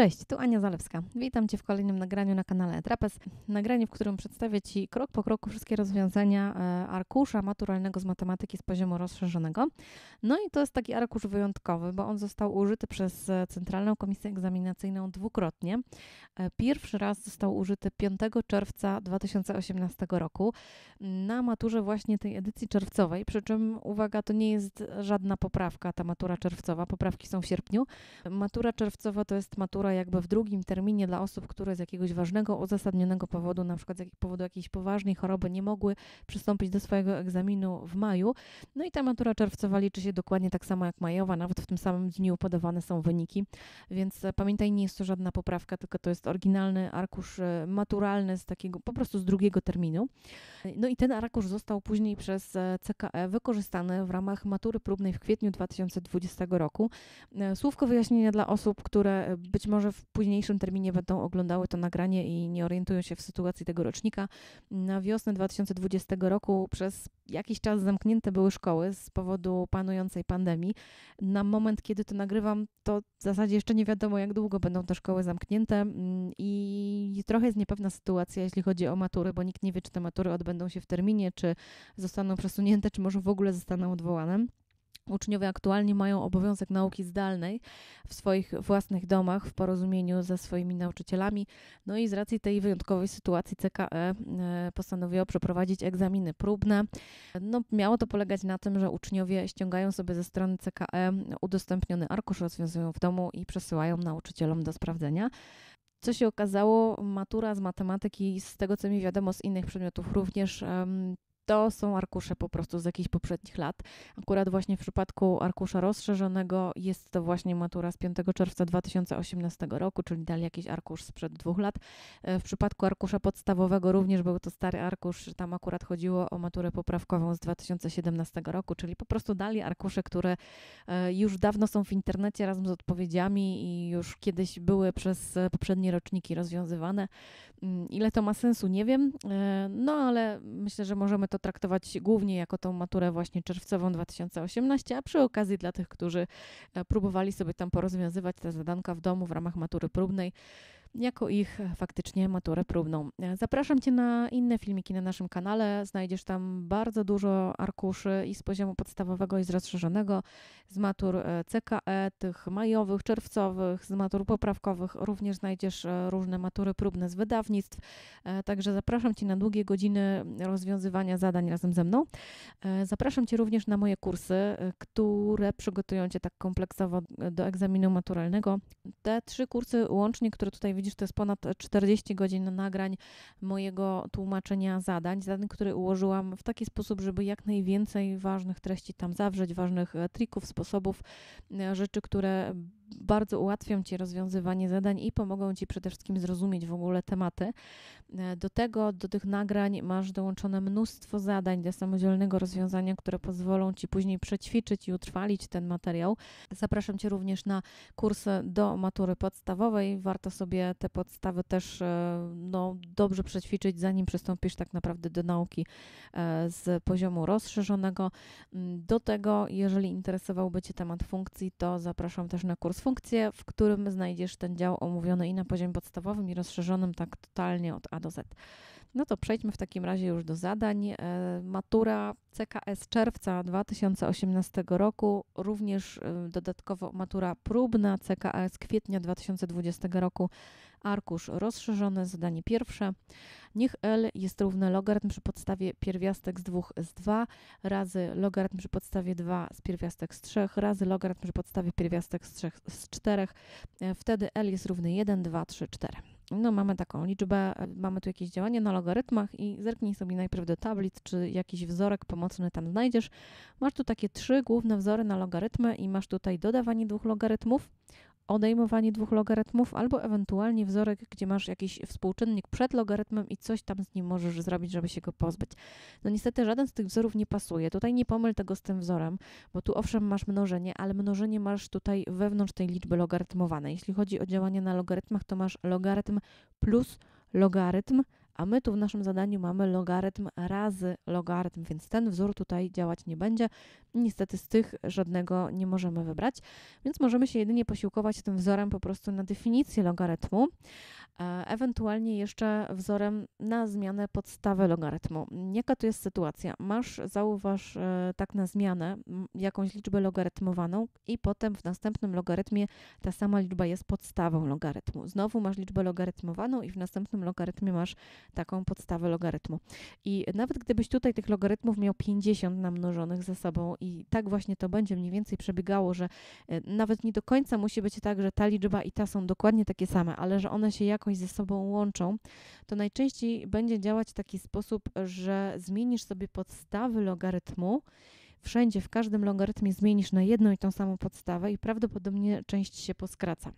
Cześć, tu Ania Zalewska. Witam Cię w kolejnym nagraniu na kanale Trapez. Nagranie, w którym przedstawię Ci krok po kroku wszystkie rozwiązania e, arkusza maturalnego z matematyki z poziomu rozszerzonego. No i to jest taki arkusz wyjątkowy, bo on został użyty przez e, Centralną Komisję Egzaminacyjną dwukrotnie. E, pierwszy raz został użyty 5 czerwca 2018 roku na maturze właśnie tej edycji czerwcowej. Przy czym, uwaga, to nie jest żadna poprawka, ta matura czerwcowa. Poprawki są w sierpniu. Matura czerwcowa to jest matura która jakby w drugim terminie dla osób, które z jakiegoś ważnego, uzasadnionego powodu, na przykład z powodu jakiejś poważnej choroby, nie mogły przystąpić do swojego egzaminu w maju. No i ta matura czerwcowa liczy się dokładnie tak samo jak majowa, nawet w tym samym dniu podawane są wyniki, więc e, pamiętaj, nie jest to żadna poprawka, tylko to jest oryginalny arkusz e, maturalny z takiego, po prostu z drugiego terminu. No i ten arkusz został później przez CKE e wykorzystany w ramach matury próbnej w kwietniu 2020 roku. Słówko wyjaśnienia dla osób, które być może w późniejszym terminie będą oglądały to nagranie i nie orientują się w sytuacji tego rocznika. Na wiosnę 2020 roku przez jakiś czas zamknięte były szkoły z powodu panującej pandemii. Na moment, kiedy to nagrywam, to w zasadzie jeszcze nie wiadomo, jak długo będą te szkoły zamknięte mm, i trochę jest niepewna sytuacja, jeśli chodzi o matury, bo nikt nie wie, czy te matury odbędą się w terminie, czy zostaną przesunięte, czy może w ogóle zostaną odwołane. Uczniowie aktualnie mają obowiązek nauki zdalnej w swoich własnych domach w porozumieniu ze swoimi nauczycielami. No i z racji tej wyjątkowej sytuacji CKE e, postanowiło przeprowadzić egzaminy próbne. No, miało to polegać na tym, że uczniowie ściągają sobie ze strony CKE udostępniony arkusz, rozwiązują w domu i przesyłają nauczycielom do sprawdzenia. Co się okazało, matura z matematyki, z tego co mi wiadomo, z innych przedmiotów również um, to są arkusze po prostu z jakichś poprzednich lat. Akurat właśnie w przypadku arkusza rozszerzonego jest to właśnie matura z 5 czerwca 2018 roku, czyli dali jakiś arkusz sprzed dwóch lat. E, w przypadku arkusza podstawowego również był to stary arkusz, tam akurat chodziło o maturę poprawkową z 2017 roku, czyli po prostu dali arkusze, które e, już dawno są w internecie razem z odpowiedziami i już kiedyś były przez e, poprzednie roczniki rozwiązywane. Mm, ile to ma sensu, nie wiem, no ale myślę, że możemy to traktować głównie jako tą maturę właśnie czerwcową 2018, a przy okazji dla tych, którzy e, próbowali sobie tam porozwiązywać te zadanka w domu w ramach matury próbnej, jako ich e, faktycznie maturę próbną. E, zapraszam Cię na inne filmiki na naszym kanale. Znajdziesz tam bardzo dużo arkuszy i z poziomu podstawowego i z rozszerzonego, z matur CKE, e, tych majowych, czerwcowych, z matur poprawkowych. Również znajdziesz różne matury próbne z wydawnictw. Także zapraszam Cię na długie godziny rozwiązywania zadań razem ze mną. Zapraszam Cię również na moje kursy, które przygotują Cię tak kompleksowo do egzaminu maturalnego. Te trzy kursy łącznie, które tutaj widzisz, to jest ponad 40 godzin nagrań mojego tłumaczenia zadań, zadań, które ułożyłam w taki sposób, żeby jak najwięcej ważnych treści tam zawrzeć, ważnych e, trików, sposobów, e, rzeczy, które bardzo ułatwią Ci rozwiązywanie zadań i pomogą Ci przede wszystkim zrozumieć w ogóle tematy. E, do tego, do tych nagrań masz dołączone mnóstwo zadań do samodzielnego rozwiązania, które pozwolą Ci później przećwiczyć i utrwalić ten materiał. Zapraszam Cię również na kursy do matury podstawowej. Warto sobie te podstawy też e, no, dobrze przećwiczyć, zanim przystąpisz tak naprawdę do nauki e, z poziomu rozszerzonego. Mm, do tego, jeżeli interesowałby Cię temat funkcji, to zapraszam też na kurs jest funkcje, w którym znajdziesz ten dział omówiony i na poziomie podstawowym, i rozszerzonym tak totalnie od A do Z. No to przejdźmy w takim razie już do zadań. E, matura CKS czerwca 2018 roku, również e, dodatkowo matura próbna CKS kwietnia 2020 roku Arkusz rozszerzony, zadanie pierwsze. Niech L jest równe logarytm przy podstawie pierwiastek z 2 z 2 razy logarytm przy podstawie 2 z pierwiastek z 3 razy logarytm przy podstawie pierwiastek z 3 z 4. E, wtedy L jest równy 1, 2, 3, 4. No, mamy taką liczbę, e, mamy tu jakieś działanie na logarytmach i zerknij sobie najpierw do tablic, czy jakiś wzorek pomocny tam znajdziesz. Masz tu takie trzy główne wzory na logarytmy i masz tutaj dodawanie dwóch logarytmów, odejmowanie dwóch logarytmów, albo ewentualnie wzorek, gdzie masz jakiś współczynnik przed logarytmem i coś tam z nim możesz zrobić, żeby się go pozbyć. No niestety żaden z tych wzorów nie pasuje. Tutaj nie pomyl tego z tym wzorem, bo tu owszem masz mnożenie, ale mnożenie masz tutaj wewnątrz tej liczby logarytmowanej. Jeśli chodzi o działania na logarytmach, to masz logarytm plus logarytm a my tu w naszym zadaniu mamy logarytm razy logarytm, więc ten wzór tutaj działać nie będzie. Niestety z tych żadnego nie możemy wybrać, więc możemy się jedynie posiłkować tym wzorem po prostu na definicję logarytmu, e, ewentualnie jeszcze wzorem na zmianę podstawy logarytmu. Jaka to jest sytuacja? Masz, zauważ e, tak na zmianę jakąś liczbę logarytmowaną i potem w następnym logarytmie ta sama liczba jest podstawą logarytmu. Znowu masz liczbę logarytmowaną i w następnym logarytmie masz taką podstawę logarytmu. I nawet gdybyś tutaj tych logarytmów miał 50 namnożonych ze sobą i tak właśnie to będzie mniej więcej przebiegało, że e, nawet nie do końca musi być tak, że ta liczba i ta są dokładnie takie same, ale że one się jakoś ze sobą łączą, to najczęściej będzie działać w taki sposób, że zmienisz sobie podstawy logarytmu, wszędzie, w każdym logarytmie zmienisz na jedną i tą samą podstawę i prawdopodobnie część się poskraca.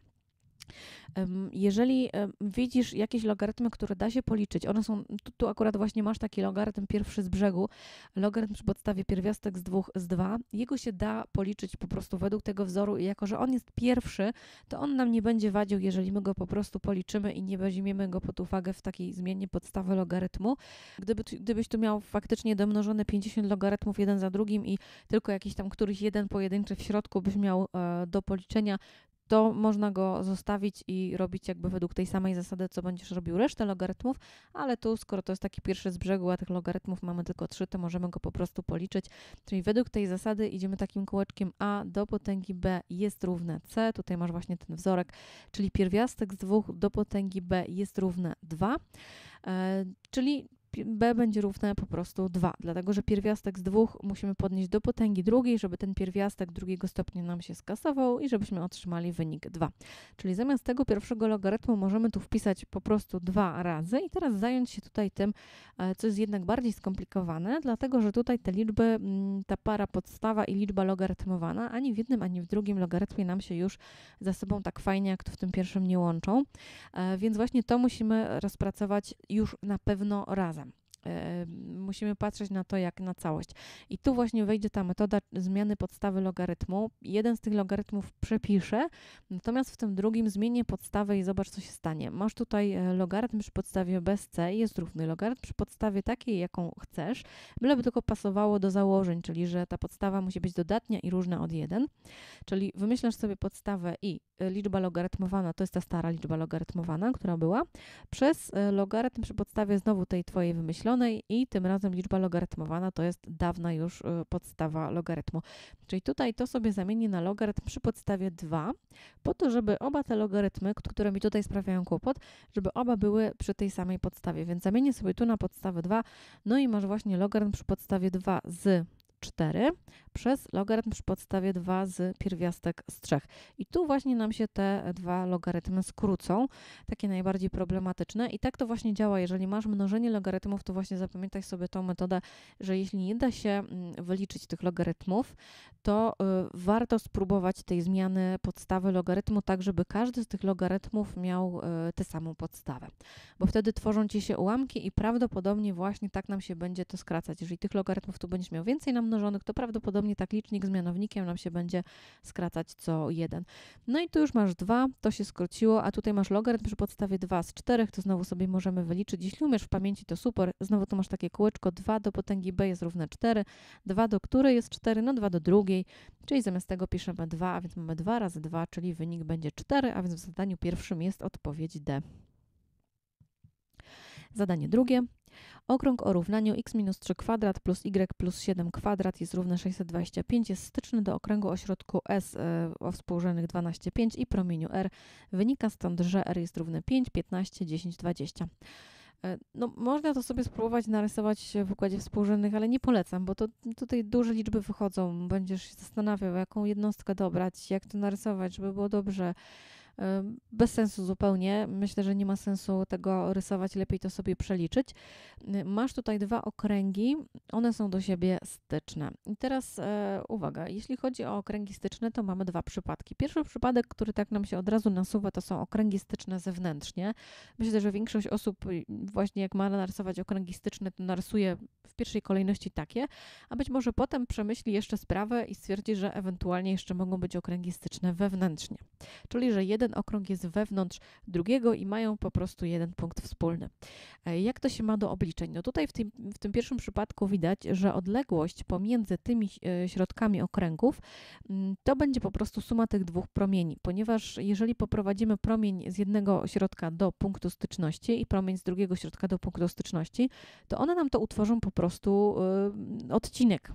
Jeżeli widzisz jakieś logarytmy, które da się policzyć, one są, tu, tu, akurat właśnie masz taki logarytm pierwszy z brzegu, logarytm przy podstawie pierwiastek z 2 z 2, jego się da policzyć po prostu według tego wzoru i jako, że on jest pierwszy, to on nam nie będzie wadził, jeżeli my go po prostu policzymy i nie weźmiemy go pod uwagę w takiej zmianie podstawy logarytmu. Gdyby, gdybyś tu miał faktycznie domnożone 50 logarytmów jeden za drugim i tylko jakiś tam któryś jeden pojedynczy w środku byś miał e, do policzenia, to można go zostawić i robić jakby według tej samej zasady, co będziesz robił resztę logarytmów, ale tu, skoro to jest taki pierwszy z brzegu, a tych logarytmów mamy tylko trzy, to możemy go po prostu policzyć. Czyli według tej zasady idziemy takim kółeczkiem A do potęgi B jest równe C, tutaj masz właśnie ten wzorek, czyli pierwiastek z dwóch do potęgi B jest równe 2, e, czyli b będzie równe po prostu 2, dlatego że pierwiastek z dwóch musimy podnieść do potęgi drugiej, żeby ten pierwiastek drugiego stopnia nam się skasował i żebyśmy otrzymali wynik 2. Czyli zamiast tego pierwszego logarytmu możemy tu wpisać po prostu dwa razy i teraz zająć się tutaj tym, e, co jest jednak bardziej skomplikowane, dlatego że tutaj te liczby, ta para podstawa i liczba logarytmowana ani w jednym, ani w drugim logarytmie nam się już za sobą tak fajnie jak to w tym pierwszym nie łączą, e, więc właśnie to musimy rozpracować już na pewno razem musimy patrzeć na to jak na całość. I tu właśnie wejdzie ta metoda zmiany podstawy logarytmu. Jeden z tych logarytmów przepiszę, natomiast w tym drugim zmienię podstawę i zobacz, co się stanie. Masz tutaj e, logarytm przy podstawie bez c, jest równy logarytm przy podstawie takiej, jaką chcesz, byleby tylko pasowało do założeń, czyli że ta podstawa musi być dodatnia i różna od 1. Czyli wymyślasz sobie podstawę i e, liczba logarytmowana, to jest ta stara liczba logarytmowana, która była, przez e, logarytm przy podstawie znowu tej twojej wymyślonej, i tym razem liczba logarytmowana to jest dawna już y, podstawa logarytmu. Czyli tutaj to sobie zamienię na logarytm przy podstawie 2, po to, żeby oba te logarytmy, które mi tutaj sprawiają kłopot, żeby oba były przy tej samej podstawie. Więc zamienię sobie tu na podstawę 2, no i masz właśnie logarytm przy podstawie 2 z 4 przez logarytm przy podstawie 2 z pierwiastek z 3. I tu właśnie nam się te dwa logarytmy skrócą, takie najbardziej problematyczne. I tak to właśnie działa, jeżeli masz mnożenie logarytmów, to właśnie zapamiętaj sobie tą metodę, że jeśli nie da się mm, wyliczyć tych logarytmów, to y, warto spróbować tej zmiany podstawy logarytmu, tak żeby każdy z tych logarytmów miał y, tę samą podstawę. Bo wtedy tworzą ci się ułamki i prawdopodobnie właśnie tak nam się będzie to skracać. Jeżeli tych logarytmów tu będziesz miał więcej pomnożonych, to prawdopodobnie tak licznik z mianownikiem nam się będzie skracać co jeden. No i tu już masz 2, to się skróciło, a tutaj masz logarytm przy podstawie 2 z 4, to znowu sobie możemy wyliczyć. Jeśli umiesz w pamięci, to super. Znowu tu masz takie kółeczko, 2 do potęgi b jest równe 4, 2 do której jest 4, no 2 do drugiej, czyli zamiast tego piszemy 2, a więc mamy 2 razy 2, czyli wynik będzie 4, a więc w zadaniu pierwszym jest odpowiedź D. Zadanie drugie. Okrąg o równaniu x minus 3 kwadrat plus y plus 7 kwadrat jest równy 625 jest styczny do okręgu o środku S e, o współrzędnych 12,5 i promieniu R. Wynika stąd, że R jest równy 5, 15, 10, 20. No, można to sobie spróbować narysować w układzie współrzędnych, ale nie polecam, bo to tutaj duże liczby wychodzą. Będziesz się zastanawiał, jaką jednostkę dobrać, jak to narysować, żeby było dobrze. Bez sensu zupełnie. Myślę, że nie ma sensu tego rysować, lepiej to sobie przeliczyć. Masz tutaj dwa okręgi, one są do siebie styczne. I teraz e, uwaga, jeśli chodzi o okręgi styczne, to mamy dwa przypadki. Pierwszy przypadek, który tak nam się od razu nasuwa, to są okręgi styczne zewnętrznie. Myślę, że większość osób y, właśnie jak ma narysować okręgi styczne, to narysuje w pierwszej kolejności takie, a być może potem przemyśli jeszcze sprawę i stwierdzi, że ewentualnie jeszcze mogą być okręgi styczne wewnętrznie. Czyli, że jeden jeden okrąg jest wewnątrz drugiego i mają po prostu jeden punkt wspólny. E, jak to się ma do obliczeń? No tutaj w tym, w tym pierwszym przypadku widać, że odległość pomiędzy tymi e, środkami okręgów mm, to będzie po prostu suma tych dwóch promieni, ponieważ jeżeli poprowadzimy promień z jednego środka do punktu styczności i promień z drugiego środka do punktu styczności, to one nam to utworzą po prostu y, odcinek.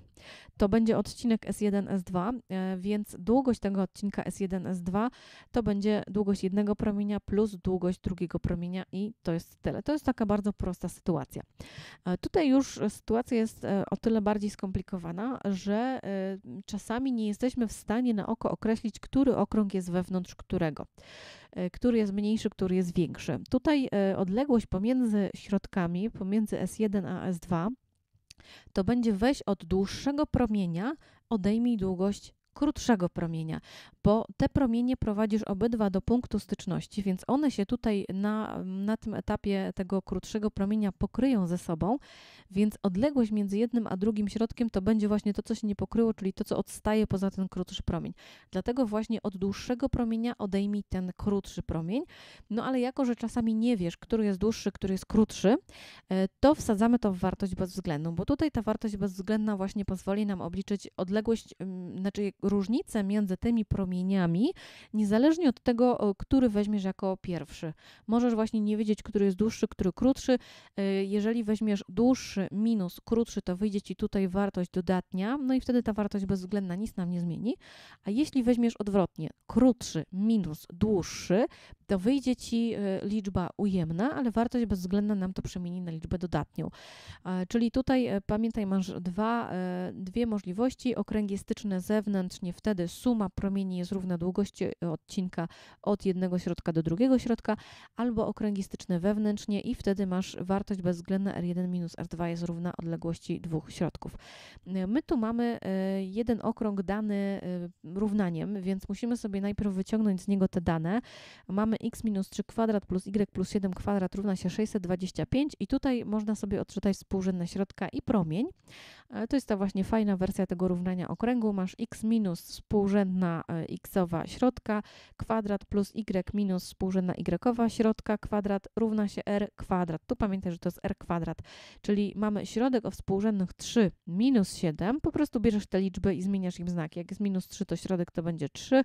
To będzie odcinek S1, S2, y, więc długość tego odcinka S1, S2 to będzie długość jednego promienia plus długość drugiego promienia i to jest tyle. To jest taka bardzo prosta sytuacja. E, tutaj już sytuacja jest e, o tyle bardziej skomplikowana, że e, czasami nie jesteśmy w stanie na oko określić, który okrąg jest wewnątrz którego, który jest mniejszy, który jest większy. Tutaj odległość pomiędzy środkami, pomiędzy S1 a S2, to będzie weź od dłuższego promienia, odejmij długość krótszego promienia, bo te promienie prowadzisz obydwa do punktu styczności, więc one się tutaj na, na tym etapie tego krótszego promienia pokryją ze sobą, więc odległość między jednym a drugim środkiem to będzie właśnie to, co się nie pokryło, czyli to, co odstaje poza ten krótszy promień. Dlatego właśnie od dłuższego promienia odejmij ten krótszy promień. No ale jako, że czasami nie wiesz, który jest dłuższy, który jest krótszy, e, to wsadzamy to w wartość bezwzględną, bo tutaj ta wartość bezwzględna właśnie pozwoli nam obliczyć odległość, mm, znaczy różnice między tymi promieniami, niezależnie od tego, który weźmiesz jako pierwszy. Możesz właśnie nie wiedzieć, który jest dłuższy, który krótszy. E, jeżeli weźmiesz dłuższy minus krótszy, to wyjdzie ci tutaj wartość dodatnia, no i wtedy ta wartość bezwzględna nic nam nie zmieni. A jeśli weźmiesz odwrotnie, krótszy minus dłuższy, to wyjdzie Ci e, liczba ujemna, ale wartość bezwzględna nam to przemieni na liczbę dodatnią. Czyli tutaj e, pamiętaj, masz dwa, e, dwie możliwości. Okręgi styczne zewnętrznie, wtedy suma promieni jest równa długości odcinka od jednego środka do drugiego środka, albo okręgi styczne wewnętrznie i wtedy masz wartość bezwzględna R1 minus R2 jest równa odległości dwóch środków. My tu mamy jeden okrąg dany równaniem, więc musimy sobie najpierw wyciągnąć z niego te dane. Mamy x minus 3 kwadrat plus y plus 7 kwadrat równa się 625 i tutaj można sobie odczytać współrzędne środka i promień. E, to jest ta właśnie fajna wersja tego równania okręgu. Masz x minus współrzędna e, xowa środka, kwadrat plus y minus współrzędna y środka, kwadrat równa się r kwadrat. Tu pamiętaj, że to jest r kwadrat, czyli mamy środek o współrzędnych 3 minus 7. Po prostu bierzesz te liczby i zmieniasz im znaki. Jak jest minus 3, to środek to będzie 3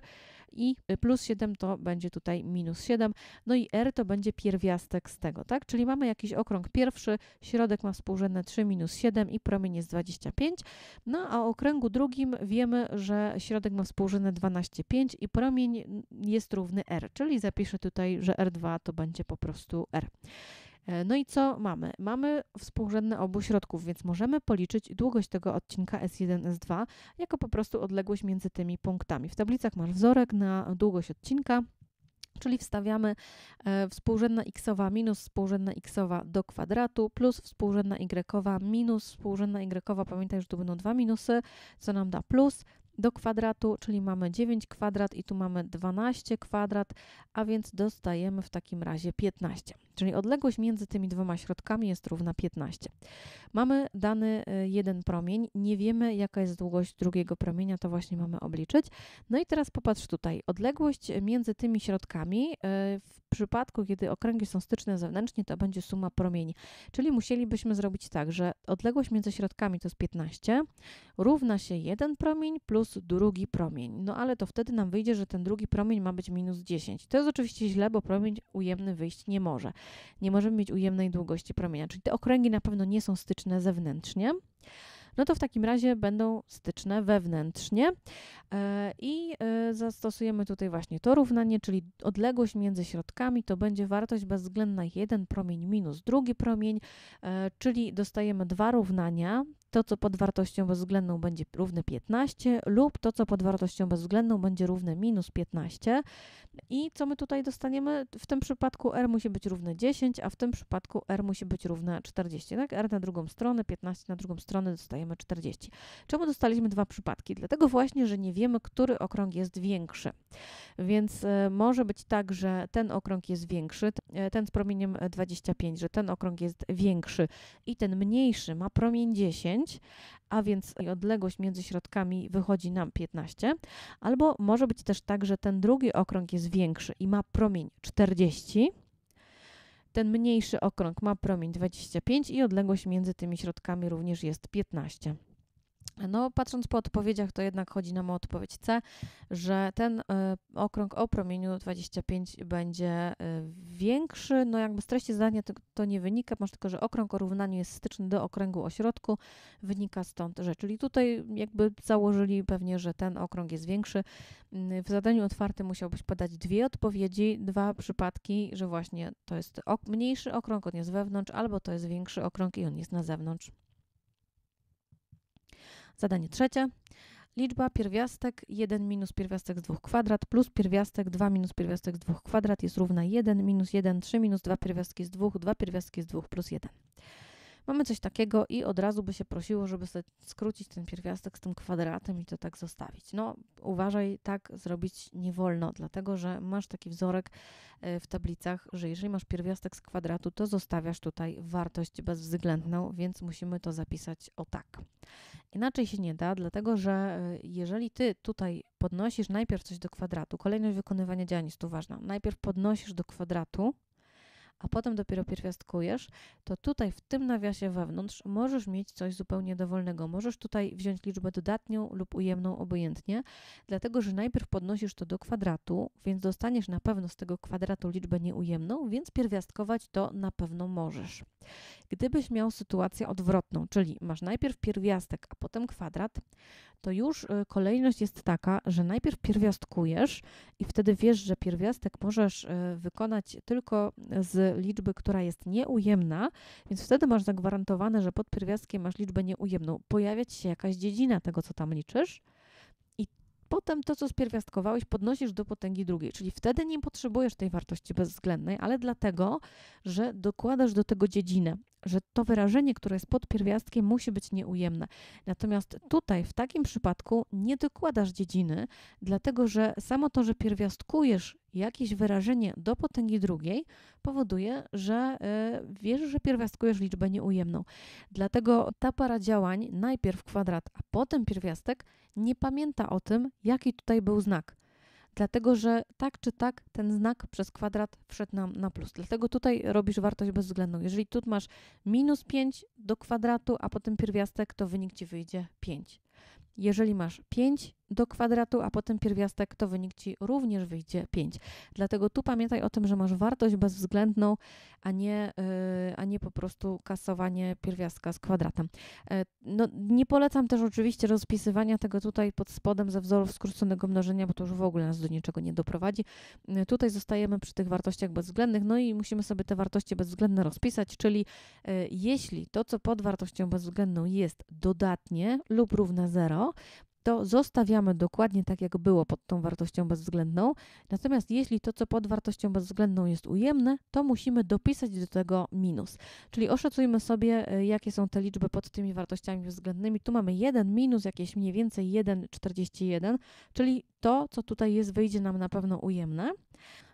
i y, plus 7 to będzie tutaj minus 7. No i r to będzie pierwiastek z tego, tak? Czyli mamy jakiś okrąg pierwszy, środek ma współrzędne 3 minus 7 i promień jest 20. 25. No a o okręgu drugim wiemy, że środek ma współrzędne 12,5 i promień jest równy R, czyli zapiszę tutaj, że R2 to będzie po prostu R. E, no i co mamy? Mamy współrzędne obu środków, więc możemy policzyć długość tego odcinka S1, S2 jako po prostu odległość między tymi punktami. W tablicach masz wzorek na długość odcinka, czyli wstawiamy e, współrzędna xowa minus współrzędna xowa do kwadratu plus współrzędna y minus współrzędna y, pamiętaj, że tu będą dwa minusy, co nam da plus do kwadratu, czyli mamy 9 kwadrat i tu mamy 12 kwadrat, a więc dostajemy w takim razie 15 czyli odległość między tymi dwoma środkami jest równa 15. Mamy dany y, jeden promień, nie wiemy jaka jest długość drugiego promienia, to właśnie mamy obliczyć. No i teraz popatrz tutaj, odległość między tymi środkami y, w przypadku, kiedy okręgi są styczne zewnętrznie, to będzie suma promieni, czyli musielibyśmy zrobić tak, że odległość między środkami to jest 15, równa się jeden promień plus drugi promień, no ale to wtedy nam wyjdzie, że ten drugi promień ma być minus 10. To jest oczywiście źle, bo promień ujemny wyjść nie może nie możemy mieć ujemnej długości promienia, czyli te okręgi na pewno nie są styczne zewnętrznie. No to w takim razie będą styczne wewnętrznie e, i e, zastosujemy tutaj właśnie to równanie, czyli odległość między środkami to będzie wartość bezwzględna jeden promień minus drugi promień, e, czyli dostajemy dwa równania, to, co pod wartością bezwzględną będzie równe 15 lub to, co pod wartością bezwzględną będzie równe minus 15. I co my tutaj dostaniemy? W tym przypadku r musi być równe 10, a w tym przypadku r musi być równe 40. Tak? r na drugą stronę, 15 na drugą stronę dostajemy 40. Czemu dostaliśmy dwa przypadki? Dlatego właśnie, że nie wiemy, który okrąg jest większy. Więc y, może być tak, że ten okrąg jest większy, ten z promieniem 25, e, że ten okrąg jest większy i ten mniejszy ma promień 10, a więc odległość między środkami wychodzi nam 15, albo może być też tak, że ten drugi okrąg jest większy i ma promień 40, ten mniejszy okrąg ma promień 25 i odległość między tymi środkami również jest 15. No, patrząc po odpowiedziach, to jednak chodzi nam o odpowiedź C, że ten e, okrąg o promieniu 25 będzie e, większy. No, jakby z treści zdania to, to nie wynika, może tylko, że okrąg o równaniu jest styczny do okręgu o środku, wynika stąd rzecz. Czyli tutaj jakby założyli pewnie, że ten okrąg jest większy. Mm, w zadaniu otwartym musiałbyś podać dwie odpowiedzi, dwa przypadki, że właśnie to jest ok mniejszy okrąg, on jest wewnątrz, albo to jest większy okrąg i on jest na zewnątrz. Zadanie trzecie. Liczba pierwiastek 1 minus pierwiastek z 2 kwadrat plus pierwiastek 2 minus pierwiastek z 2 kwadrat jest równa 1 minus 1, 3 minus 2 pierwiastki z 2, 2 pierwiastki z 2 plus 1. Mamy coś takiego i od razu by się prosiło, żeby sobie skrócić ten pierwiastek z tym kwadratem i to tak zostawić. No, uważaj, tak zrobić nie wolno, dlatego że masz taki wzorek e, w tablicach, że jeżeli masz pierwiastek z kwadratu, to zostawiasz tutaj wartość bezwzględną, więc musimy to zapisać o tak. Inaczej się nie da, dlatego że e, jeżeli ty tutaj podnosisz najpierw coś do kwadratu, kolejność wykonywania działań jest tu ważna. Najpierw podnosisz do kwadratu, a potem dopiero pierwiastkujesz, to tutaj w tym nawiasie wewnątrz możesz mieć coś zupełnie dowolnego. Możesz tutaj wziąć liczbę dodatnią lub ujemną, obojętnie, dlatego że najpierw podnosisz to do kwadratu, więc dostaniesz na pewno z tego kwadratu liczbę nieujemną, więc pierwiastkować to na pewno możesz. Gdybyś miał sytuację odwrotną, czyli masz najpierw pierwiastek, a potem kwadrat, to już y, kolejność jest taka, że najpierw pierwiastkujesz i wtedy wiesz, że pierwiastek możesz y, wykonać tylko z liczby, która jest nieujemna, więc wtedy masz zagwarantowane, że pod pierwiastkiem masz liczbę nieujemną. Pojawia ci się jakaś dziedzina tego, co tam liczysz potem to, co spierwiastkowałeś, podnosisz do potęgi drugiej. Czyli wtedy nie potrzebujesz tej wartości bezwzględnej, ale dlatego, że dokładasz do tego dziedzinę że to wyrażenie, które jest pod pierwiastkiem, musi być nieujemne. Natomiast tutaj, w takim przypadku, nie dokładasz dziedziny, dlatego że samo to, że pierwiastkujesz jakieś wyrażenie do potęgi drugiej, powoduje, że yy, e, wiesz, że pierwiastkujesz liczbę nieujemną. Dlatego ta para działań, najpierw kwadrat, a potem pierwiastek, nie pamięta o tym, jaki tutaj był znak dlatego że tak czy tak ten znak przez kwadrat wszedł nam na plus. Dlatego tutaj robisz wartość bezwzględną. Jeżeli tu masz minus 5 do kwadratu, a potem pierwiastek, to wynik ci wyjdzie 5. Jeżeli masz 5 do kwadratu, a potem pierwiastek, to wynik ci również wyjdzie 5. Dlatego tu pamiętaj o tym, że masz wartość bezwzględną, a nie, yy, a nie po prostu kasowanie pierwiastka z kwadratem. Yy, no, nie polecam też oczywiście rozpisywania tego tutaj pod spodem ze wzorów skróconego mnożenia, bo to już w ogóle nas do niczego nie doprowadzi. Yy, tutaj zostajemy przy tych wartościach bezwzględnych, no i musimy sobie te wartości bezwzględne rozpisać, czyli e, jeśli to, co pod wartością bezwzględną jest dodatnie lub równe 0, to zostawiamy dokładnie tak, jak było pod tą wartością bezwzględną. Natomiast jeśli to, co pod wartością bezwzględną jest ujemne, to musimy dopisać do tego minus. Czyli oszacujmy sobie, e, jakie są te liczby pod tymi wartościami bezwzględnymi. Tu mamy 1 minus jakieś mniej więcej 1,41, czyli to, co tutaj jest, wyjdzie nam na pewno ujemne.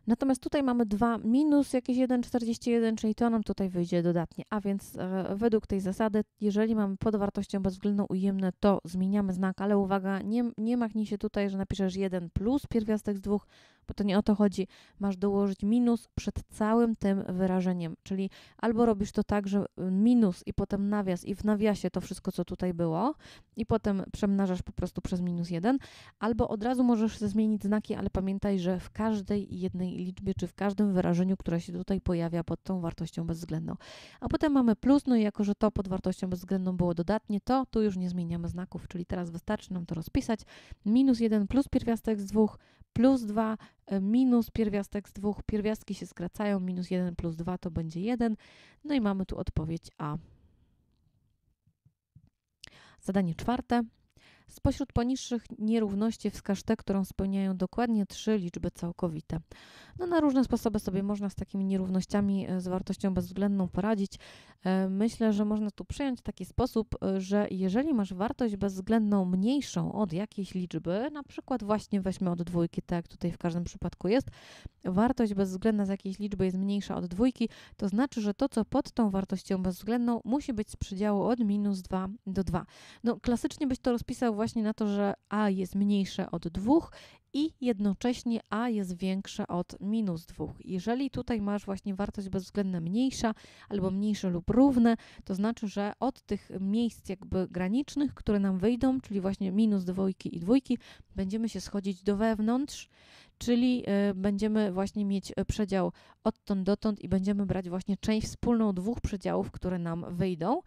Natomiast tutaj mamy 2 minus jakieś 1,41, czyli to nam tutaj wyjdzie dodatnie. A więc e, według tej zasady, jeżeli mamy pod wartością bezwzględną ujemne, to zmieniamy znak, ale uwaga, nie, nie machnij się tutaj, że napiszesz 1 plus pierwiastek z dwóch, bo to nie o to chodzi. Masz dołożyć minus przed całym tym wyrażeniem, czyli albo robisz to tak, że y, minus i potem nawias i w nawiasie to wszystko, co tutaj było i potem przemnażasz po prostu przez minus jeden, albo od razu możesz zmienić znaki, ale pamiętaj, że w każdej jednej liczbie czy w każdym wyrażeniu, które się tutaj pojawia pod tą wartością bezwzględną. A potem mamy plus, no i jako, że to pod wartością bezwzględną było dodatnie, to tu już nie zmieniamy znaków, czyli teraz wystarczy nam to rozpisać. Minus jeden plus pierwiastek z dwóch plus dwa E, minus pierwiastek z dwóch, pierwiastki się skracają, minus 1 plus 2 to będzie 1, no i mamy tu odpowiedź A. Zadanie czwarte. Spośród poniższych nierówności wskaż tę, którą spełniają dokładnie trzy liczby całkowite. No, na różne sposoby sobie można z takimi nierównościami e, z wartością bezwzględną poradzić. E, myślę, że można tu przyjąć taki sposób, e, że jeżeli masz wartość bezwzględną mniejszą od jakiejś liczby, na przykład właśnie weźmy od dwójki, tak jak tutaj w każdym przypadku jest, wartość bezwzględna z jakiejś liczby jest mniejsza od dwójki, to znaczy, że to, co pod tą wartością bezwzględną musi być z przedziału od minus 2 do 2. No, klasycznie byś to rozpisał właśnie na to, że A jest mniejsze od 2 i jednocześnie a jest większe od minus 2. Jeżeli tutaj masz właśnie wartość bezwzględna mniejsza albo mniejsze lub równe, to znaczy, że od tych miejsc jakby granicznych, które nam wyjdą, czyli właśnie minus dwójki i dwójki, będziemy się schodzić do wewnątrz, czyli y, będziemy właśnie mieć y, przedział odtąd dotąd i będziemy brać właśnie część wspólną dwóch przedziałów, które nam wyjdą.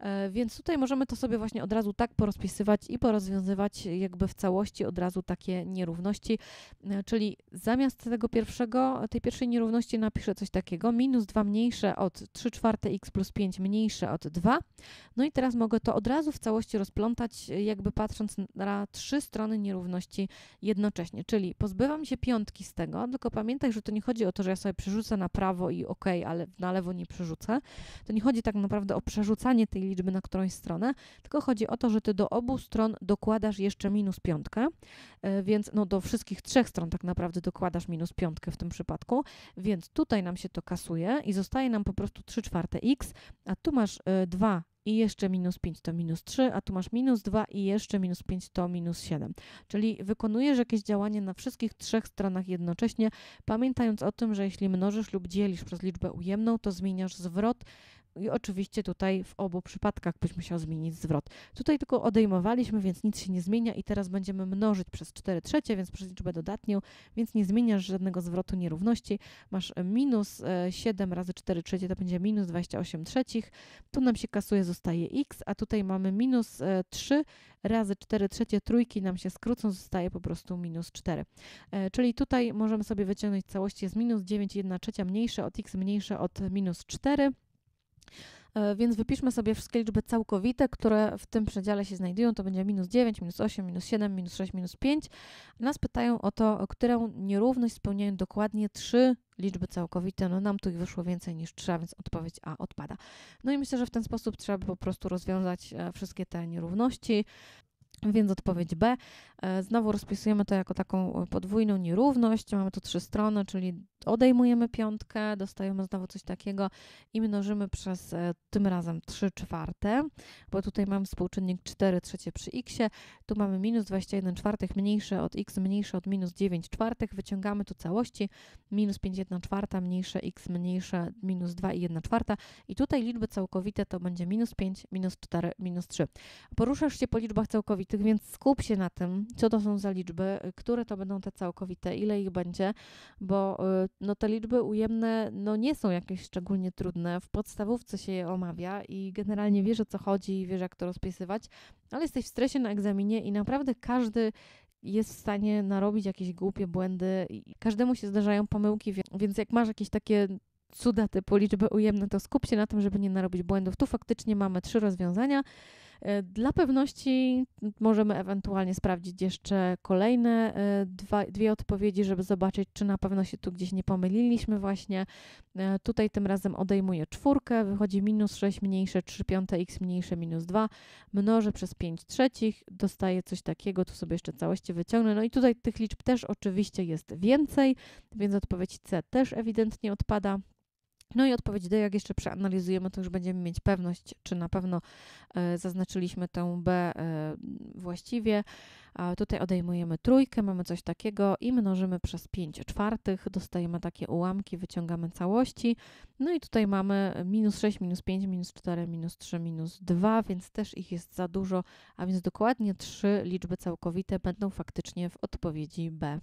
E, więc tutaj możemy to sobie właśnie od razu tak porozpisywać i porozwiązywać jakby w całości od razu takie nierówności nierówności, e, czyli zamiast tego pierwszego, tej pierwszej nierówności napiszę coś takiego, minus 2 mniejsze od 3 czwarte x plus 5 mniejsze od 2. No i teraz mogę to od razu w całości rozplątać, e, jakby patrząc na trzy strony nierówności jednocześnie, czyli pozbywam się piątki z tego, tylko pamiętaj, że to nie chodzi o to, że ja sobie przerzucę na prawo i ok, ale na lewo nie przerzucę. To nie chodzi tak naprawdę o przerzucanie tej liczby na którąś stronę, tylko chodzi o to, że ty do obu stron dokładasz jeszcze minus piątkę, e, więc no do do wszystkich trzech stron tak naprawdę dokładasz minus piątkę w tym przypadku, więc tutaj nam się to kasuje i zostaje nam po prostu 3 czwarte x, a tu masz 2 y, i jeszcze minus 5 to minus 3, a tu masz minus 2 i jeszcze minus 5 to minus 7. Czyli wykonujesz jakieś działanie na wszystkich trzech stronach jednocześnie, pamiętając o tym, że jeśli mnożysz lub dzielisz przez liczbę ujemną, to zmieniasz zwrot i oczywiście tutaj w obu przypadkach byś musiał zmienić zwrot. Tutaj tylko odejmowaliśmy, więc nic się nie zmienia i teraz będziemy mnożyć przez 4 trzecie, więc przez liczbę dodatnią, więc nie zmieniasz żadnego zwrotu nierówności. Masz e, minus 7 e, razy 4 trzecie, to będzie minus 28 trzecich. Tu nam się kasuje, zostaje x, a tutaj mamy minus 3 e, razy 4 trzecie, trójki nam się skrócą, zostaje po prostu minus 4. Czyli tutaj możemy sobie wyciągnąć całości z minus 9, 1 trzecia mniejsze od x mniejsze od minus 4. E, więc wypiszmy sobie wszystkie liczby całkowite, które w tym przedziale się znajdują. To będzie minus 9, minus 8, minus 7, minus 6, minus 5. Nas pytają o to, którą nierówność spełniają dokładnie trzy liczby całkowite. No nam tu ich wyszło więcej niż 3, więc odpowiedź A odpada. No i myślę, że w ten sposób trzeba by po prostu rozwiązać e, wszystkie te nierówności. Więc odpowiedź B. E, znowu rozpisujemy to jako taką e, podwójną nierówność. Mamy tu trzy strony, czyli odejmujemy piątkę, dostajemy znowu coś takiego i mnożymy przez e, tym razem 3 czwarte, bo tutaj mamy współczynnik 4 trzecie przy x. Tu mamy minus 21 czwartych mniejsze od x mniejsze od minus 9 czwartych. Wyciągamy tu całości minus 5 1 czwarta mniejsze x mniejsze minus 2 i 1 czwarta. I tutaj liczby całkowite to będzie minus 5, minus 4, minus 3. Poruszasz się po liczbach całkowitych całkowitych, więc skup się na tym, co to są za liczby, które to będą te całkowite, ile ich będzie, bo y, no, te liczby ujemne no, nie są jakieś szczególnie trudne. W podstawówce się je omawia i generalnie wiesz o co chodzi i wiesz jak to rozpisywać, ale jesteś w stresie na egzaminie i naprawdę każdy jest w stanie narobić jakieś głupie błędy i każdemu się zdarzają pomyłki, więc jak masz jakieś takie cuda typu liczby ujemne, to skup się na tym, żeby nie narobić błędów. Tu faktycznie mamy trzy rozwiązania. E, dla pewności możemy ewentualnie sprawdzić jeszcze kolejne e, dwa, dwie odpowiedzi, żeby zobaczyć, czy na pewno się tu gdzieś nie pomyliliśmy właśnie. E, tutaj tym razem odejmuję czwórkę, wychodzi minus 6 mniejsze 3 piąte x mniejsze minus 2, mnożę przez 5 trzecich, dostaję coś takiego, tu sobie jeszcze całości wyciągnę. No i tutaj tych liczb też oczywiście jest więcej, więc odpowiedź C też ewidentnie odpada. No i odpowiedź D, jak jeszcze przeanalizujemy, to już będziemy mieć pewność, czy na pewno e, zaznaczyliśmy tę B e, właściwie. Tutaj odejmujemy trójkę, mamy coś takiego i mnożymy przez 5 czwartych, dostajemy takie ułamki, wyciągamy całości. No i tutaj mamy minus 6, minus 5, minus 4, minus 3, minus 2, więc też ich jest za dużo, a więc dokładnie trzy liczby całkowite będą faktycznie w odpowiedzi B.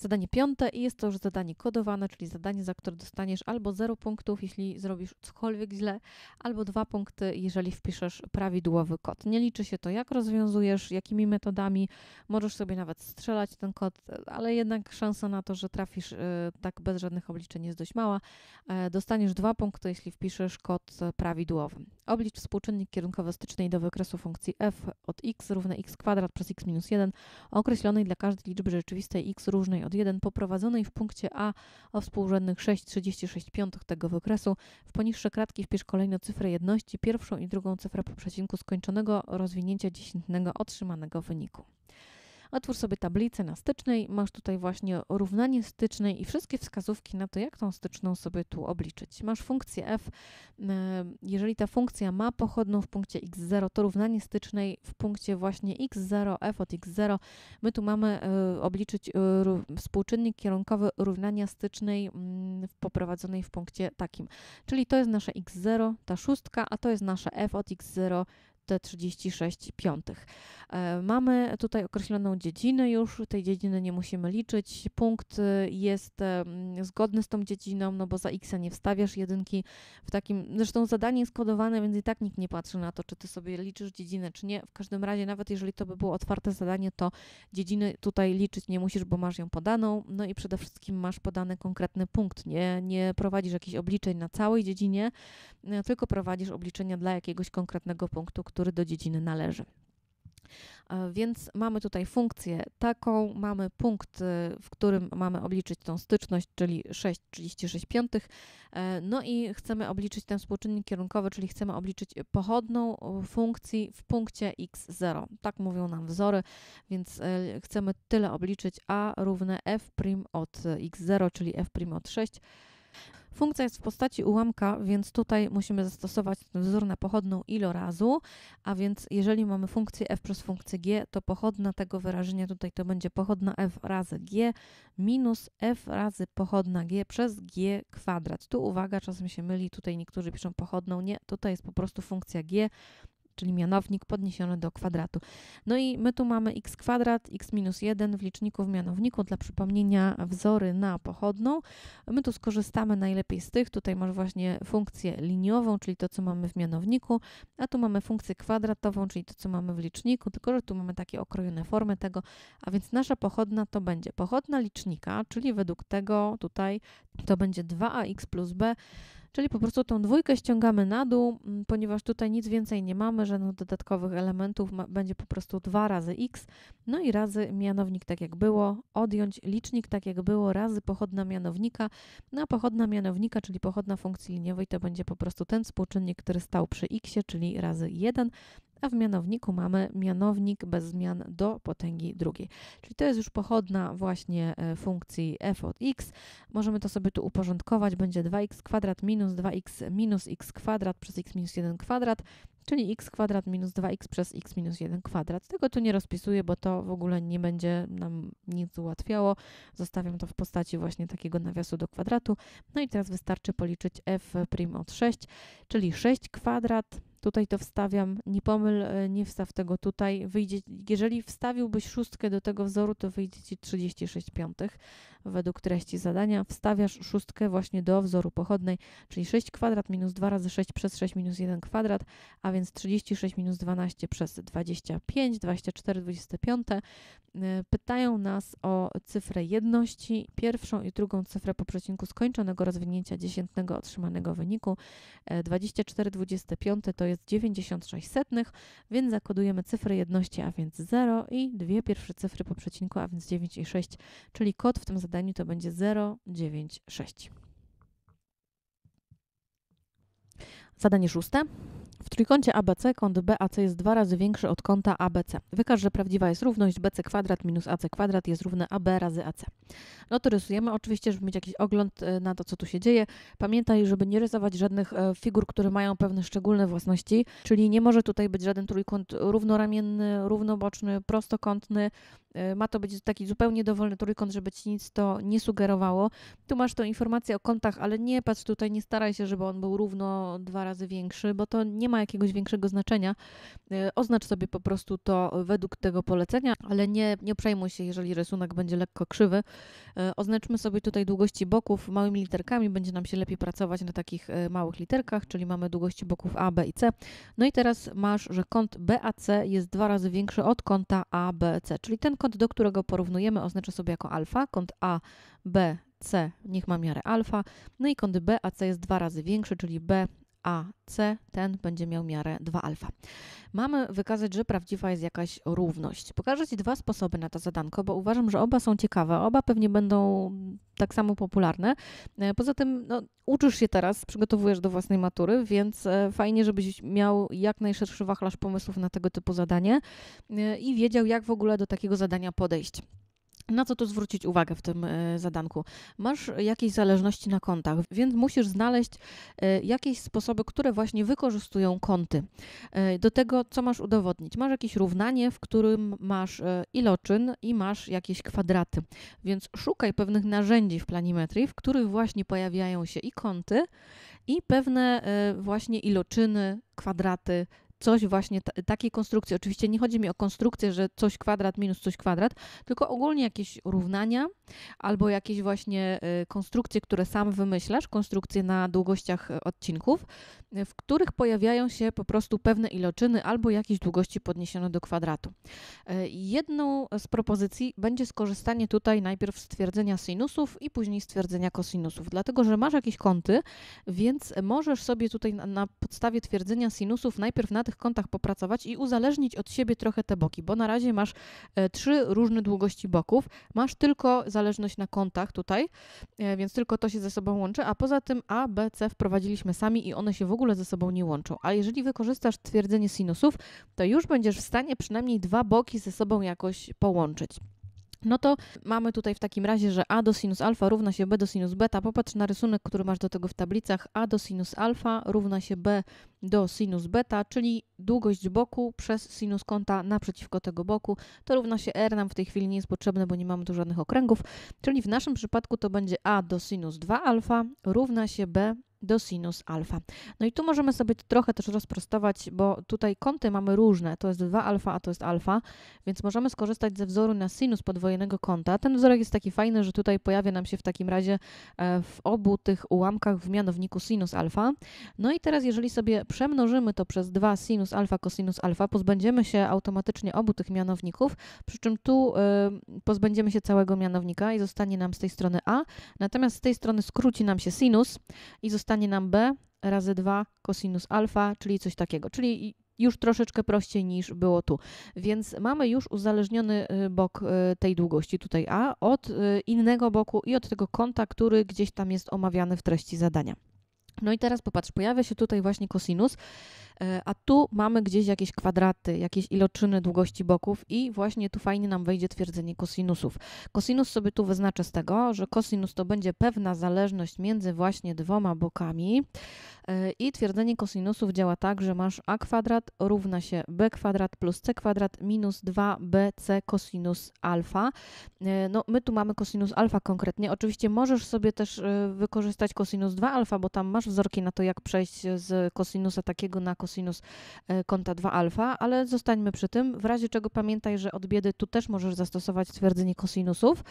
Zadanie piąte i jest to już zadanie kodowane, czyli zadanie, za które dostaniesz albo 0 punktów, jeśli zrobisz cokolwiek źle, albo 2 punkty, jeżeli wpiszesz prawidłowy kod. Nie liczy się to, jak rozwiązujesz, jakimi metodami, możesz sobie nawet strzelać ten kod, ale jednak szansa na to, że trafisz e, tak bez żadnych obliczeń jest dość mała. E, dostaniesz 2 punkty, jeśli wpiszesz kod e, prawidłowy. Oblicz współczynnik kierunkowy stycznej do wykresu funkcji f od x równe x kwadrat przez x minus 1 określonej dla każdej liczby rzeczywistej x różnej od od 1 poprowadzonej w punkcie A o współrzędnych 6,36 tego wykresu w poniższe kratki wpisz kolejno cyfrę jedności, pierwszą i drugą cyfrę po przecinku skończonego rozwinięcia dziesiętnego otrzymanego wyniku. Otwórz sobie tablicę na stycznej, masz tutaj właśnie równanie stycznej i wszystkie wskazówki na to, jak tą styczną sobie tu obliczyć. Masz funkcję f, e, jeżeli ta funkcja ma pochodną w punkcie x0, to równanie stycznej w punkcie właśnie x0, f od x0, my tu mamy e, obliczyć e, współczynnik kierunkowy równania stycznej mm, poprowadzonej w punkcie takim. Czyli to jest nasze x0, ta szóstka, a to jest nasze f od x0 te 36 piątych. E, mamy tutaj określoną dziedzinę już, tej dziedziny nie musimy liczyć. Punkt y, jest zgodny z tą dziedziną, no bo za x nie wstawiasz jedynki w takim, zresztą zadanie jest kodowane, więc i tak nikt nie patrzy na to, czy ty sobie liczysz dziedzinę, czy nie. W każdym razie, nawet jeżeli to by było otwarte zadanie, to dziedziny tutaj liczyć nie musisz, bo masz ją podaną, no i przede wszystkim masz podany konkretny punkt. Nie, nie prowadzisz jakichś obliczeń na całej dziedzinie, tylko prowadzisz obliczenia dla jakiegoś konkretnego punktu, który który do dziedziny należy. Więc mamy tutaj funkcję taką, mamy punkt, y, w którym mamy obliczyć tą styczność, czyli 6,36 e, no i chcemy obliczyć ten współczynnik kierunkowy, czyli chcemy obliczyć pochodną funkcji w punkcie x0. Tak mówią nam wzory, więc e, chcemy tyle obliczyć, a równe f' od y, x0, czyli f' od 6 Funkcja jest w postaci ułamka, więc tutaj musimy zastosować ten wzór na pochodną ilorazu, a więc jeżeli mamy funkcję f przez funkcję g, to pochodna tego wyrażenia tutaj to będzie pochodna f razy g minus f razy pochodna g przez g kwadrat. Tu uwaga, czasem się myli, tutaj niektórzy piszą pochodną, nie, tutaj jest po prostu funkcja g czyli mianownik podniesiony do kwadratu. No i my tu mamy x kwadrat, x minus 1 w liczniku w mianowniku dla przypomnienia wzory na pochodną. My tu skorzystamy najlepiej z tych, tutaj masz właśnie funkcję liniową, czyli to, co mamy w mianowniku, a tu mamy funkcję kwadratową, czyli to, co mamy w liczniku, tylko że tu mamy takie okrojone formy tego, a więc nasza pochodna to będzie pochodna licznika, czyli według tego tutaj to będzie 2ax plus b Czyli po prostu tą dwójkę ściągamy na dół, ponieważ tutaj nic więcej nie mamy, żadnych dodatkowych elementów, ma, będzie po prostu 2 razy x, no i razy mianownik tak jak było, odjąć licznik tak jak było, razy pochodna mianownika, no a pochodna mianownika, czyli pochodna funkcji liniowej, to będzie po prostu ten współczynnik, który stał przy x, czyli razy 1, a w mianowniku mamy mianownik bez zmian do potęgi drugiej. Czyli to jest już pochodna właśnie e, funkcji f od x. Możemy to sobie tu uporządkować. Będzie 2x kwadrat minus 2x minus x kwadrat przez x minus 1 kwadrat, czyli x kwadrat minus 2x przez x minus 1 kwadrat. Tego tu nie rozpisuję, bo to w ogóle nie będzie nam nic ułatwiało. Zostawiam to w postaci właśnie takiego nawiasu do kwadratu. No i teraz wystarczy policzyć f' od 6, czyli 6 kwadrat Tutaj to wstawiam, nie pomyl, e, nie wstaw tego tutaj. Wyjdzie, jeżeli wstawiłbyś szóstkę do tego wzoru, to wyjdzie ci 36 piątych według treści zadania. Wstawiasz szóstkę właśnie do wzoru pochodnej, czyli 6 kwadrat minus 2 razy 6 przez 6 minus 1 kwadrat, a więc 36 minus 12 przez 25, 24, 25. Pytają nas o cyfrę jedności, pierwszą i drugą cyfrę po przecinku skończonego rozwinięcia dziesiętnego otrzymanego wyniku. 24, e, 25 to jest 96 setnych, więc zakodujemy cyfry jedności, a więc 0 i dwie pierwsze cyfry po przecinku, a więc 9 i 6, czyli kod w tym zadaniu to będzie 096. Zadanie szóste. W trójkącie ABC kąt BAC jest dwa razy większy od kąta ABC. Wykaż, że prawdziwa jest równość BC kwadrat minus AC kwadrat jest równe AB razy AC. No to rysujemy oczywiście, żeby mieć jakiś ogląd e, na to, co tu się dzieje. Pamiętaj, żeby nie rysować żadnych e, figur, które mają pewne szczególne własności, czyli nie może tutaj być żaden trójkąt równoramienny, równoboczny, prostokątny, Y, ma to być taki zupełnie dowolny trójkąt, żeby ci nic to nie sugerowało. Tu masz tą informację o kątach, ale nie patrz tutaj, nie staraj się, żeby on był równo dwa razy większy, bo to nie ma jakiegoś większego znaczenia. Y, oznacz sobie po prostu to według tego polecenia, ale nie, nie przejmuj się, jeżeli rysunek będzie lekko krzywy. Y, oznaczmy sobie tutaj długości boków małymi literkami, będzie nam się lepiej pracować na takich małych literkach, czyli mamy długości boków A, B i C. No i teraz masz, że kąt BAC jest dwa razy większy od kąta ABC, czyli ten kąt kąt, do którego porównujemy, oznaczę sobie jako alfa. Kąt A, B, C niech ma miarę alfa. No i kąt B, a C jest dwa razy większy, czyli B a C ten będzie miał miarę 2 alfa. Mamy wykazać, że prawdziwa jest jakaś równość. Pokażę Ci dwa sposoby na to zadanko, bo uważam, że oba są ciekawe, oba pewnie będą tak samo popularne. E, poza tym no, uczysz się teraz, przygotowujesz do własnej matury, więc e, fajnie, żebyś miał jak najszerszy wachlarz pomysłów na tego typu zadanie e, i wiedział, jak w ogóle do takiego zadania podejść. Na co tu zwrócić uwagę w tym e, zadanku? Masz jakieś zależności na kontach, więc musisz znaleźć e, jakieś sposoby, które właśnie wykorzystują kąty e, Do tego, co masz udowodnić? Masz jakieś równanie, w którym masz iloczyn i masz jakieś kwadraty. Więc szukaj pewnych narzędzi w planimetrii, w których właśnie pojawiają się i kąty, i pewne właśnie iloczyny, kwadraty coś właśnie t- takiej konstrukcji. Oczywiście nie chodzi mi o konstrukcję, że coś kwadrat minus coś kwadrat, tylko ogólnie jakieś równania albo jakieś właśnie y, konstrukcje, które sam wymyślasz, konstrukcje na długościach y, odcinków, y, w których pojawiają się po prostu pewne iloczyny albo jakieś długości podniesione do kwadratu. Jedną z propozycji będzie skorzystanie tutaj najpierw stwierdzenia sinusów i później stwierdzenia kosinusów, dlatego że masz jakieś kąty, więc możesz sobie tutaj na, na podstawie twierdzenia sinusów najpierw na tych kątach popracować i uzależnić od siebie trochę te boki, bo na razie masz e, trzy różne długości boków, masz tylko zależność na kątach tutaj, e, więc tylko to się ze sobą łączy, a poza tym A, B, C wprowadziliśmy sami i one się w ogóle ze sobą nie łączą. A jeżeli wykorzystasz twierdzenie sinusów, to już będziesz w stanie przynajmniej dwa boki ze sobą jakoś połączyć. No to mamy tutaj w takim razie, że a do sinus alfa równa się b do sinus beta. Popatrz na rysunek, który masz do tego w tablicach. a do sinus alfa równa się b do sinus beta, czyli długość boku przez sinus kąta naprzeciwko tego boku. To równa się r, nam w tej chwili nie jest potrzebne, bo nie mamy tu żadnych okręgów. Czyli w naszym przypadku to będzie a do sinus 2 alfa równa się b do sinus alfa. No i tu możemy sobie trochę też rozprostować, bo tutaj kąty mamy różne, to jest 2 alfa, a to jest alfa, więc możemy skorzystać ze wzoru na sinus podwojonego kąta. Ten wzorek jest taki fajny, że tutaj pojawia nam się w takim razie e, w obu tych ułamkach w mianowniku sinus alfa. No i teraz jeżeli sobie przemnożymy to przez 2 sinus alfa cosinus alfa, pozbędziemy się automatycznie obu tych mianowników, przy czym tu y, pozbędziemy się całego mianownika i zostanie nam z tej strony a, natomiast z tej strony skróci nam się sinus i zostanie zostanie nam b razy 2 cosinus alfa, czyli coś takiego. Czyli już troszeczkę prościej niż było tu. Więc mamy już uzależniony y, bok y, tej długości tutaj A od y, innego boku i od tego kąta, który gdzieś tam jest omawiany w treści zadania. No i teraz popatrz, pojawia się tutaj właśnie kosinus, e, a tu mamy gdzieś jakieś kwadraty, jakieś iloczyny długości boków i właśnie tu fajnie nam wejdzie twierdzenie kosinusów. Kosinus sobie tu wyznaczę z tego, że kosinus to będzie pewna zależność między właśnie dwoma bokami e, i twierdzenie kosinusów działa tak, że masz a kwadrat równa się b kwadrat plus c kwadrat minus 2bc kosinus alfa. E, no my tu mamy kosinus alfa konkretnie. Oczywiście możesz sobie też wykorzystać kosinus 2 alfa, bo tam masz wzorki na to, jak przejść z kosinusa takiego na kosinus e, kąta 2 alfa, ale zostańmy przy tym. W razie czego pamiętaj, że od biedy tu też możesz zastosować twierdzenie kosinusów,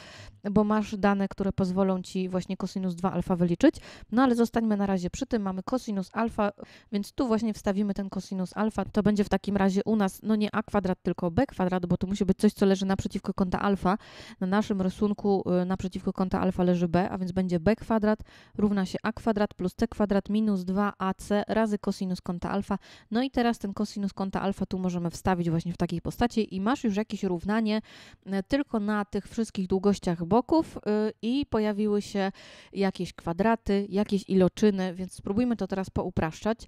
bo masz dane, które pozwolą ci właśnie kosinus 2 alfa wyliczyć. No ale zostańmy na razie przy tym. Mamy kosinus alfa, więc tu właśnie wstawimy ten kosinus alfa. To będzie w takim razie u nas, no nie a kwadrat, tylko b kwadrat, bo to musi być coś, co leży naprzeciwko kąta alfa. Na naszym rysunku e, naprzeciwko kąta alfa leży b, a więc będzie b kwadrat równa się a kwadrat plus c kwadrat kwadrat minus 2ac razy kosinus kąta alfa. No i teraz ten kosinus kąta alfa tu możemy wstawić właśnie w takiej postaci i masz już jakieś równanie e, tylko na tych wszystkich długościach boków y, i pojawiły się jakieś kwadraty, jakieś iloczyny, więc spróbujmy to teraz poupraszczać.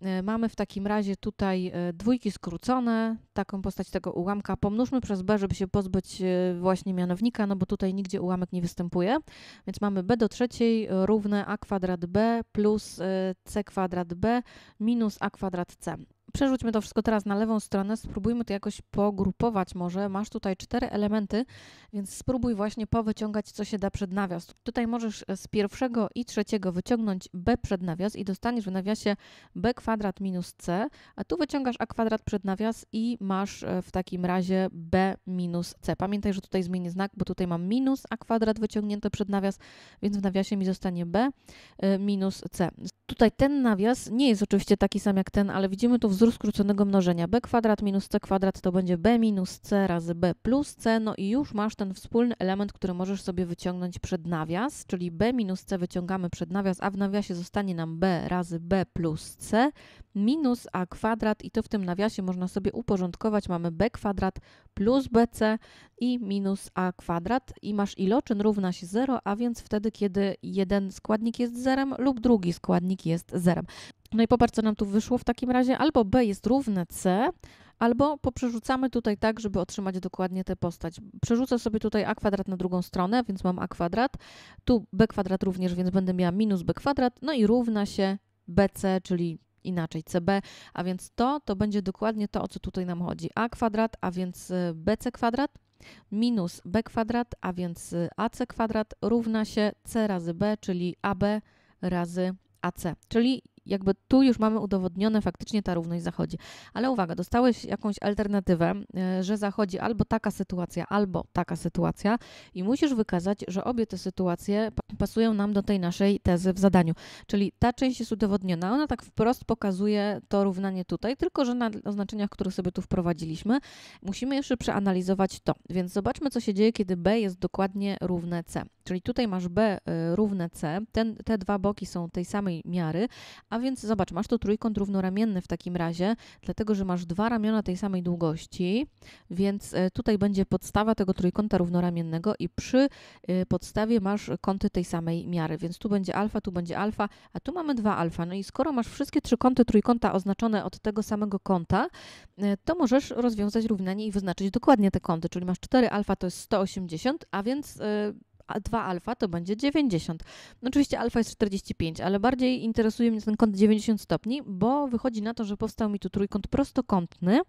E, mamy w takim razie tutaj e, dwójki skrócone, taką postać tego ułamka. Pomnóżmy przez b, żeby się pozbyć właśnie mianownika, no bo tutaj nigdzie ułamek nie występuje. Więc mamy b do trzeciej równe a kwadrat b plus plus y, c kwadrat b minus a kwadrat c. Przerzućmy to wszystko teraz na lewą stronę, spróbujmy to jakoś pogrupować może. Masz tutaj cztery elementy, więc spróbuj właśnie powyciągać, co się da przed nawias. Tutaj możesz e, z pierwszego i trzeciego wyciągnąć b przed nawias i dostaniesz w nawiasie b kwadrat minus c, a tu wyciągasz a kwadrat przed nawias i masz e, w takim razie b minus c. Pamiętaj, że tutaj zmienię znak, bo tutaj mam minus a kwadrat wyciągnięte przed nawias, więc w nawiasie mi zostanie b e, minus c. Tutaj ten nawias nie jest oczywiście taki sam jak ten, ale widzimy tu wzór wzór skróconego mnożenia. b kwadrat minus c kwadrat to będzie b minus c razy b plus c, no i już masz ten wspólny element, który możesz sobie wyciągnąć przed nawias, czyli b minus c wyciągamy przed nawias, a w nawiasie zostanie nam b razy b plus c minus a kwadrat i to w tym nawiasie można sobie uporządkować. Mamy b kwadrat plus bc i minus a kwadrat i masz iloczyn równa się 0, a więc wtedy, kiedy jeden składnik jest zerem lub drugi składnik jest zerem. No i popatrz, co nam tu wyszło w takim razie. Albo B jest równe C, albo poprzerzucamy tutaj tak, żeby otrzymać dokładnie tę postać. Przerzucę sobie tutaj a kwadrat na drugą stronę, więc mam a kwadrat. Tu b kwadrat również, więc będę miała minus b kwadrat. No i równa się bc, czyli inaczej CB, a więc to to będzie dokładnie to, o co tutaj nam chodzi. A kwadrat, a więc y, BC kwadrat minus B kwadrat, a więc y, AC kwadrat równa się C razy B, czyli AB razy AC. Czyli jakby tu już mamy udowodnione faktycznie ta równość zachodzi. Ale uwaga, dostałeś jakąś alternatywę, e, że zachodzi albo taka sytuacja, albo taka sytuacja i musisz wykazać, że obie te sytuacje pasują nam do tej naszej tezy w zadaniu. Czyli ta część jest udowodniona, ona tak wprost pokazuje to równanie tutaj, tylko że na oznaczeniach, których sobie tu wprowadziliśmy, musimy jeszcze przeanalizować to. Więc zobaczmy, co się dzieje, kiedy B jest dokładnie równe C. Czyli tutaj masz B y, równe C, Ten, te dwa boki są tej samej miary, a więc zobacz, masz tu trójkąt równoramienny w takim razie, dlatego że masz dwa ramiona tej samej długości, więc y, tutaj będzie podstawa tego trójkąta równoramiennego i przy y, podstawie masz kąty tej samej miary, więc tu będzie alfa, tu będzie alfa, a tu mamy dwa alfa. No i skoro masz wszystkie trzy kąty trójkąta oznaczone od tego samego kąta, to możesz rozwiązać równanie i wyznaczyć dokładnie te kąty, czyli masz 4 alfa to jest 180, a więc 2 alfa to będzie 90. No, oczywiście alfa jest 45, ale bardziej interesuje mnie ten kąt 90 stopni, bo wychodzi na to, że powstał mi tu trójkąt prostokątny,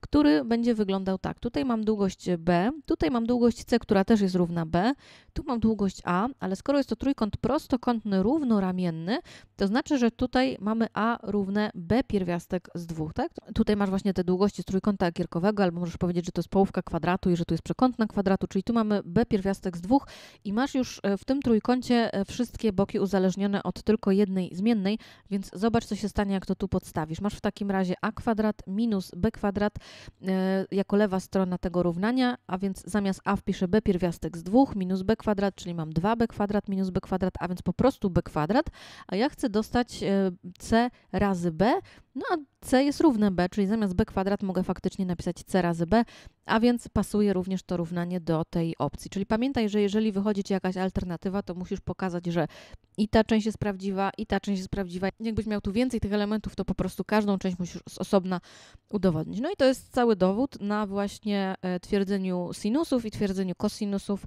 który będzie wyglądał tak. Tutaj mam długość B, tutaj mam długość C, która też jest równa B, tu mam długość A, ale skoro jest to trójkąt prostokątny równoramienny, to znaczy, że tutaj mamy A równe B pierwiastek z dwóch, tak? Tutaj masz właśnie te długości z trójkąta kierkowego, albo możesz powiedzieć, że to jest połówka kwadratu i że tu jest przekątna kwadratu, czyli tu mamy B pierwiastek z dwóch, i masz już e, w tym trójkącie e, wszystkie boki uzależnione od tylko jednej zmiennej, więc zobacz, co się stanie, jak to tu podstawisz. Masz w takim razie a kwadrat minus b kwadrat e, jako lewa strona tego równania, a więc zamiast a wpiszę b pierwiastek z 2 minus b kwadrat, czyli mam 2b kwadrat minus b kwadrat, a więc po prostu b kwadrat, a ja chcę dostać c razy b, no a c jest równe b, czyli zamiast b kwadrat mogę faktycznie napisać c razy b, a więc pasuje również to równanie do tej opcji. Czyli pamiętaj, że jeżeli wychodzi ci jakaś alternatywa, to musisz pokazać, że i ta część jest prawdziwa, i ta część jest prawdziwa. Jakbyś miał tu więcej tych elementów, to po prostu każdą część musisz z osobna udowodnić. No i to jest cały dowód na właśnie e, twierdzeniu sinusów i twierdzeniu kosinusów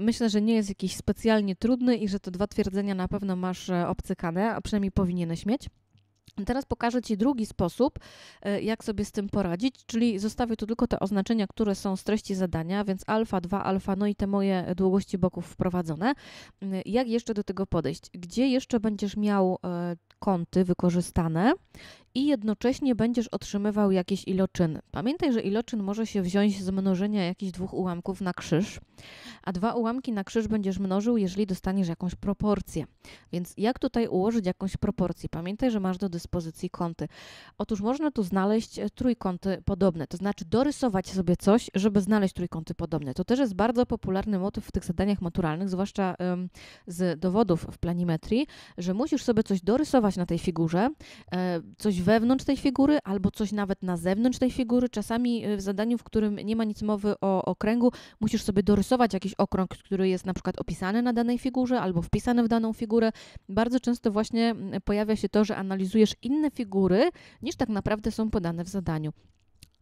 myślę, że nie jest jakiś specjalnie trudny i że te dwa twierdzenia na pewno masz e, obcykane, a przynajmniej powinieneś mieć. Teraz pokażę Ci drugi sposób, e, jak sobie z tym poradzić, czyli zostawię tu tylko te oznaczenia, które są z treści zadania, więc alfa, 2, alfa, no i te moje długości boków wprowadzone. E, jak jeszcze do tego podejść? Gdzie jeszcze będziesz miał e, kąty wykorzystane i jednocześnie będziesz otrzymywał jakieś iloczyny. Pamiętaj, że iloczyn może się wziąć z mnożenia jakichś dwóch ułamków na krzyż, a dwa ułamki na krzyż będziesz mnożył, jeżeli dostaniesz jakąś proporcję. Więc jak tutaj ułożyć jakąś proporcję? Pamiętaj, że masz do dyspozycji kąty. Otóż można tu znaleźć e, trójkąty podobne, to znaczy dorysować sobie coś, żeby znaleźć trójkąty podobne. To też jest bardzo popularny motyw w tych zadaniach maturalnych, zwłaszcza ym, z dowodów w planimetrii, że musisz sobie coś dorysować na tej figurze, y, coś wewnątrz tej figury, albo coś nawet na zewnątrz tej figury. Czasami y, w zadaniu, w którym nie ma nic mowy o okręgu, musisz sobie dorysować jakiś okrąg, który jest na przykład opisany na danej figurze albo wpisany w daną figurę. Bardzo często właśnie mm, pojawia się to, że analizujesz inne figury niż tak naprawdę są podane w zadaniu.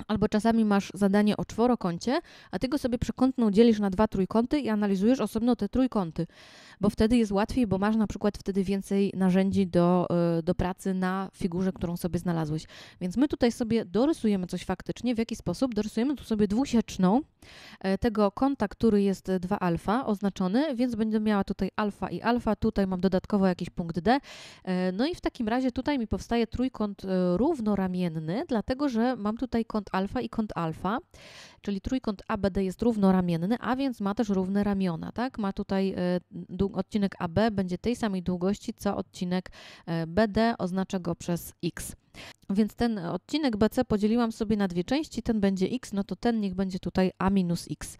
Albo czasami masz zadanie o czworokącie, a ty go sobie przekątną dzielisz na dwa trójkąty i analizujesz osobno te trójkąty, bo wtedy jest łatwiej, bo masz na przykład wtedy więcej narzędzi do, y, do pracy na figurze, którą sobie znalazłeś. Więc my tutaj sobie dorysujemy coś faktycznie, w jaki sposób dorysujemy tu sobie dwusieczną, E, tego konta, który jest 2 e, alfa oznaczony, więc będę miała tutaj alfa i alfa, tutaj mam dodatkowo jakiś punkt D. E, no i w takim razie tutaj mi powstaje trójkąt równoramienny, dlatego że mam tutaj kąt alfa i kąt alfa czyli trójkąt ABD jest równoramienny, a więc ma też równe ramiona, tak? Ma tutaj y, odcinek AB będzie tej samej długości co odcinek y, BD, oznacza go przez X. Więc ten odcinek BC podzieliłam sobie na dwie części, ten będzie x, no to ten niech będzie tutaj a minus x. Y,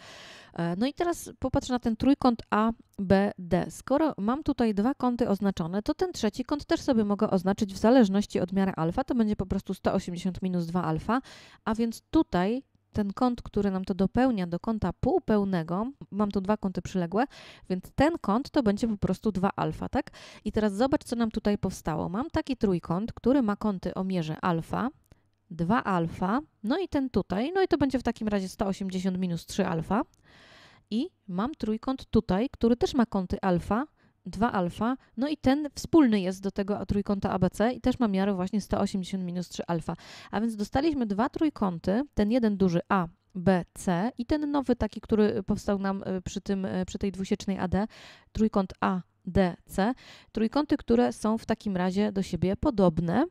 no i teraz popatrz na ten trójkąt ABD. Skoro mam tutaj dwa kąty oznaczone, to ten trzeci kąt też sobie mogę oznaczyć w zależności od miary alfa, to będzie po prostu 180 minus 2 alfa, a więc tutaj ten kąt, który nam to dopełnia do kąta półpełnego, mam tu dwa kąty przyległe, więc ten kąt to będzie po prostu 2 alfa, tak? I teraz zobacz, co nam tutaj powstało. Mam taki trójkąt, który ma kąty o mierze alfa, 2 alfa, no i ten tutaj, no i to będzie w takim razie 180 minus 3 alfa. I mam trójkąt tutaj, który też ma kąty alfa, 2 alfa, no i ten wspólny jest do tego trójkąta ABC i też ma miarę właśnie 180 minus 3 alfa. A więc dostaliśmy dwa trójkąty, ten jeden duży A B, C i ten nowy taki, który powstał nam e, przy, tym, e, przy tej dwusiecznej AD, trójkąt A, D, C, trójkąty, które są w takim razie do siebie podobne,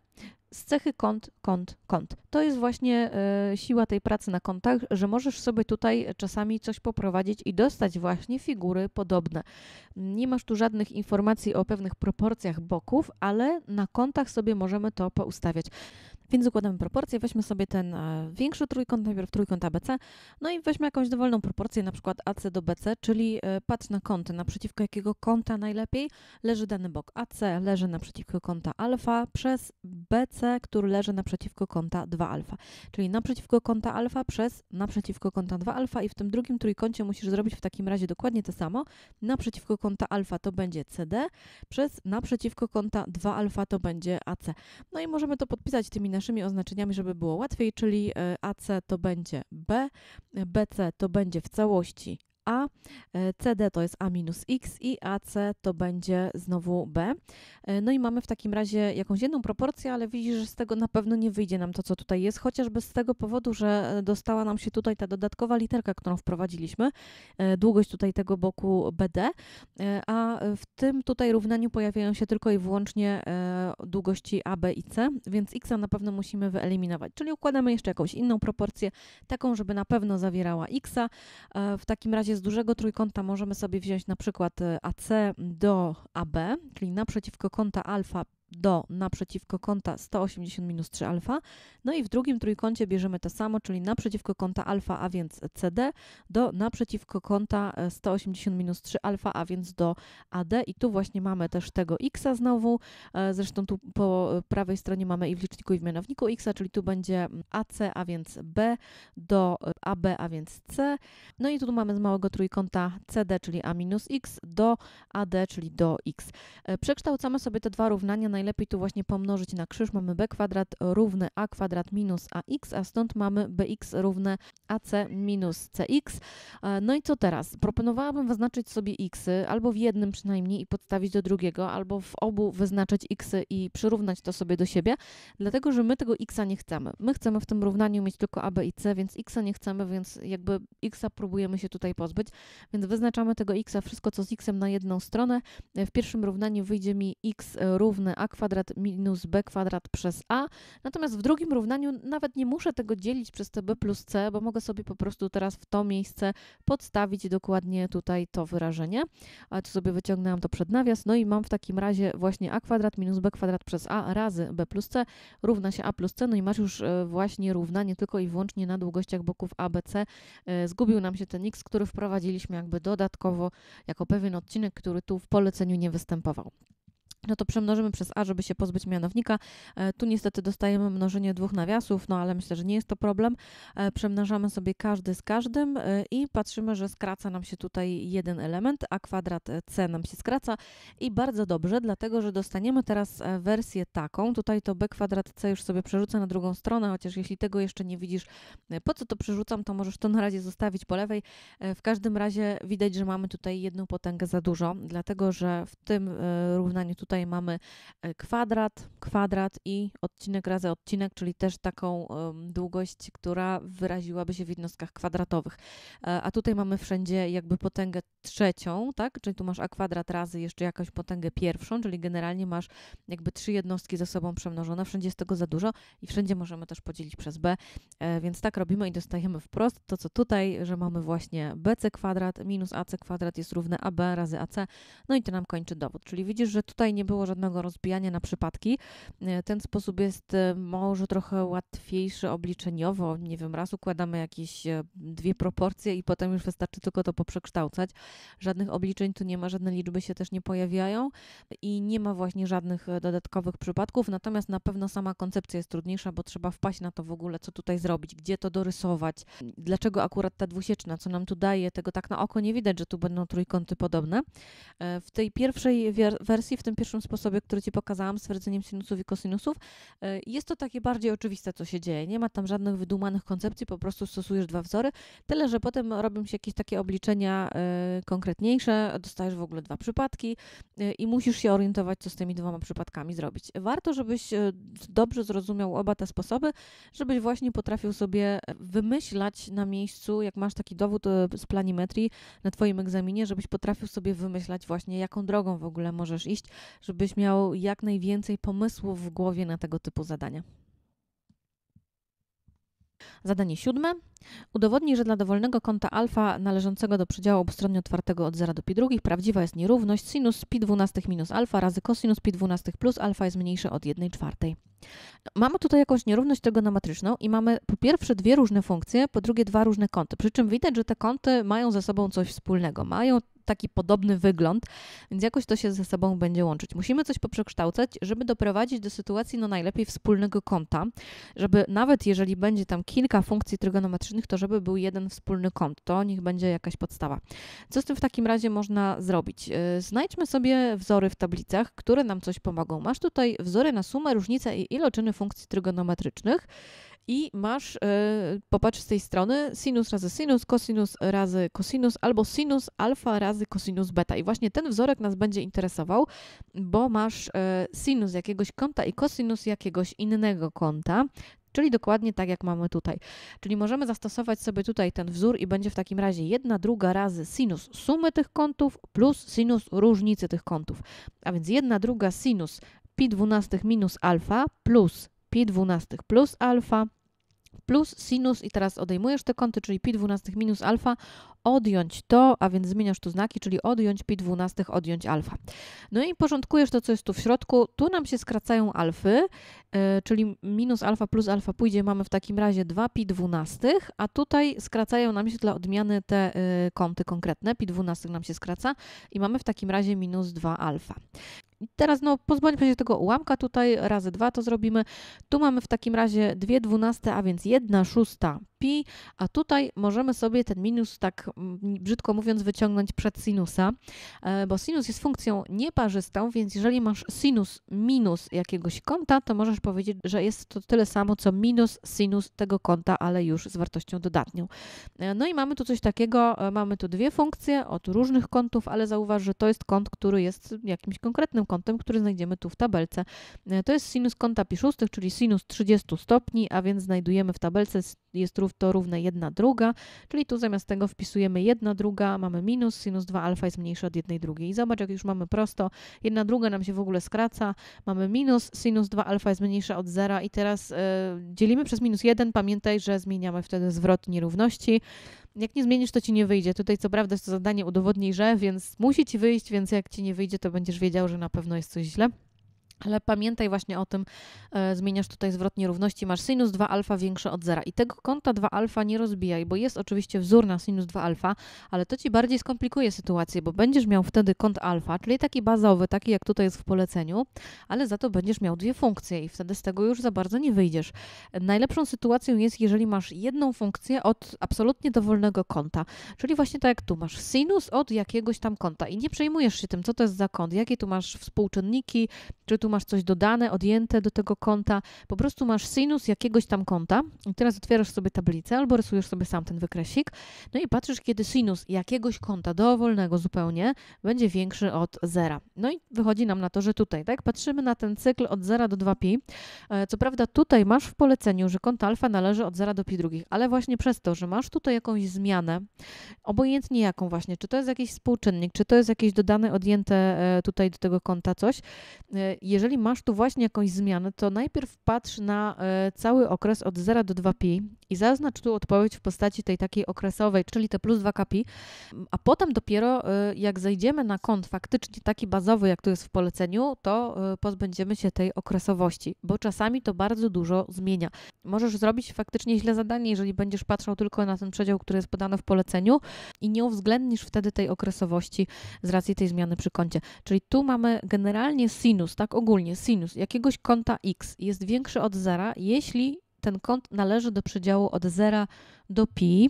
z cechy kąt, kąt, kąt. To jest właśnie e, siła tej pracy na kątach, że możesz sobie tutaj czasami coś poprowadzić i dostać właśnie figury podobne. Nie masz tu żadnych informacji o pewnych proporcjach boków, ale na kątach sobie możemy to poustawiać. Więc układamy proporcje, weźmy sobie ten e, większy trójkąt, najpierw trójkąt ABC, no i weźmy jakąś dowolną proporcję, na przykład AC do BC, czyli e, patrz na kąty, naprzeciwko jakiego kąta najlepiej leży dany bok. AC leży naprzeciwko kąta alfa przez BC, który leży naprzeciwko kąta 2 alfa, czyli naprzeciwko kąta alfa przez naprzeciwko kąta 2 alfa i w tym drugim trójkącie musisz zrobić w takim razie dokładnie to samo. Naprzeciwko kąta alfa to będzie CD, przez naprzeciwko kąta 2 alfa to będzie AC. No i możemy to podpisać tymi naszymi oznaczeniami, żeby było łatwiej, czyli e, AC to będzie B, BC to będzie w całości a, e, CD to jest A minus X i AC to będzie znowu B. E, no i mamy w takim razie jakąś jedną proporcję, ale widzisz, że z tego na pewno nie wyjdzie nam to, co tutaj jest, chociażby z tego powodu, że dostała nam się tutaj ta dodatkowa literka, którą wprowadziliśmy, e, długość tutaj tego boku BD, a w tym tutaj równaniu pojawiają się tylko i wyłącznie długości AB i C, więc X na pewno musimy wyeliminować, czyli układamy jeszcze jakąś inną proporcję, taką, żeby na pewno zawierała X. W takim razie z dużego trójkąta możemy sobie wziąć na przykład y, AC do AB, czyli naprzeciwko kąta alfa do naprzeciwko kąta 180-3 alfa. No i w drugim trójkącie bierzemy to samo, czyli naprzeciwko kąta alfa, a więc CD, do naprzeciwko kąta 180-3 e, alfa, a więc do AD. I tu właśnie mamy też tego x znowu. E, zresztą tu po e, prawej stronie mamy i w liczniku, i w mianowniku x, czyli tu będzie mm, AC, a więc B, do AB, a więc C. No i tu mamy z małego trójkąta CD, czyli A minus x, do AD, czyli do x. Przekształcamy sobie te dwa równania, najlepiej najlepiej tu właśnie pomnożyć na krzyż. Mamy b kwadrat równy a kwadrat minus ax, a stąd mamy bx równe ac minus cx. E, no i co teraz? Proponowałabym wyznaczyć sobie x y albo w jednym przynajmniej i podstawić do drugiego, albo w obu wyznaczyć x y i przyrównać to sobie do siebie, dlatego że my tego x nie chcemy. My chcemy w tym równaniu mieć tylko a, b i c, więc x nie chcemy, więc jakby x próbujemy się tutaj pozbyć, więc wyznaczamy tego x wszystko co z x na jedną stronę. E, w pierwszym równaniu wyjdzie mi x równe a a kwadrat minus b kwadrat przez a. Natomiast w drugim równaniu nawet nie muszę tego dzielić przez te b plus c, bo mogę sobie po prostu teraz w to miejsce podstawić dokładnie tutaj to wyrażenie. A tu sobie wyciągnęłam to przed nawias. No i mam w takim razie właśnie a kwadrat minus b kwadrat przez a razy b plus c równa się a plus c. No i masz już e, właśnie równanie tylko i wyłącznie na długościach boków a, b, c. E, zgubił nam się ten x, który wprowadziliśmy jakby dodatkowo jako pewien odcinek, który tu w poleceniu nie występował no to przemnożymy przez A, żeby się pozbyć mianownika. E, tu niestety dostajemy mnożenie dwóch nawiasów, no ale myślę, że nie jest to problem. E, przemnażamy sobie każdy z każdym e, i patrzymy, że skraca nam się tutaj jeden element, a kwadrat C nam się skraca i bardzo dobrze, dlatego że dostaniemy teraz wersję taką. Tutaj to B kwadrat C już sobie przerzucę na drugą stronę, chociaż jeśli tego jeszcze nie widzisz, po co to przerzucam, to możesz to na razie zostawić po lewej. W każdym razie widać, że mamy tutaj jedną potęgę za dużo, dlatego że w tym równaniu tutaj tutaj mamy e, kwadrat, kwadrat i odcinek razy odcinek, czyli też taką długość, która wyraziłaby się w jednostkach kwadratowych. E, a tutaj mamy wszędzie jakby potęgę trzecią, tak? Czyli tu masz a kwadrat razy jeszcze jakąś potęgę pierwszą, czyli generalnie masz jakby trzy jednostki ze sobą przemnożone, wszędzie jest tego za dużo i wszędzie możemy też podzielić przez b, e, więc tak robimy i dostajemy wprost to, co tutaj, że mamy właśnie bc kwadrat minus ac kwadrat jest równe ab razy ac, no i to nam kończy dowód. Czyli widzisz, że tutaj nie było żadnego rozbijania na przypadki. E, ten sposób jest e, może trochę łatwiejszy obliczeniowo. Nie wiem, raz układamy jakieś e, dwie proporcje i potem już wystarczy tylko to poprzekształcać. Żadnych obliczeń tu nie ma, żadne liczby się też nie pojawiają i nie ma właśnie żadnych dodatkowych przypadków. Natomiast na pewno sama koncepcja jest trudniejsza, bo trzeba wpaść na to w ogóle, co tutaj zrobić, gdzie to dorysować, dlaczego akurat ta dwusieczna, co nam tu daje, tego tak na oko nie widać, że tu będą trójkąty podobne. W tej pierwszej wersji, w tym pierwszym pierwszym sposobie, który Ci pokazałam, stwierdzeniem sinusów i kosinusów. E, jest to takie bardziej oczywiste, co się dzieje. Nie ma tam żadnych wydumanych koncepcji, po prostu stosujesz dwa wzory. Tyle, że potem robią się jakieś takie obliczenia e, konkretniejsze, dostajesz w ogóle dwa przypadki e, i musisz się orientować, co z tymi dwoma przypadkami zrobić. Warto, żebyś dobrze zrozumiał oba te sposoby, żebyś właśnie potrafił sobie wymyślać na miejscu, jak masz taki dowód z planimetrii na Twoim egzaminie, żebyś potrafił sobie wymyślać właśnie, jaką drogą w ogóle możesz iść, żebyś miał jak najwięcej pomysłów w głowie na tego typu zadania. Zadanie siódme. Udowodnij, że dla dowolnego kąta alfa należącego do przedziału obustronnie otwartego od 0 do pi drugich prawdziwa jest nierówność sinus pi dwunastych minus alfa razy cosinus pi dwunastych plus alfa jest mniejsze od 1 czwartej. Mamy tutaj jakąś nierówność trygonometryczną i mamy po pierwsze dwie różne funkcje, po drugie dwa różne kąty. Przy czym widać, że te kąty mają ze sobą coś wspólnego. Mają taki podobny wygląd, więc jakoś to się ze sobą będzie łączyć. Musimy coś poprzekształcać, żeby doprowadzić do sytuacji no najlepiej wspólnego kąta, żeby nawet jeżeli będzie tam kilka funkcji trygonometrycznych, to żeby był jeden wspólny kąt. To niech będzie jakaś podstawa. Co z tym w takim razie można zrobić? E, znajdźmy sobie wzory w tablicach, które nam coś pomogą. Masz tutaj wzory na sumę, różnice i iloczyny funkcji trygonometrycznych i masz, e, popatrz z tej strony, sinus razy sinus, kosinus razy kosinus, albo sinus alfa razy kosinus beta. I właśnie ten wzorek nas będzie interesował, bo masz e, sinus jakiegoś kąta i kosinus jakiegoś innego kąta. Czyli dokładnie tak, jak mamy tutaj. Czyli możemy zastosować sobie tutaj ten wzór i będzie w takim razie jedna druga razy sinus sumy tych kątów plus sinus różnicy tych kątów. A więc jedna druga sinus pi dwunastych minus alfa plus pi 12 plus alfa plus sinus i teraz odejmujesz te kąty, czyli pi 12 minus alfa, odjąć to, a więc zmieniasz tu znaki, czyli odjąć pi 12, odjąć alfa. No i porządkujesz to, co jest tu w środku. Tu nam się skracają alfy, y, czyli minus alfa plus alfa pójdzie, mamy w takim razie 2 pi 12, a tutaj skracają nam się dla odmiany te y, kąty konkretne, pi 12 nam się skraca i mamy w takim razie minus 2 alfa. I teraz no, pozbądźmy się tego ułamka tutaj, razy dwa to zrobimy. Tu mamy w takim razie 2 dwunaste, a więc 1 szósta a tutaj możemy sobie ten minus, tak mm, brzydko mówiąc, wyciągnąć przed sinusa, e, bo sinus jest funkcją nieparzystą, więc jeżeli masz sinus minus jakiegoś kąta, to możesz powiedzieć, że jest to tyle samo, co minus sinus tego kąta, ale już z wartością dodatnią. E, no i mamy tu coś takiego, e, mamy tu dwie funkcje od różnych kątów, ale zauważ, że to jest kąt, który jest jakimś konkretnym kątem, który znajdziemy tu w tabelce. To jest sinus kąta pi szóstych, czyli sinus 30 stopni, a więc znajdujemy w tabelce jest to równe 1 druga, czyli tu zamiast tego wpisujemy 1 druga, mamy minus, sinus 2 alfa jest mniejszy od 1 drugiej. I zobacz, jak już mamy prosto, 1 druga nam się w ogóle skraca, mamy minus, sinus 2 alfa jest mniejsza od 0 i teraz y, dzielimy przez minus 1, pamiętaj, że zmieniamy wtedy zwrot nierówności. Jak nie zmienisz, to ci nie wyjdzie. Tutaj co prawda jest to zadanie udowodnij, że, więc musi ci wyjść, więc jak ci nie wyjdzie, to będziesz wiedział, że na pewno jest coś źle. Ale pamiętaj właśnie o tym, e, zmieniasz tutaj zwrot nierówności, masz sinus 2 alfa większe od zera. I tego kąta 2 alfa nie rozbijaj, bo jest oczywiście wzór na sinus 2 alfa, ale to Ci bardziej skomplikuje sytuację, bo będziesz miał wtedy kąt alfa, czyli taki bazowy, taki jak tutaj jest w poleceniu, ale za to będziesz miał dwie funkcje i wtedy z tego już za bardzo nie wyjdziesz. Najlepszą sytuacją jest, jeżeli masz jedną funkcję od absolutnie dowolnego kąta, czyli właśnie tak jak tu masz sinus od jakiegoś tam kąta i nie przejmujesz się tym, co to jest za kąt, jakie tu masz współczynniki, czy tu tu masz coś dodane, odjęte do tego konta. Po prostu masz sinus jakiegoś tam konta i teraz otwierasz sobie tablicę albo rysujesz sobie sam ten wykresik, no i patrzysz, kiedy sinus jakiegoś konta, dowolnego zupełnie, będzie większy od zera. No i wychodzi nam na to, że tutaj, tak, patrzymy na ten cykl od 0 do 2pi. E, co prawda tutaj masz w poleceniu, że kąt alfa należy od 0 do pi drugich, ale właśnie przez to, że masz tutaj jakąś zmianę, obojętnie jaką właśnie, czy to jest jakiś współczynnik, czy to jest jakieś dodane, odjęte e, tutaj do tego konta coś, e, jeżeli masz tu właśnie jakąś zmianę, to najpierw patrz na e, cały okres od 0 do 2pi i zaznacz tu odpowiedź w postaci tej takiej okresowej, czyli te plus 2 kapi, a potem dopiero y, jak zejdziemy na kąt faktycznie taki bazowy, jak tu jest w poleceniu, to y, pozbędziemy się tej okresowości, bo czasami to bardzo dużo zmienia. Możesz zrobić faktycznie źle zadanie, jeżeli będziesz patrzał tylko na ten przedział, który jest podany w poleceniu i nie uwzględnisz wtedy tej okresowości z racji tej zmiany przy kącie. Czyli tu mamy generalnie sinus, tak ogólnie, sinus jakiegoś kąta x jest większy od zera, jeśli ten kąt należy do przedziału od 0 do pi,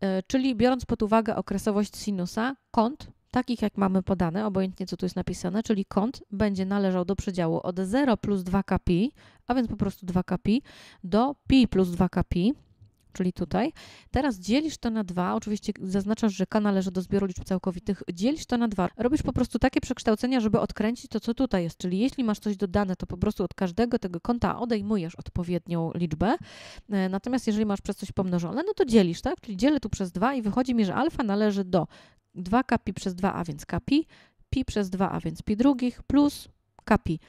e, czyli biorąc pod uwagę okresowość sinusa, kąt, takich jak mamy podane, obojętnie co tu jest napisane, czyli kąt będzie należał do przedziału od 0 plus 2 kpi, a więc po prostu 2 kpi, do pi plus 2 kpi, czyli tutaj. Teraz dzielisz to na dwa. Oczywiście zaznaczasz, że K należy do zbioru liczb całkowitych. Dzielisz to na dwa. Robisz po prostu takie przekształcenia, żeby odkręcić to, co tutaj jest. Czyli jeśli masz coś dodane, to po prostu od każdego tego konta odejmujesz odpowiednią liczbę. E, natomiast jeżeli masz przez coś pomnożone, no to dzielisz, tak? Czyli dzielę tu przez dwa i wychodzi mi, że alfa należy do 2 kapi przez 2, a więc kapi, pi przez 2, a więc pi drugich, plus kapi.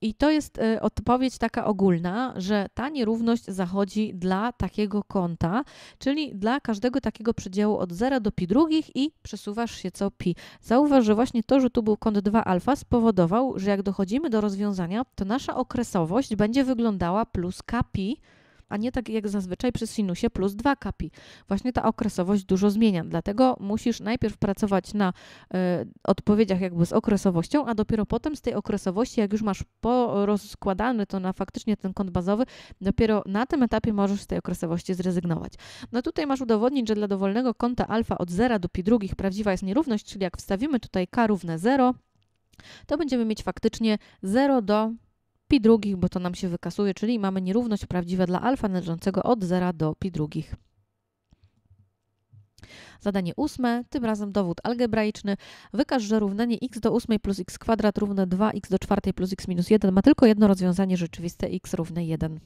I to jest y, odpowiedź taka ogólna, że ta nierówność zachodzi dla takiego kąta, czyli dla każdego takiego przedziału od 0 do pi drugich i przesuwasz się co pi. Zauważ, że właśnie to, że tu był kąt 2 alfa spowodował, że jak dochodzimy do rozwiązania, to nasza okresowość będzie wyglądała plus k pi, a nie tak jak zazwyczaj przy sinusie plus 2 kapi. Właśnie ta okresowość dużo zmienia, dlatego musisz najpierw pracować na y, odpowiedziach jakby z okresowością, a dopiero potem z tej okresowości, jak już masz porozkładany to na faktycznie ten kąt bazowy, dopiero na tym etapie możesz z tej okresowości zrezygnować. No tutaj masz udowodnić, że dla dowolnego kąta alfa od 0 do pi drugich prawdziwa jest nierówność, czyli jak wstawimy tutaj k równe 0, to będziemy mieć faktycznie 0 do pi drugich, bo to nam się wykasuje, czyli mamy nierówność prawdziwa dla alfa należącego od 0 do pi drugich. Zadanie ósme, tym razem dowód algebraiczny. Wykaż, że równanie x do 8 plus x kwadrat równe 2x do 4 plus x minus 1 ma tylko jedno rozwiązanie rzeczywiste x równe 1.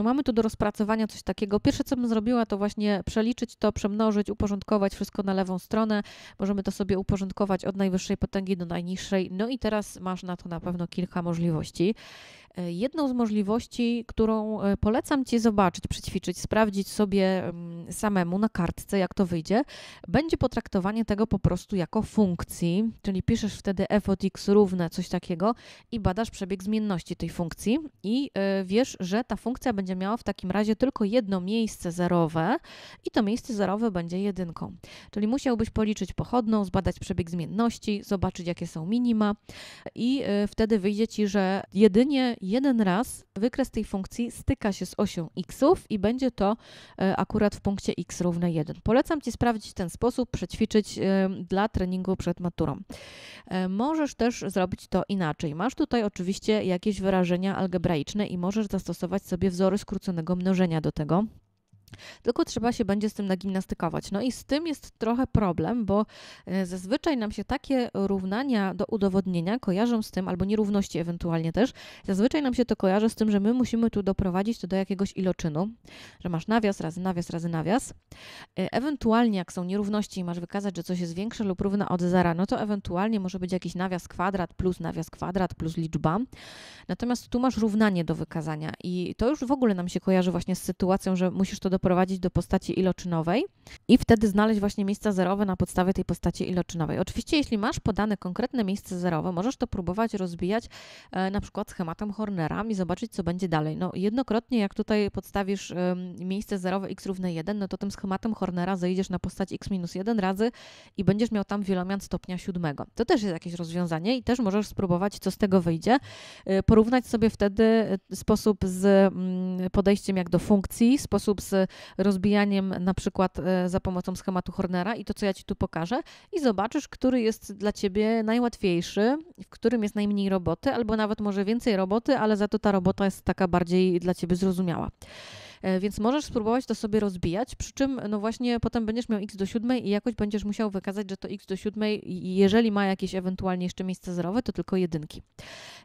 No mamy tu do rozpracowania coś takiego. Pierwsze, co bym zrobiła, to właśnie przeliczyć to, przemnożyć, uporządkować wszystko na lewą stronę. Możemy to sobie uporządkować od najwyższej potęgi do najniższej. No i teraz masz na to na pewno kilka możliwości. E, jedną z możliwości, którą e, polecam Ci zobaczyć, przećwiczyć, sprawdzić sobie mm, samemu na kartce, jak to wyjdzie, będzie potraktowanie tego po prostu jako funkcji, czyli piszesz wtedy f od x równe coś takiego i badasz przebieg zmienności tej funkcji i e, wiesz, że ta funkcja będzie będzie miało w takim razie tylko jedno miejsce zerowe i to miejsce zerowe będzie jedynką. Czyli musiałbyś policzyć pochodną, zbadać przebieg zmienności, zobaczyć jakie są minima i y, wtedy wyjdzie ci, że jedynie jeden raz wykres tej funkcji styka się z osią xów i będzie to y, akurat w punkcie x równe 1. Polecam ci sprawdzić ten sposób, przećwiczyć y, dla treningu przed maturą. Możesz też zrobić to inaczej. Masz tutaj oczywiście jakieś wyrażenia algebraiczne i możesz zastosować sobie wzory wzory skróconego mnożenia do tego. Tylko trzeba się będzie z tym nagimnastykować. No i z tym jest trochę problem, bo e, zazwyczaj nam się takie równania do udowodnienia kojarzą z tym, albo nierówności ewentualnie też, zazwyczaj nam się to kojarzy z tym, że my musimy tu doprowadzić to do jakiegoś iloczynu, że masz nawias razy nawias razy nawias. E, ewentualnie jak są nierówności i masz wykazać, że coś jest większe lub równe od zera, no to ewentualnie może być jakiś nawias kwadrat plus nawias kwadrat plus liczba. Natomiast tu masz równanie do wykazania i to już w ogóle nam się kojarzy właśnie z sytuacją, że musisz to doprowadzić doprowadzić do postaci iloczynowej i wtedy znaleźć właśnie miejsca zerowe na podstawie tej postaci iloczynowej. Oczywiście, jeśli masz podane konkretne miejsce zerowe, możesz to próbować rozbijać e, na przykład schematem Hornera i zobaczyć, co będzie dalej. No, jednokrotnie, jak tutaj podstawisz e, miejsce zerowe x równe 1, no to tym schematem Hornera zejdziesz na postać x minus 1 razy i będziesz miał tam wielomian stopnia siódmego. To też jest jakieś rozwiązanie i też możesz spróbować, co z tego wyjdzie. E, porównać sobie wtedy e, sposób z mm, podejściem jak do funkcji, sposób z rozbijaniem na przykład e, za pomocą schematu Hornera i to, co ja Ci tu pokażę i zobaczysz, który jest dla Ciebie najłatwiejszy, w którym jest najmniej roboty, albo nawet może więcej roboty, ale za to ta robota jest taka bardziej dla Ciebie zrozumiała. E, więc możesz spróbować to sobie rozbijać, przy czym no właśnie potem będziesz miał x do 7 i jakoś będziesz musiał wykazać, że to x do 7, jeżeli ma jakieś ewentualnie jeszcze miejsce zerowe, to tylko jedynki.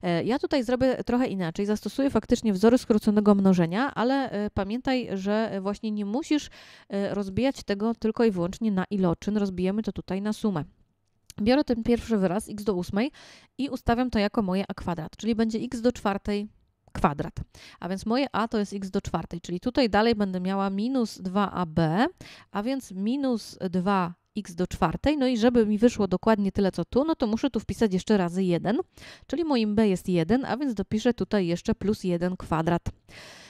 E, ja tutaj zrobię trochę inaczej. Zastosuję faktycznie wzory skróconego mnożenia, ale e, pamiętaj, że właśnie nie musisz rozbijać tego tylko i wyłącznie na iloczyn. Rozbijemy to tutaj na sumę. Biorę ten pierwszy wyraz x do ósmej i ustawiam to jako moje a kwadrat, czyli będzie x do czwartej kwadrat. A więc moje a to jest x do czwartej, czyli tutaj dalej będę miała minus 2ab, a więc minus 2 x do czwartej, no i żeby mi wyszło dokładnie tyle co tu, no to muszę tu wpisać jeszcze razy 1, czyli moim b jest 1, a więc dopiszę tutaj jeszcze plus 1 kwadrat.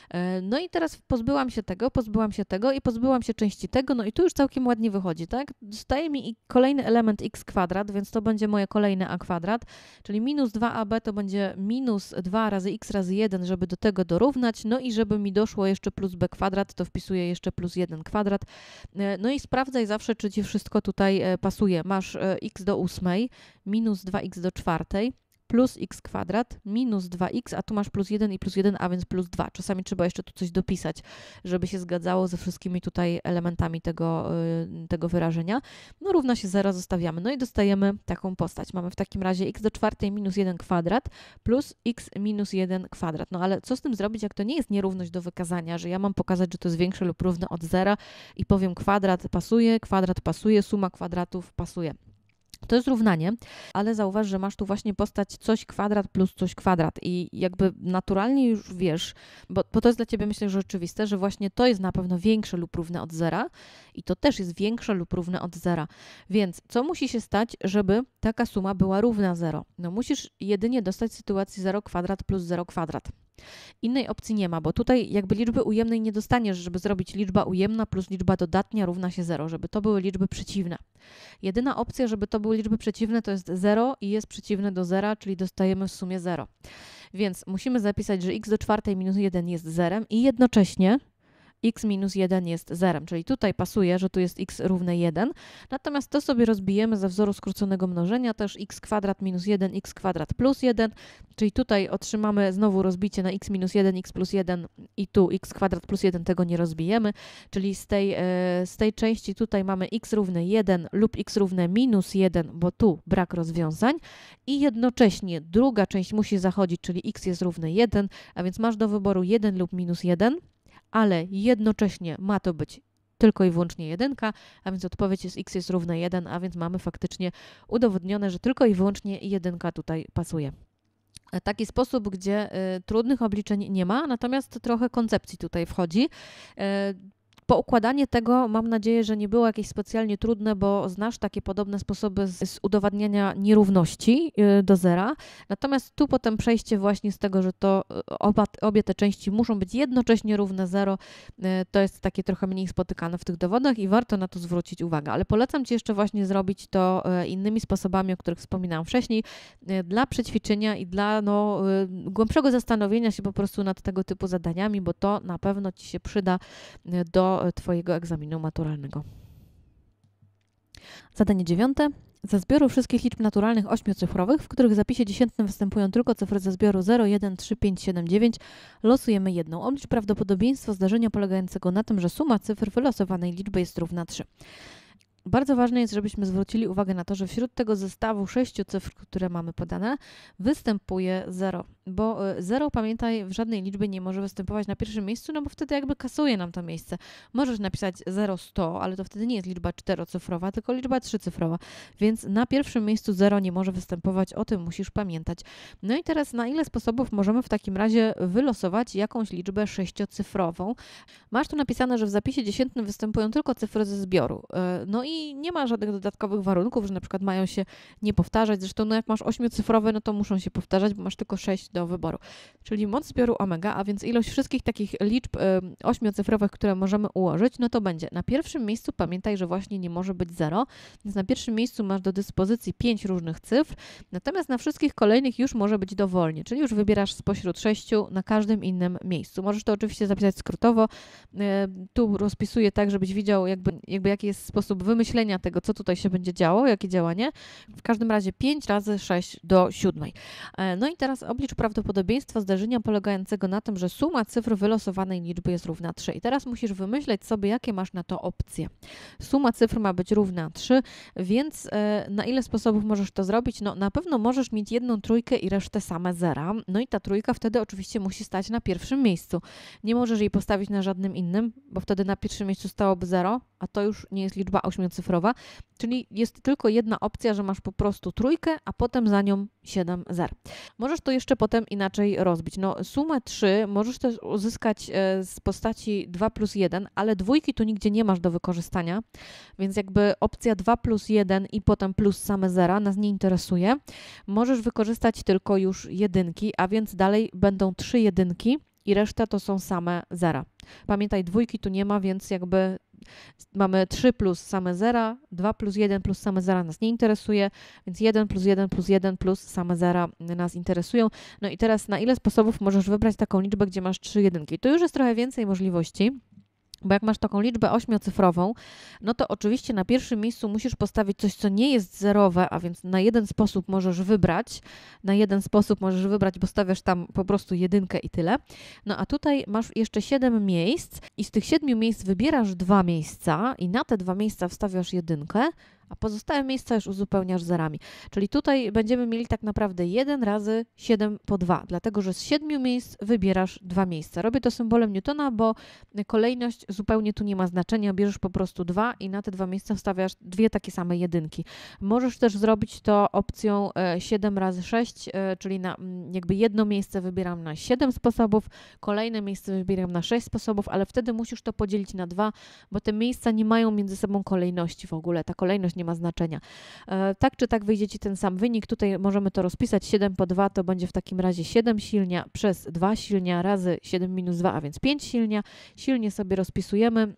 E, no i teraz pozbyłam się tego, pozbyłam się tego i pozbyłam się części tego, no i tu już całkiem ładnie wychodzi, tak? Zostaje mi kolejny element x kwadrat, więc to będzie moje kolejne a kwadrat, czyli minus 2ab to będzie minus 2 razy x razy 1, żeby do tego dorównać, no i żeby mi doszło jeszcze plus b kwadrat, to wpisuję jeszcze plus 1 kwadrat. E, no i sprawdzaj zawsze, czy ci wszystko tutaj e, pasuje. Masz x do 8, minus 2x do 4, plus x kwadrat minus 2x, a tu masz plus 1 i plus 1, a więc plus 2. Czasami trzeba jeszcze tu coś dopisać, żeby się zgadzało ze wszystkimi tutaj elementami tego, y, tego wyrażenia. No równa się 0, zostawiamy. No i dostajemy taką postać. Mamy w takim razie x do czwartej minus 1 kwadrat plus x minus 1 kwadrat. No ale co z tym zrobić, jak to nie jest nierówność do wykazania, że ja mam pokazać, że to jest większe lub równe od zera i powiem kwadrat pasuje, kwadrat pasuje, suma kwadratów pasuje. To jest równanie, ale zauważ, że masz tu właśnie postać coś kwadrat plus coś kwadrat i jakby naturalnie już wiesz, bo, bo to jest dla Ciebie myślę, że oczywiste, że właśnie to jest na pewno większe lub równe od zera i to też jest większe lub równe od zera. Więc co musi się stać, żeby taka suma była równa zero? No musisz jedynie dostać sytuacji 0 kwadrat plus 0 kwadrat. Innej opcji nie ma, bo tutaj jakby liczby ujemnej nie dostaniesz, żeby zrobić liczba ujemna plus liczba dodatnia równa się 0, żeby to były liczby przeciwne. Jedyna opcja, żeby to były liczby przeciwne, to jest 0 i jest przeciwne do 0, czyli dostajemy w sumie 0. Więc musimy zapisać, że x do czwartej minus 1 jest zerem i jednocześnie x minus 1 jest 0, czyli tutaj pasuje, że tu jest x równe 1, natomiast to sobie rozbijemy ze wzoru skróconego mnożenia, też x kwadrat minus 1, x kwadrat plus 1, czyli tutaj otrzymamy znowu rozbicie na x minus 1, x plus 1 i tu x kwadrat plus 1 tego nie rozbijemy, czyli z tej, e, z tej części tutaj mamy x równe 1 lub x równe minus 1, bo tu brak rozwiązań i jednocześnie druga część musi zachodzić, czyli x jest równe 1, a więc masz do wyboru 1 lub minus 1, ale jednocześnie ma to być tylko i wyłącznie jedynka, a więc odpowiedź jest x jest równa 1, a więc mamy faktycznie udowodnione, że tylko i wyłącznie jedynka tutaj pasuje e, taki sposób, gdzie y, trudnych obliczeń nie ma, natomiast trochę koncepcji tutaj wchodzi. Y, Poukładanie tego mam nadzieję, że nie było jakieś specjalnie trudne, bo znasz takie podobne sposoby z, z udowadniania nierówności y, do zera. Natomiast tu potem przejście właśnie z tego, że to y, oba, obie te części muszą być jednocześnie równe zero, y, to jest takie trochę mniej spotykane w tych dowodach i warto na to zwrócić uwagę. Ale polecam Ci jeszcze właśnie zrobić to innymi sposobami, o których wspominałam wcześniej, dla przećwiczenia i dla no, głębszego zastanowienia się po prostu nad tego typu zadaniami, bo to na pewno Ci się przyda do E, twojego egzaminu maturalnego. Zadanie dziewiąte. Ze zbioru wszystkich liczb naturalnych ośmiocyfrowych, w których zapisie dziesiętnym występują tylko cyfry ze zbioru 0, 1, 3, 5, 7, 9, losujemy jedną. Oblicz prawdopodobieństwo zdarzenia polegającego na tym, że suma cyfr wylosowanej liczby jest równa 3. Bardzo ważne jest, żebyśmy zwrócili uwagę na to, że wśród tego zestawu sześciu cyfr, które mamy podane, występuje 0, bo 0, e, pamiętaj, w żadnej liczbie nie może występować na pierwszym miejscu, no bo wtedy jakby kasuje nam to miejsce. Możesz napisać 100, ale to wtedy nie jest liczba czterocyfrowa, tylko liczba trzycyfrowa, więc na pierwszym miejscu 0 nie może występować, o tym musisz pamiętać. No i teraz na ile sposobów możemy w takim razie wylosować jakąś liczbę sześciocyfrową? Masz tu napisane, że w zapisie dziesiętnym występują tylko cyfry ze zbioru. E, no i i nie ma żadnych dodatkowych warunków, że na przykład mają się nie powtarzać. Zresztą no jak masz ośmiocyfrowe, no to muszą się powtarzać, bo masz tylko sześć do wyboru. Czyli moc zbioru omega, a więc ilość wszystkich takich liczb ośmiocyfrowych, które możemy ułożyć, no to będzie na pierwszym miejscu, pamiętaj, że właśnie nie może być zero, więc na pierwszym miejscu masz do dyspozycji pięć różnych cyfr, natomiast na wszystkich kolejnych już może być dowolnie, czyli już wybierasz spośród sześciu na każdym innym miejscu. Możesz to oczywiście zapisać skrótowo, tu rozpisuję tak, żebyś widział jakby, jakby jaki jest sposób wymyślenia przemyślenia tego, co tutaj się będzie działo, jakie działanie. W każdym razie 5 razy 6 do 7. E, no i teraz oblicz prawdopodobieństwa zdarzenia polegającego na tym, że suma cyfr wylosowanej liczby jest równa 3. I teraz musisz wymyśleć sobie, jakie masz na to opcje. Suma cyfr ma być równa 3, więc e, na ile sposobów możesz to zrobić? No na pewno możesz mieć jedną trójkę i resztę same zera. No i ta trójka wtedy oczywiście musi stać na pierwszym miejscu. Nie możesz jej postawić na żadnym innym, bo wtedy na pierwszym miejscu stałoby 0, a to już nie jest liczba ośmiocyfrowa, czyli jest tylko jedna opcja, że masz po prostu trójkę, a potem za nią 7 zer. Możesz to jeszcze potem inaczej rozbić. No, sumę 3 możesz też uzyskać e, z postaci 2 plus 1, ale dwójki tu nigdzie nie masz do wykorzystania, więc jakby opcja 2 plus 1 i potem plus same zera nas nie interesuje. Możesz wykorzystać tylko już jedynki, a więc dalej będą trzy jedynki i reszta to są same zera. Pamiętaj, dwójki tu nie ma, więc jakby mamy 3 plus same zera, 2 plus 1 plus same zera nas nie interesuje, więc 1 plus 1 plus 1 plus same zera nas interesują. No i teraz na ile sposobów możesz wybrać taką liczbę, gdzie masz 3 jedynki? To już jest trochę więcej możliwości. Bo jak masz taką liczbę ośmiocyfrową, no to oczywiście na pierwszym miejscu musisz postawić coś, co nie jest zerowe, a więc na jeden sposób możesz wybrać, na jeden sposób możesz wybrać, bo stawiasz tam po prostu jedynkę i tyle. No a tutaj masz jeszcze siedem miejsc i z tych siedmiu miejsc wybierasz dwa miejsca i na te dwa miejsca wstawiasz jedynkę, a pozostałe miejsca już uzupełniasz zerami. Czyli tutaj będziemy mieli tak naprawdę 1 razy 7 po 2, dlatego że z 7 miejsc wybierasz 2 miejsca. Robię to symbolem Newtona, bo kolejność zupełnie tu nie ma znaczenia, bierzesz po prostu 2 i na te dwa miejsca wstawiasz dwie takie same jedynki. Możesz też zrobić to opcją 7 e, razy 6, e, czyli na jakby jedno miejsce wybieram na 7 sposobów, kolejne miejsce wybieram na 6 sposobów, ale wtedy musisz to podzielić na dwa, bo te miejsca nie mają między sobą kolejności w ogóle. Ta kolejność też nie ma znaczenia. E, tak czy tak wyjdzie Ci ten sam wynik. Tutaj możemy to rozpisać. 7 po 2 to będzie w takim razie 7 silnia przez 2 silnia razy 7 minus 2, a więc 5 silnia. Silnie sobie rozpisujemy.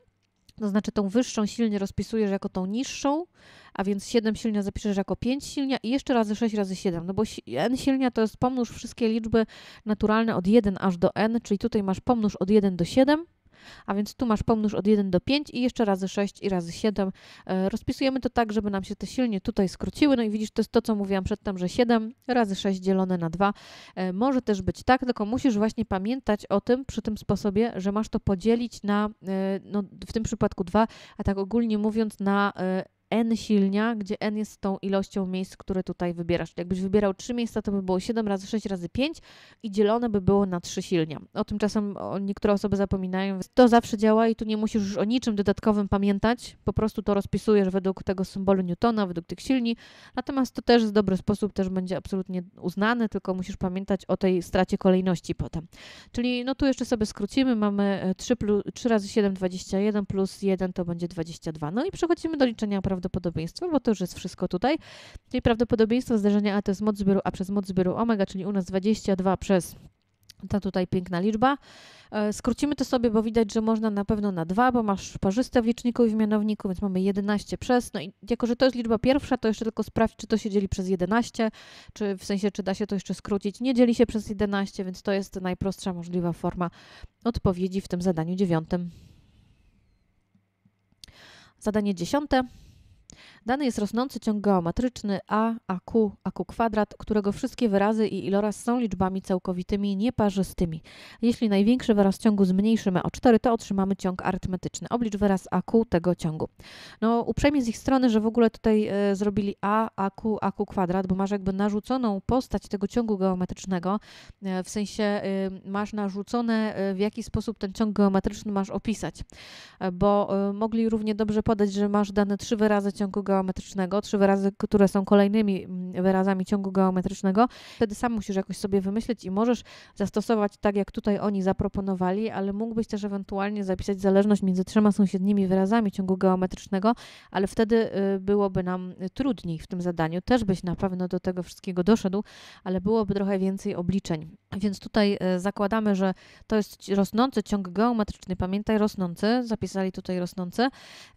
To znaczy tą wyższą silnie rozpisujesz jako tą niższą, a więc 7 silnia zapiszesz jako 5 silnia i jeszcze razy 6 razy 7, no bo n silnia to jest pomnóż wszystkie liczby naturalne od 1 aż do n, czyli tutaj masz pomnóż od 1 do 7, a więc tu masz pomnóż od 1 do 5 i jeszcze razy 6 i razy 7. E, rozpisujemy to tak, żeby nam się te silnie tutaj skróciły, no i widzisz, to jest to, co mówiłam przedtem, że 7 razy 6 dzielone na 2 e, może też być tak, tylko musisz właśnie pamiętać o tym przy tym sposobie, że masz to podzielić na, e, no, w tym przypadku 2, a tak ogólnie mówiąc na N silnia, gdzie N jest tą ilością miejsc, które tutaj wybierasz. jakbyś wybierał 3 miejsca, to by było 7 razy 6 razy 5 i dzielone by było na 3 silnia. O tym czasem niektóre osoby zapominają, to zawsze działa i tu nie musisz już o niczym dodatkowym pamiętać, po prostu to rozpisujesz według tego symbolu Newtona, według tych silni. Natomiast to też w dobry sposób też będzie absolutnie uznane, tylko musisz pamiętać o tej stracie kolejności potem. Czyli no tu jeszcze sobie skrócimy, mamy 3, e, plus, 3 razy 7, 21 plus 1 to będzie 22. No i przechodzimy do liczenia prawdopodobnie prawdopodobieństwo, bo to już jest wszystko tutaj. Czyli prawdopodobieństwo zdarzenia A to jest moc zbioru A przez moc zbioru omega, czyli u nas 22 przez ta tutaj piękna liczba. E, skrócimy to sobie, bo widać, że można na pewno na 2, bo masz parzyste w liczniku i w mianowniku, więc mamy 11 przez. No i jako, że to jest liczba pierwsza, to jeszcze tylko sprawdź, czy to się dzieli przez 11, czy w sensie, czy da się to jeszcze skrócić. Nie dzieli się przez 11, więc to jest najprostsza możliwa forma odpowiedzi w tym zadaniu dziewiątym. Zadanie dziesiąte. Dany jest rosnący ciąg geometryczny a, aq, aq kwadrat, którego wszystkie wyrazy i iloraz są liczbami całkowitymi nieparzystymi. Jeśli największy wyraz ciągu zmniejszymy o 4, to otrzymamy ciąg arytmetyczny. Oblicz wyraz aq tego ciągu. No uprzejmie z ich strony, że w ogóle tutaj y, zrobili a, aq, aq kwadrat, bo masz jakby narzuconą postać tego ciągu geometrycznego, y, w sensie y, masz narzucone w jaki sposób ten ciąg geometryczny masz opisać, bo mogli równie dobrze podać, że masz dane trzy wyrazy ciągu geometrycznego, geometrycznego, trzy wyrazy, które są kolejnymi mm, wyrazami ciągu geometrycznego, wtedy sam musisz jakoś sobie wymyślić i możesz zastosować tak, jak tutaj oni zaproponowali, ale mógłbyś też ewentualnie zapisać zależność między trzema sąsiednimi wyrazami ciągu geometrycznego, ale wtedy y, byłoby nam trudniej w tym zadaniu. Też byś na pewno do tego wszystkiego doszedł, ale byłoby trochę więcej obliczeń. Więc tutaj e, zakładamy, że to jest rosnący ciąg geometryczny. Pamiętaj, rosnący, zapisali tutaj rosnący.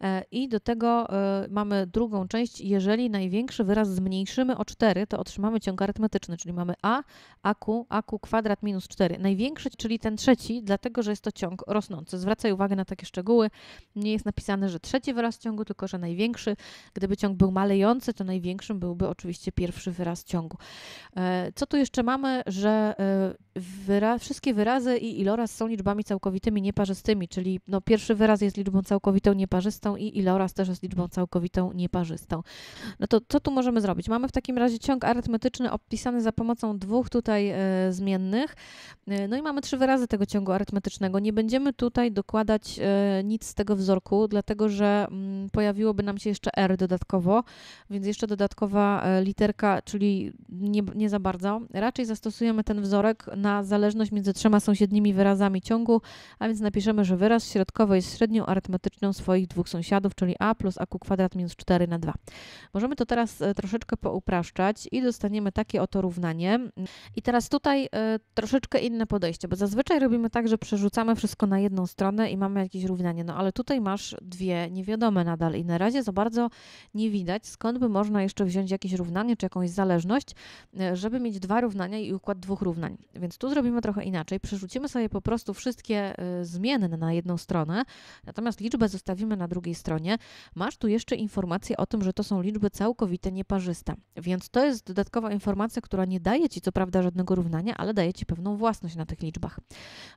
E, I do tego e, mamy drugą część. Jeżeli największy wyraz zmniejszymy o 4, to otrzymamy ciąg arytmetyczny, czyli mamy a, aq, aq kwadrat minus 4. Największy, czyli ten trzeci, dlatego że jest to ciąg rosnący. Zwracaj uwagę na takie szczegóły. Nie jest napisane, że trzeci wyraz ciągu, tylko że największy. Gdyby ciąg był malejący, to największym byłby oczywiście pierwszy wyraz ciągu. Co tu jeszcze mamy, że wyra- wszystkie wyrazy i iloraz są liczbami całkowitymi nieparzystymi, czyli no, pierwszy wyraz jest liczbą całkowitą nieparzystą i iloraz też jest liczbą całkowitą nieparzystą. No to co tu możemy zrobić? Mamy w takim razie ciąg arytmetyczny opisany za pomocą dwóch tutaj e, zmiennych, e, no i mamy trzy wyrazy tego ciągu arytmetycznego. Nie będziemy tutaj dokładać e, nic z tego wzorku, dlatego że m, mm, pojawiłoby nam się jeszcze r dodatkowo, więc jeszcze dodatkowa e, literka, czyli nie, nie za bardzo. Raczej zastosujemy ten wzorek, na zależność między trzema sąsiednimi wyrazami ciągu, a więc napiszemy, że wyraz środkowy jest średnią arytmetyczną swoich dwóch sąsiadów, czyli a plus aq kwadrat minus 4 na 2. Możemy to teraz e, troszeczkę poupraszczać i dostaniemy takie oto równanie. I teraz tutaj e, troszeczkę inne podejście, bo zazwyczaj robimy tak, że przerzucamy wszystko na jedną stronę i mamy jakieś równanie, no ale tutaj masz dwie niewiadome nadal i na razie za bardzo nie widać, skąd by można jeszcze wziąć jakieś równanie czy jakąś zależność, e, żeby mieć dwa równania i układ dwóch równań. Więc tu zrobimy trochę inaczej. Przerzucimy sobie po prostu wszystkie y, zmienne na jedną stronę, natomiast liczbę zostawimy na drugiej stronie. Masz tu jeszcze informację o tym, że to są liczby całkowite nieparzyste. Więc to jest dodatkowa informacja, która nie daje Ci co prawda żadnego równania, ale daje Ci pewną własność na tych liczbach.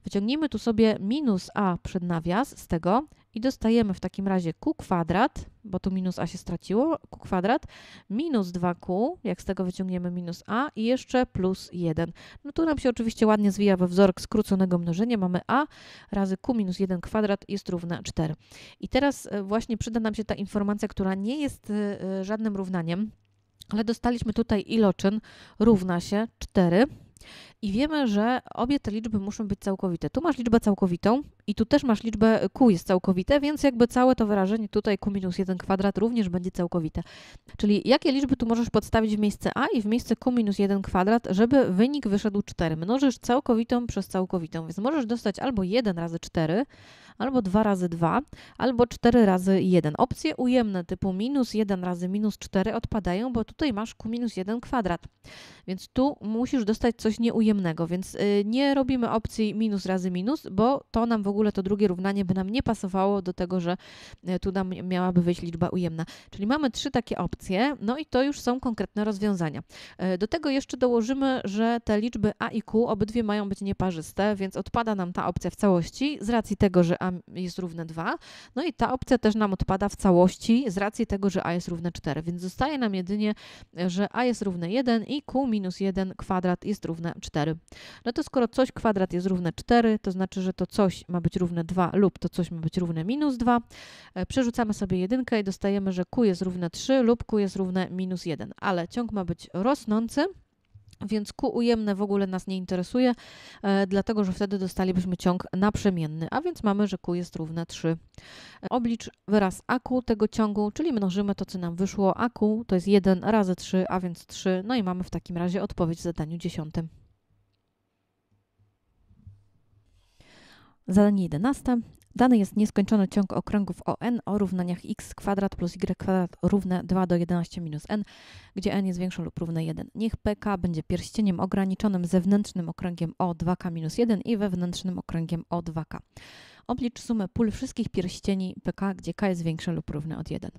Wyciągnijmy tu sobie minus a przed nawias z tego, i dostajemy w takim razie q kwadrat, bo tu minus a się straciło, q kwadrat, minus 2q, jak z tego wyciągniemy minus a i jeszcze plus 1. No tu nam się oczywiście ładnie zwija we wzorek skróconego mnożenia. Mamy a razy q minus 1 kwadrat jest równe 4. I teraz e, właśnie przyda nam się ta informacja, która nie jest e, e, żadnym równaniem, ale dostaliśmy tutaj iloczyn równa się 4 i wiemy, że obie te liczby muszą być całkowite. Tu masz liczbę całkowitą i tu też masz liczbę q jest całkowite, więc jakby całe to wyrażenie tutaj q minus 1 kwadrat również będzie całkowite. Czyli jakie liczby tu możesz podstawić w miejsce a i w miejsce q minus 1 kwadrat, żeby wynik wyszedł 4. Mnożysz całkowitą przez całkowitą, więc możesz dostać albo 1 razy 4, albo 2 razy 2, albo 4 razy 1. Opcje ujemne typu minus 1 razy minus 4 odpadają, bo tutaj masz q minus 1 kwadrat. Więc tu musisz dostać coś nieujemnego więc y, nie robimy opcji minus razy minus, bo to nam w ogóle to drugie równanie by nam nie pasowało do tego, że y, tu nam miałaby wyjść liczba ujemna. Czyli mamy trzy takie opcje, no i to już są konkretne rozwiązania. Y, do tego jeszcze dołożymy, że te liczby A i Q obydwie mają być nieparzyste, więc odpada nam ta opcja w całości z racji tego, że A jest równe 2, no i ta opcja też nam odpada w całości z racji tego, że A jest równe 4, więc zostaje nam jedynie, że A jest równe 1 i Q minus 1 kwadrat jest równe 4. 4. No to skoro coś kwadrat jest równe 4, to znaczy, że to coś ma być równe 2 lub to coś ma być równe minus 2. E, przerzucamy sobie jedynkę i dostajemy, że q jest równe 3 lub q jest równe minus 1, ale ciąg ma być rosnący. Więc Q ujemne w ogóle nas nie interesuje, e, dlatego że wtedy dostalibyśmy ciąg naprzemienny, a więc mamy, że Q jest równe 3. E, oblicz wyraz AQ tego ciągu, czyli mnożymy to, co nam wyszło. AQ to jest 1 razy 3, a więc 3. No i mamy w takim razie odpowiedź w zadaniu 10. Zadanie 11. Dany jest nieskończony ciąg okręgów o n o równaniach x kwadrat plus y kwadrat równe 2 do 11 minus n, gdzie n jest większe lub równe 1. Niech pk będzie pierścieniem ograniczonym zewnętrznym okręgiem o 2k minus 1 i wewnętrznym okręgiem o 2k. Oblicz sumę pól wszystkich pierścieni pk, gdzie k jest większe lub równe od 1.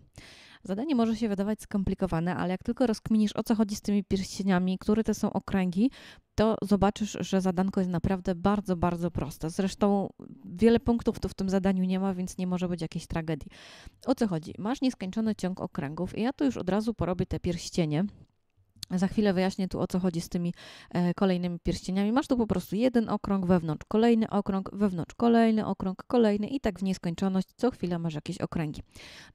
Zadanie może się wydawać skomplikowane, ale jak tylko rozkminisz o co chodzi z tymi pierścieniami, które to są okręgi, to zobaczysz, że zadanko jest naprawdę bardzo, bardzo proste. Zresztą wiele punktów tu w tym zadaniu nie ma, więc nie może być jakiejś tragedii. O co chodzi? Masz nieskończony ciąg okręgów i ja tu już od razu porobię te pierścienie. Za chwilę wyjaśnię tu o co chodzi z tymi e, kolejnymi pierścieniami. Masz tu po prostu jeden okrąg wewnątrz, kolejny okrąg wewnątrz, kolejny okrąg, kolejny i tak w nieskończoność. Co chwilę masz jakieś okręgi.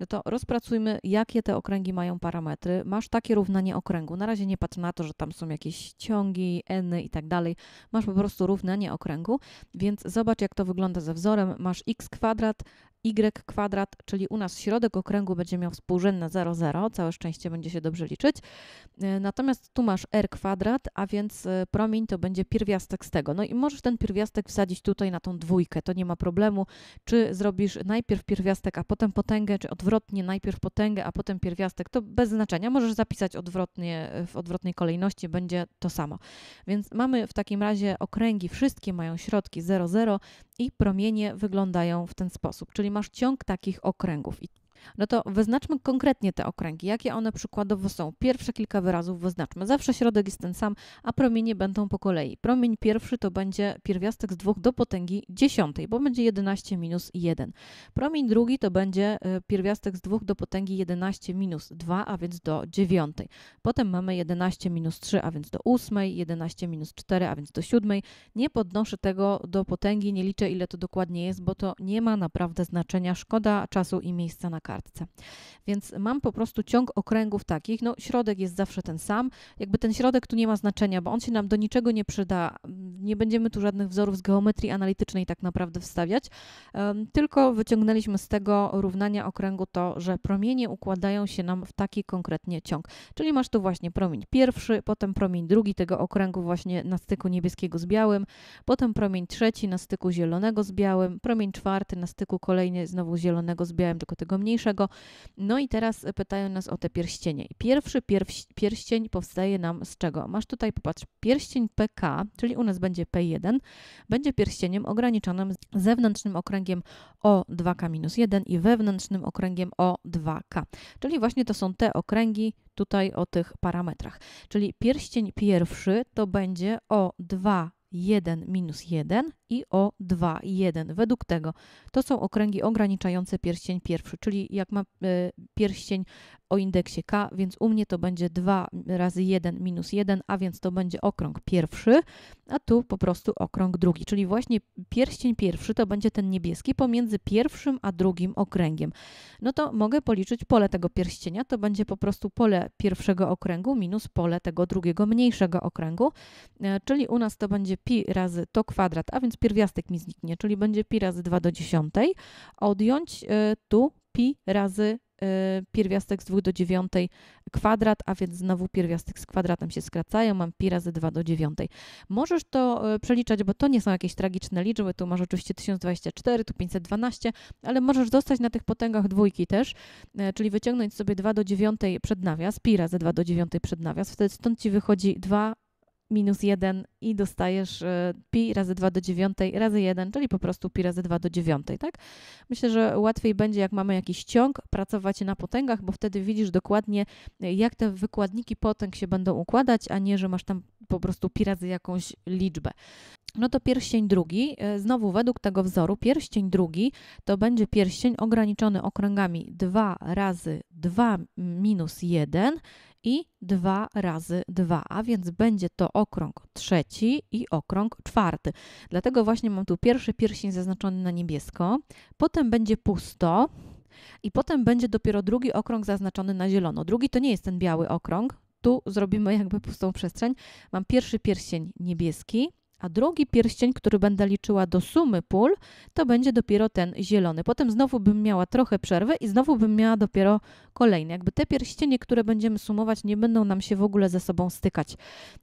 No to rozpracujmy, jakie te okręgi mają parametry. Masz takie równanie okręgu. Na razie nie patrz na to, że tam są jakieś ciągi, n i tak dalej. Masz po prostu równanie okręgu, więc zobacz jak to wygląda ze wzorem. Masz x kwadrat y kwadrat, czyli u nas środek okręgu będzie miał współrzędne 0,0, całe szczęście będzie się dobrze liczyć. Y, natomiast tu masz r kwadrat, a więc y, promień to będzie pierwiastek z tego. No i możesz ten pierwiastek wsadzić tutaj na tą dwójkę, to nie ma problemu. Czy zrobisz najpierw pierwiastek, a potem potęgę, czy odwrotnie, najpierw potęgę, a potem pierwiastek, to bez znaczenia. Możesz zapisać odwrotnie, y, w odwrotnej kolejności, będzie to samo. Więc mamy w takim razie okręgi, wszystkie mają środki 0,0 i promienie wyglądają w ten sposób, czyli masz ciąg takich okręgów. I no to wyznaczmy konkretnie te okręgi, jakie one przykładowo są. Pierwsze kilka wyrazów wyznaczmy. Zawsze środek jest ten sam, a promienie będą po kolei. Promień pierwszy to będzie pierwiastek z 2 do potęgi 10, bo będzie 11 minus 1. Promień drugi to będzie y, pierwiastek z 2 do potęgi 11 minus 2, a więc do 9. Potem mamy 11 minus 3, a więc do 8, 11 minus 4, a więc do 7. Nie podnoszę tego do potęgi, nie liczę ile to dokładnie jest, bo to nie ma naprawdę znaczenia. Szkoda czasu i miejsca na kartę kartce. Więc mam po prostu ciąg okręgów takich, no środek jest zawsze ten sam, jakby ten środek tu nie ma znaczenia, bo on się nam do niczego nie przyda, nie będziemy tu żadnych wzorów z geometrii analitycznej tak naprawdę wstawiać, tylko wyciągnęliśmy z tego równania okręgu to, że promienie układają się nam w taki konkretnie ciąg. Czyli masz tu właśnie promień pierwszy, potem promień drugi tego okręgu właśnie na styku niebieskiego z białym, potem promień trzeci na styku zielonego z białym, promień czwarty na styku kolejny znowu zielonego z białym, tylko tego mniejszego, wcześniejszego. No i teraz pytają nas o te pierścienie. Pierwszy pierścień powstaje nam z czego? Masz tutaj, popatrz, pierścień PK, czyli u nas będzie P1, będzie pierścieniem ograniczonym zewnętrznym okręgiem O2K-1 i wewnętrznym okręgiem O2K. Czyli właśnie to są te okręgi, tutaj o tych parametrach. Czyli pierścień pierwszy to będzie O2 1, minus 1 i o 2, 1 według tego. To są okręgi ograniczające pierścień pierwszy, czyli jak ma y, pierścień o indeksie K, więc u mnie to będzie 2 razy 1 minus 1, a więc to będzie okrąg pierwszy, a tu po prostu okrąg drugi, czyli właśnie pierścień pierwszy to będzie ten niebieski pomiędzy pierwszym a drugim okręgiem. No to mogę policzyć pole tego pierścienia, to będzie po prostu pole pierwszego okręgu minus pole tego drugiego mniejszego okręgu, e, czyli u nas to będzie pi razy to kwadrat, a więc pierwiastek mi zniknie, czyli będzie pi razy 2 do dziesiątej, odjąć y, tu pi razy Y, pierwiastek z 2 do 9 kwadrat, a więc znowu pierwiastek z kwadratem się skracają, mam pi razy 2 do 9. Możesz to y, przeliczać, bo to nie są jakieś tragiczne liczby, tu masz oczywiście 1024, tu 512, ale możesz dostać na tych potęgach dwójki też, y, czyli wyciągnąć sobie 2 do 9 przed nawias, pi razy 2 do 9 przed nawias, wtedy stąd Ci wychodzi 2 minus 1 i dostajesz e, pi razy 2 do 9 razy 1, czyli po prostu pi razy 2 do 9, tak? Myślę, że łatwiej będzie, jak mamy jakiś ciąg, pracować na potęgach, bo wtedy widzisz dokładnie, e, jak te wykładniki potęg się będą układać, a nie, że masz tam po prostu pi razy jakąś liczbę. No to pierścień drugi, e, znowu według tego wzoru, pierścień drugi to będzie pierścień ograniczony okręgami 2 razy 2 minus 1 i 2 razy 2, a więc będzie to okrąg trzeci i okrąg czwarty. Dlatego właśnie mam tu pierwszy pierścień zaznaczony na niebiesko, potem będzie pusto i potem będzie dopiero drugi okrąg zaznaczony na zielono. Drugi to nie jest ten biały okrąg, tu zrobimy jakby pustą przestrzeń. Mam pierwszy pierścień niebieski, a drugi pierścień, który będę liczyła do sumy pól, to będzie dopiero ten zielony. Potem znowu bym miała trochę przerwy i znowu bym miała dopiero kolejny. Jakby te pierścienie, które będziemy sumować, nie będą nam się w ogóle ze sobą stykać.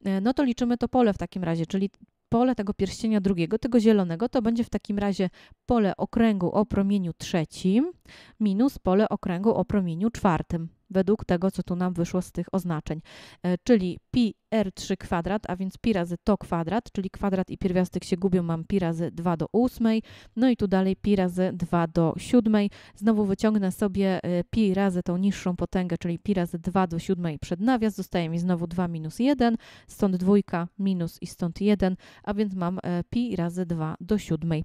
E, no to liczymy to pole w takim razie, czyli pole tego pierścienia drugiego, tego zielonego, to będzie w takim razie pole okręgu o promieniu trzecim minus pole okręgu o promieniu czwartym, według tego, co tu nam wyszło z tych oznaczeń. E, czyli pi r3 kwadrat, a więc pi razy to kwadrat, czyli kwadrat i pierwiastek się gubią, mam pi razy 2 do 8, no i tu dalej pi razy 2 do 7. Znowu wyciągnę sobie y, pi razy tą niższą potęgę, czyli pi razy 2 do 7 przed nawias, zostaje mi znowu 2 minus 1, stąd dwójka minus i stąd 1, a więc mam y, pi razy 2 do 7.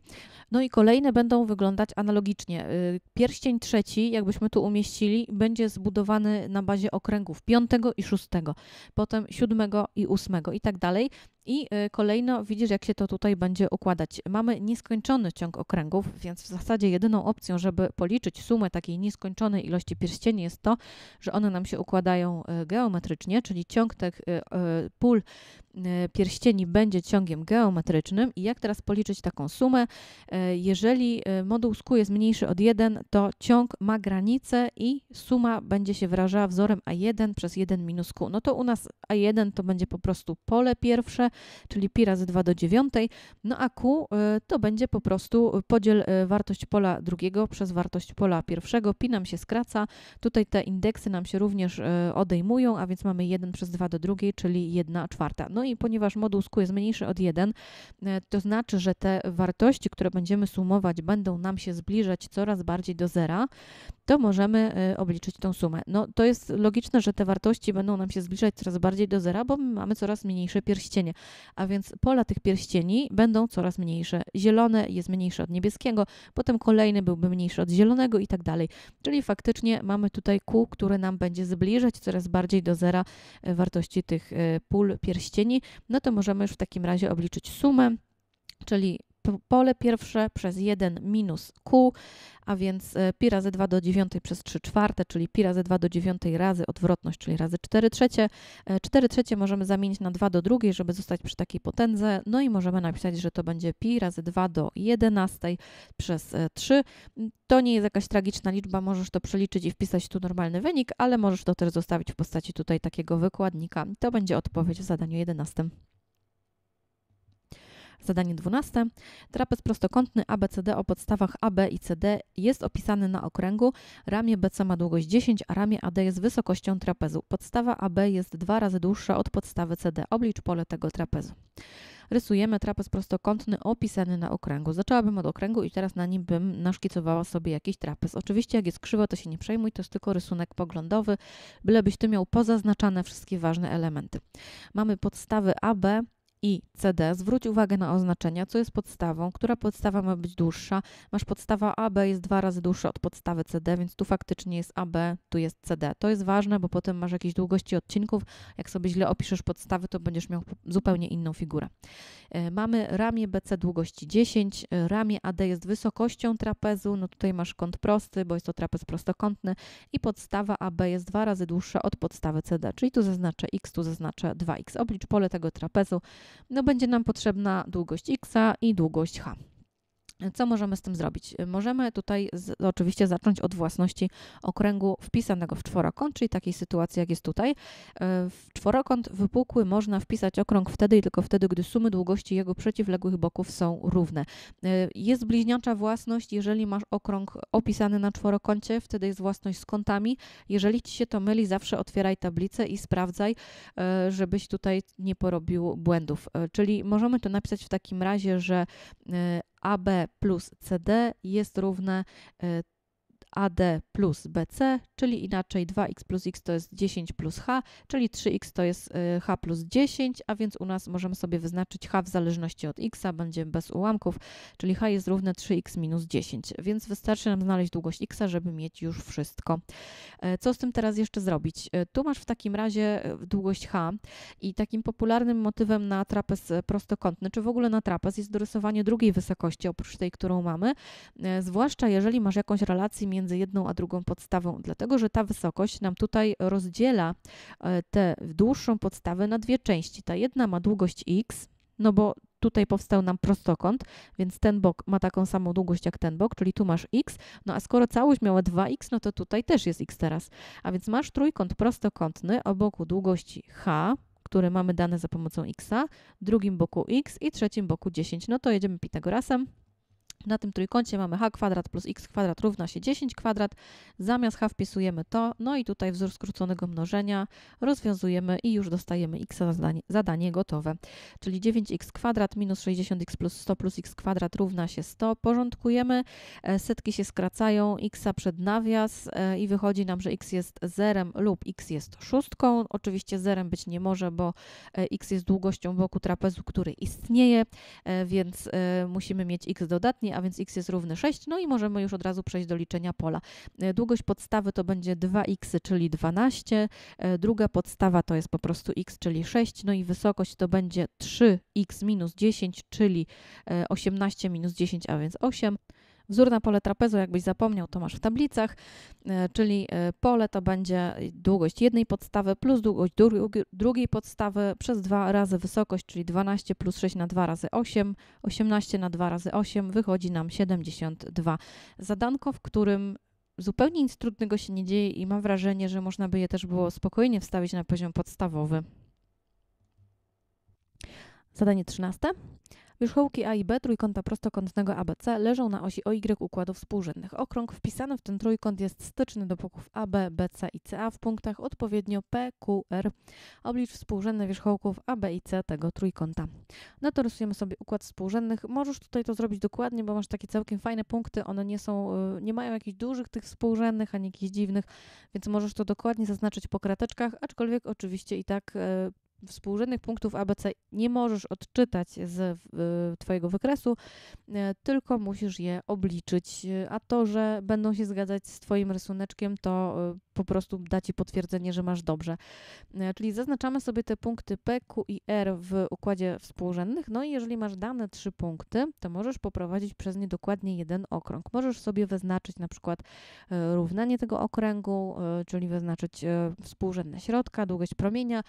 No i kolejne będą wyglądać analogicznie. Y, pierścień trzeci, jakbyśmy tu umieścili, będzie zbudowany na bazie okręgów 5 i 6, potem 7 i ósmego i tak dalej. I y, kolejno widzisz, jak się to tutaj będzie układać. Mamy nieskończony ciąg okręgów, więc w zasadzie jedyną opcją, żeby policzyć sumę takiej nieskończonej ilości pierścieni jest to, że one nam się układają y, geometrycznie, czyli ciąg tych y, pól pierścieni będzie ciągiem geometrycznym. I jak teraz policzyć taką sumę? Jeżeli moduł z Q jest mniejszy od 1, to ciąg ma granicę i suma będzie się wyrażała wzorem A1 przez 1 minus Q. No to u nas A1 to będzie po prostu pole pierwsze, czyli pi razy 2 do 9, no a Q y, to będzie po prostu podziel y, wartość pola drugiego przez wartość pola pierwszego. Pi nam się skraca, tutaj te indeksy nam się również y, odejmują, a więc mamy 1 przez 2 do drugiej, czyli 1 czwarta. No i ponieważ moduł z Q jest mniejszy od 1, to znaczy, że te wartości, które będziemy sumować, będą nam się zbliżać coraz bardziej do zera, to możemy obliczyć tą sumę. No to jest logiczne, że te wartości będą nam się zbliżać coraz bardziej do zera, bo mamy coraz mniejsze pierścienie a więc pola tych pierścieni będą coraz mniejsze. Zielone jest mniejsze od niebieskiego, potem kolejny byłby mniejszy od zielonego i tak dalej. Czyli faktycznie mamy tutaj kół, które nam będzie zbliżać coraz bardziej do zera e, wartości tych e, pól pierścieni. No to możemy już w takim razie obliczyć sumę czyli pole pierwsze przez 1 minus Q, a więc e, pi razy 2 do 9 przez 3 czwarte, czyli pi razy 2 do 9 razy odwrotność, czyli razy 4 trzecie. 4 e, trzecie możemy zamienić na 2 do drugiej, żeby zostać przy takiej potędze, no i możemy napisać, że to będzie pi razy 2 do 11 przez 3. E, to nie jest jakaś tragiczna liczba, możesz to przeliczyć i wpisać tu normalny wynik, ale możesz to też zostawić w postaci tutaj takiego wykładnika. To będzie odpowiedź w zadaniu 11. Zadanie 12. Trapez prostokątny ABCD o podstawach AB i CD jest opisany na okręgu. Ramię BC ma długość 10, a ramię AD jest wysokością trapezu. Podstawa AB jest dwa razy dłuższa od podstawy CD. Oblicz pole tego trapezu. Rysujemy trapez prostokątny opisany na okręgu. Zaczęłabym od okręgu i teraz na nim bym naszkicowała sobie jakiś trapez. Oczywiście jak jest krzywo, to się nie przejmuj, to jest tylko rysunek poglądowy, bylebyś ty miał pozaznaczane wszystkie ważne elementy. Mamy podstawy AB, i CD, zwróć uwagę na oznaczenia, co jest podstawą, która podstawa ma być dłuższa. Masz podstawa AB jest dwa razy dłuższa od podstawy CD, więc tu faktycznie jest AB, tu jest CD. To jest ważne, bo potem masz jakieś długości odcinków. Jak sobie źle opiszesz podstawy, to będziesz miał zupełnie inną figurę. E, mamy ramię BC długości 10, e, ramię AD jest wysokością trapezu, no tutaj masz kąt prosty, bo jest to trapez prostokątny i podstawa AB jest dwa razy dłuższa od podstawy CD, czyli tu zaznaczę x, tu zaznaczę 2x. Oblicz pole tego trapezu, no będzie nam potrzebna długość x i długość h. Co możemy z tym zrobić? Możemy tutaj z, oczywiście zacząć od własności okręgu wpisanego w czworokąt, czyli takiej sytuacji, jak jest tutaj. E, w czworokąt wypukły można wpisać okrąg wtedy i tylko wtedy, gdy sumy długości jego przeciwległych boków są równe. E, jest bliźniacza własność, jeżeli masz okrąg opisany na czworokącie, wtedy jest własność z kątami. Jeżeli ci się to myli, zawsze otwieraj tablicę i sprawdzaj, e, żebyś tutaj nie porobił błędów. Czyli możemy to napisać w takim razie, że AB plus CD jest równe y, AD plus BC, czyli inaczej 2x plus x to jest 10 plus h, czyli 3x to jest y, h plus 10, a więc u nas możemy sobie wyznaczyć h w zależności od x, będzie bez ułamków, czyli h jest równe 3x minus 10, więc wystarczy nam znaleźć długość x, żeby mieć już wszystko. E, co z tym teraz jeszcze zrobić? E, tu masz w takim razie e, długość h i takim popularnym motywem na trapez prostokątny, czy w ogóle na trapez jest dorysowanie drugiej wysokości oprócz tej, którą mamy, zwłaszcza jeżeli masz jakąś relację między między jedną a drugą podstawą, dlatego że ta wysokość nam tutaj rozdziela e, tę dłuższą podstawę na dwie części. Ta jedna ma długość x, no bo tutaj powstał nam prostokąt, więc ten bok ma taką samą długość jak ten bok, czyli tu masz x, no a skoro całość miała 2x, no to tutaj też jest x teraz. A więc masz trójkąt prostokątny o boku długości h, który mamy dane za pomocą x, drugim boku x i trzecim boku 10. No to jedziemy Pitagorasem. Na tym trójkącie mamy h kwadrat plus x kwadrat równa się 10 kwadrat. Zamiast h wpisujemy to, no i tutaj wzór skróconego mnożenia rozwiązujemy i już dostajemy x zadanie, zadanie gotowe. Czyli 9x kwadrat minus 60x plus 100 plus x kwadrat równa się 100. Porządkujemy, e, setki się skracają, x przed nawias e, i wychodzi nam, że x jest zerem lub x jest szóstką. Oczywiście zerem być nie może, bo e, x jest długością boku trapezu, który istnieje, więc musimy mieć x dodatnie, a więc x jest równy 6, no i możemy już od razu przejść do liczenia pola. E, długość podstawy to będzie 2x, czyli 12, e, druga podstawa to jest po prostu x, czyli 6, no i wysokość to będzie 3x minus 10, czyli 18 e, minus 10, a więc 8. Wzór na pole trapezu, jakbyś zapomniał, to masz w tablicach, e, czyli e, pole to będzie długość jednej podstawy plus długość drugiej podstawy przez 2 razy wysokość, czyli 12 plus 6 na 2 razy 8, 18 na 2 razy 8 wychodzi nam 72. Zadanko, w którym zupełnie nic trudnego się nie dzieje i mam wrażenie, że można by je też było spokojnie wstawić na poziom podstawowy. Zadanie 13. Wierzchołki A i B trójkąta prostokątnego ABC leżą na osi OY układów współrzędnych. Okrąg wpisany w ten trójkąt jest styczny do boków AB, BC i CA w punktach odpowiednio P, Q, R. Oblicz współrzędne wierzchołków AB i C tego trójkąta. No to rysujemy sobie układ współrzędnych. Możesz tutaj to zrobić dokładnie, bo masz takie całkiem fajne punkty. One nie są, y, nie mają jakichś dużych tych współrzędnych, ani jakichś dziwnych, więc możesz to dokładnie zaznaczyć po krateczkach, aczkolwiek oczywiście i tak y, współrzędnych punktów ABC nie możesz odczytać z y, Twojego wykresu, e, tylko musisz je obliczyć. E, a to, że będą się zgadzać z Twoim rysuneczkiem, to y, po prostu da ci potwierdzenie, że masz dobrze. E, czyli zaznaczamy sobie te punkty P, Q i R w układzie współrzędnych. No i jeżeli masz dane trzy punkty, to możesz poprowadzić przez nie dokładnie jeden okrąg. Możesz sobie wyznaczyć na przykład e, równanie tego okręgu, e, czyli wyznaczyć współrzędne środka, długość promienia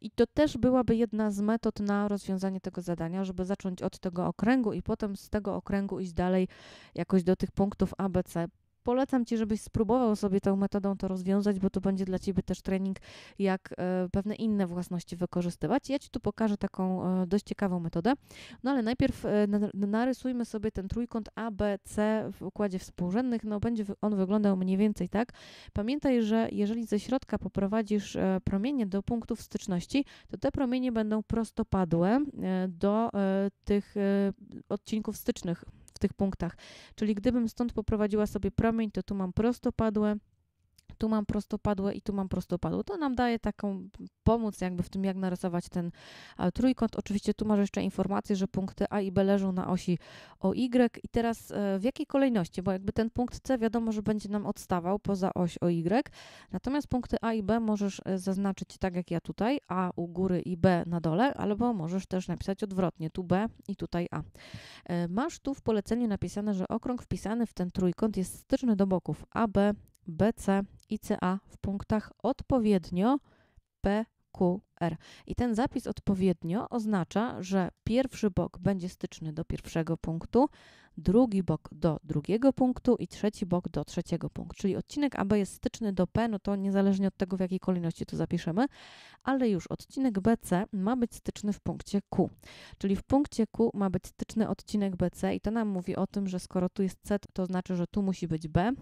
i to też byłaby jedna z metod na rozwiązanie tego zadania, żeby zacząć od tego okręgu i potem z tego okręgu iść dalej jakoś do tych punktów ABC polecam Ci, żebyś spróbował sobie tą metodą to rozwiązać, bo to będzie dla Ciebie też trening, jak e, pewne inne własności wykorzystywać. Ja Ci tu pokażę taką e, dość ciekawą metodę. No ale najpierw e, narysujmy sobie ten trójkąt ABC w układzie współrzędnych. No będzie on wyglądał mniej więcej tak. Pamiętaj, że jeżeli ze środka poprowadzisz promienie do punktów styczności, to te promienie będą prostopadłe do tych odcinków stycznych tych punktach. Czyli gdybym stąd poprowadziła sobie promień, to tu mam prostopadłe, tu mam prostopadłe i tu mam prostopadłe. To nam daje taką pomoc jakby w tym, jak narysować ten e, trójkąt. Oczywiście tu masz jeszcze informację, że punkty A i B leżą na osi OY, i teraz e, w jakiej kolejności, bo jakby ten punkt C wiadomo, że będzie nam odstawał poza oś OY, natomiast punkty A i B możesz e, zaznaczyć tak jak ja tutaj, A u góry i B na dole, albo możesz też napisać odwrotnie, tu B i tutaj A. Masz tu w poleceniu napisane, że okrąg wpisany w ten trójkąt jest styczny do boków AB, BC i CA w punktach odpowiednio PQR. I ten zapis odpowiednio oznacza, że pierwszy bok będzie styczny do pierwszego punktu, drugi bok do drugiego punktu i trzeci bok do trzeciego punktu. Czyli odcinek AB jest styczny do P, no to niezależnie od tego, w jakiej kolejności to zapiszemy, ale już odcinek BC ma być styczny w punkcie Q. Czyli w punkcie Q ma być styczny odcinek BC i to nam mówi o tym, że skoro tu jest C, to znaczy, że tu musi być B.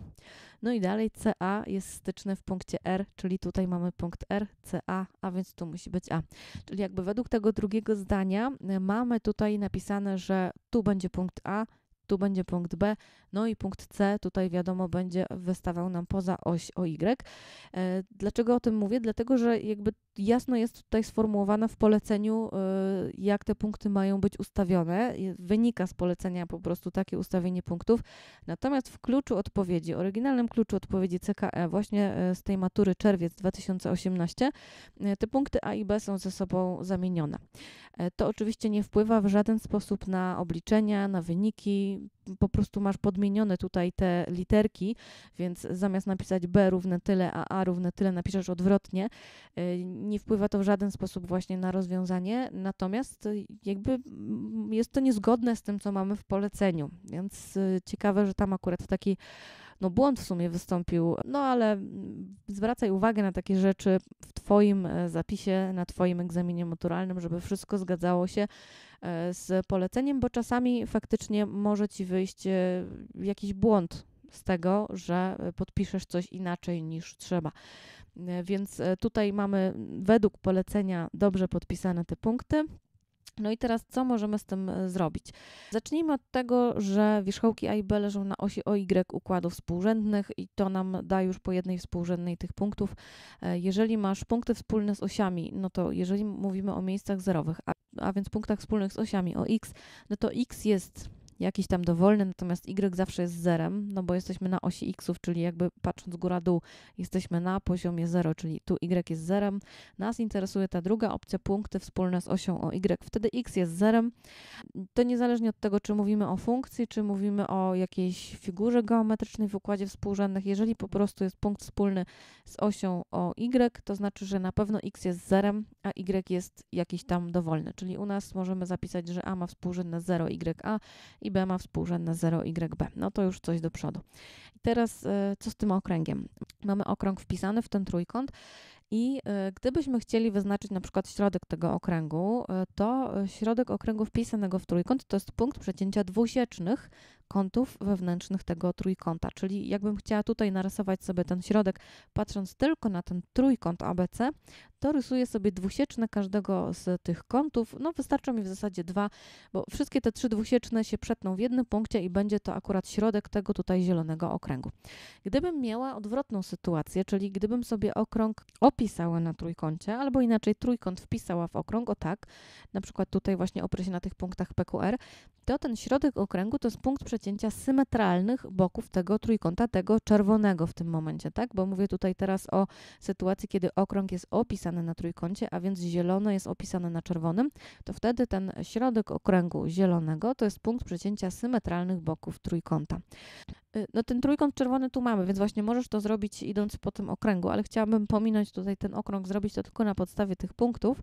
No i dalej CA jest styczne w punkcie R, czyli tutaj mamy punkt R, CA, a więc tu musi być A. Czyli jakby według tego drugiego zdania y, mamy tutaj napisane, że tu będzie punkt A, tu będzie punkt B, no i punkt C tutaj wiadomo będzie wystawał nam poza oś OY. E, dlaczego o tym mówię? Dlatego, że jakby jasno jest tutaj sformułowane w poleceniu, y, jak te punkty mają być ustawione. Wynika z polecenia po prostu takie ustawienie punktów. Natomiast w kluczu odpowiedzi, oryginalnym kluczu odpowiedzi CKE, właśnie y, z tej matury czerwiec 2018, y, te punkty A i B są ze sobą zamienione. To oczywiście nie wpływa w żaden sposób na obliczenia, na wyniki po prostu masz podmienione tutaj te literki, więc zamiast napisać B równe tyle, a A równe tyle, napiszesz odwrotnie. Y, nie wpływa to w żaden sposób właśnie na rozwiązanie, natomiast y, jakby jest to niezgodne z tym, co mamy w poleceniu, więc y, ciekawe, że tam akurat w taki no błąd w sumie wystąpił, no ale zwracaj uwagę na takie rzeczy w Twoim e, zapisie, na Twoim egzaminie maturalnym, żeby wszystko zgadzało się e, z poleceniem, bo czasami faktycznie może Ci wyjść e, jakiś błąd z tego, że podpiszesz coś inaczej niż trzeba. Więc tutaj mamy według polecenia dobrze podpisane te punkty. No i teraz co możemy z tym e, zrobić? Zacznijmy od tego, że wierzchołki A i B leżą na osi OY układów współrzędnych i to nam da już po jednej współrzędnej tych punktów. E, jeżeli masz punkty wspólne z osiami, no to jeżeli mówimy o miejscach zerowych, a, a więc punktach wspólnych z osiami o x, no to x jest jakiś tam dowolny, natomiast y zawsze jest zerem, no bo jesteśmy na osi xów, czyli jakby patrząc góra-dół, jesteśmy na poziomie 0, czyli tu y jest zerem. Nas interesuje ta druga opcja, punkty wspólne z osią o y. Wtedy x jest zerem. To niezależnie od tego, czy mówimy o funkcji, czy mówimy o jakiejś figurze geometrycznej w układzie współrzędnych, jeżeli po prostu jest punkt wspólny z osią o y, to znaczy, że na pewno x jest zerem, a y jest jakiś tam dowolny. Czyli u nas możemy zapisać, że a ma współrzędne 0, y a i i B ma współrzędne 0YB. No to już coś do przodu. I teraz e, co z tym okręgiem? Mamy okrąg wpisany w ten trójkąt i e, gdybyśmy chcieli wyznaczyć na przykład środek tego okręgu, e, to środek okręgu wpisanego w trójkąt to jest punkt przecięcia dwusiecznych kątów wewnętrznych tego trójkąta. Czyli jakbym chciała tutaj narysować sobie ten środek, patrząc tylko na ten trójkąt ABC, to rysuję sobie dwusieczne każdego z tych kątów. No wystarczą mi w zasadzie dwa, bo wszystkie te trzy dwusieczne się przetną w jednym punkcie i będzie to akurat środek tego tutaj zielonego okręgu. Gdybym miała odwrotną sytuację, czyli gdybym sobie okrąg opisała na trójkącie, albo inaczej trójkąt wpisała w okrąg, o tak, na przykład tutaj właśnie oprę się na tych punktach PQR, to ten środek okręgu to jest punkt przecięcia symetralnych boków tego trójkąta, tego czerwonego w tym momencie, tak? Bo mówię tutaj teraz o sytuacji, kiedy okrąg jest opisany opisane na trójkącie, a więc zielone jest opisane na czerwonym, to wtedy ten środek okręgu zielonego to jest punkt przecięcia symetralnych boków trójkąta. Y, no ten trójkąt czerwony tu mamy, więc właśnie możesz to zrobić idąc po tym okręgu, ale chciałabym pominąć tutaj ten okrąg, zrobić to tylko na podstawie tych punktów.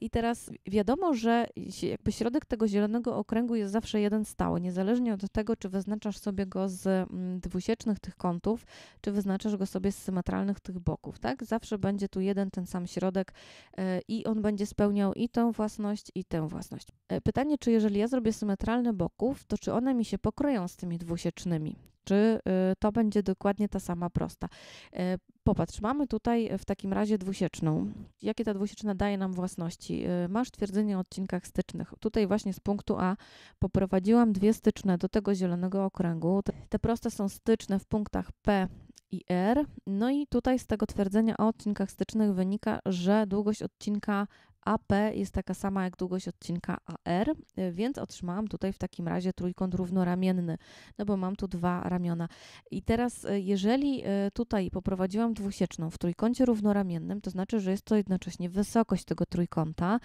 I teraz wiadomo, że jakby środek tego zielonego okręgu jest zawsze jeden stały, niezależnie od tego, czy wyznaczasz sobie go z mm, dwusiecznych tych kątów, czy wyznaczasz go sobie z symetralnych tych boków, tak? Zawsze będzie tu jeden ten sam środek e, i on będzie spełniał i tę własność, i tę własność. E, pytanie, czy jeżeli ja zrobię symetralne boków, to czy one mi się pokryją z tymi dwusiecznymi? czy y, to będzie dokładnie ta sama prosta. E, popatrz, mamy tutaj e, w takim razie dwusieczną. Jakie ta dwusieczna daje nam własności? E, masz twierdzenie o odcinkach stycznych. Tutaj właśnie z punktu A poprowadziłam dwie styczne do tego zielonego okręgu. Te proste są styczne w punktach P i R. No i tutaj z tego twierdzenia o odcinkach stycznych wynika, że długość odcinka AP jest taka sama jak długość odcinka AR, y, więc otrzymałam tutaj w takim razie trójkąt równoramienny, no bo mam tu dwa ramiona. I teraz, y, jeżeli y, tutaj poprowadziłam dwusieczną w trójkącie równoramiennym, to znaczy, że jest to jednocześnie wysokość tego trójkąta,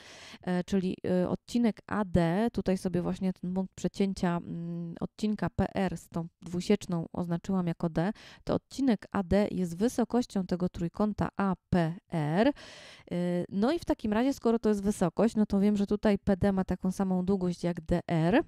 czyli odcinek AD, tutaj sobie właśnie ten punkt przecięcia mm, odcinka PR z tą dwusieczną oznaczyłam jako D, to odcinek AD jest wysokością tego trójkąta APR. No i w takim razie, skoro skoro to jest wysokość, no to wiem, że tutaj PD ma taką samą długość jak DR.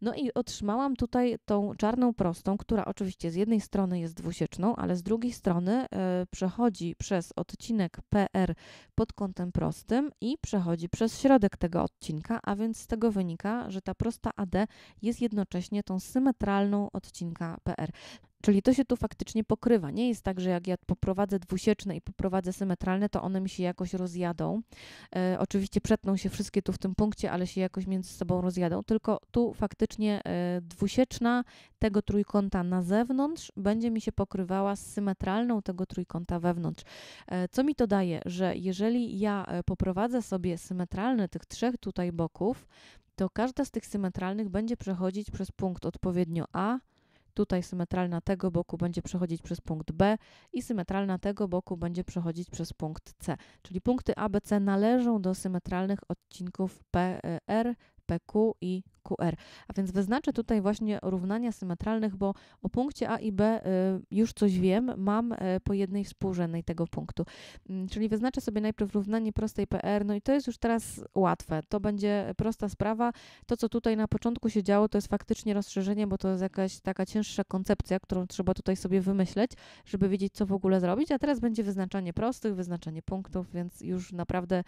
No i otrzymałam tutaj tą czarną prostą, która oczywiście z jednej strony jest dwusieczną, ale z drugiej strony y, przechodzi przez odcinek PR pod kątem prostym i przechodzi przez środek tego odcinka, a więc z tego wynika, że ta prosta AD jest jednocześnie tą symetralną odcinka PR. Czyli to się tu faktycznie pokrywa. Nie jest tak, że jak ja poprowadzę dwusieczne i poprowadzę symetralne, to one mi się jakoś rozjadą. E, oczywiście przetną się wszystkie tu w tym punkcie, ale się jakoś między sobą rozjadą. Tylko tu faktycznie e, dwusieczna tego trójkąta na zewnątrz będzie mi się pokrywała z symetralną tego trójkąta wewnątrz. E, co mi to daje? Że jeżeli ja e, poprowadzę sobie symetralne tych trzech tutaj boków, to każda z tych symetralnych będzie przechodzić przez punkt odpowiednio A, Tutaj symetralna tego boku będzie przechodzić przez punkt B i symetralna tego boku będzie przechodzić przez punkt C. Czyli punkty ABC należą do symetralnych odcinków PR, e, PQ i R. A więc wyznaczę tutaj właśnie równania symetralnych, bo o punkcie A i B y, już coś wiem, mam y, po jednej współrzędnej tego punktu. Mm, czyli wyznaczę sobie najpierw równanie prostej PR, no i to jest już teraz łatwe. To będzie prosta sprawa. To, co tutaj na początku się działo, to jest faktycznie rozszerzenie, bo to jest jakaś taka cięższa koncepcja, którą trzeba tutaj sobie wymyśleć, żeby wiedzieć, co w ogóle zrobić. A teraz będzie wyznaczanie prostych, wyznaczanie punktów, więc już naprawdę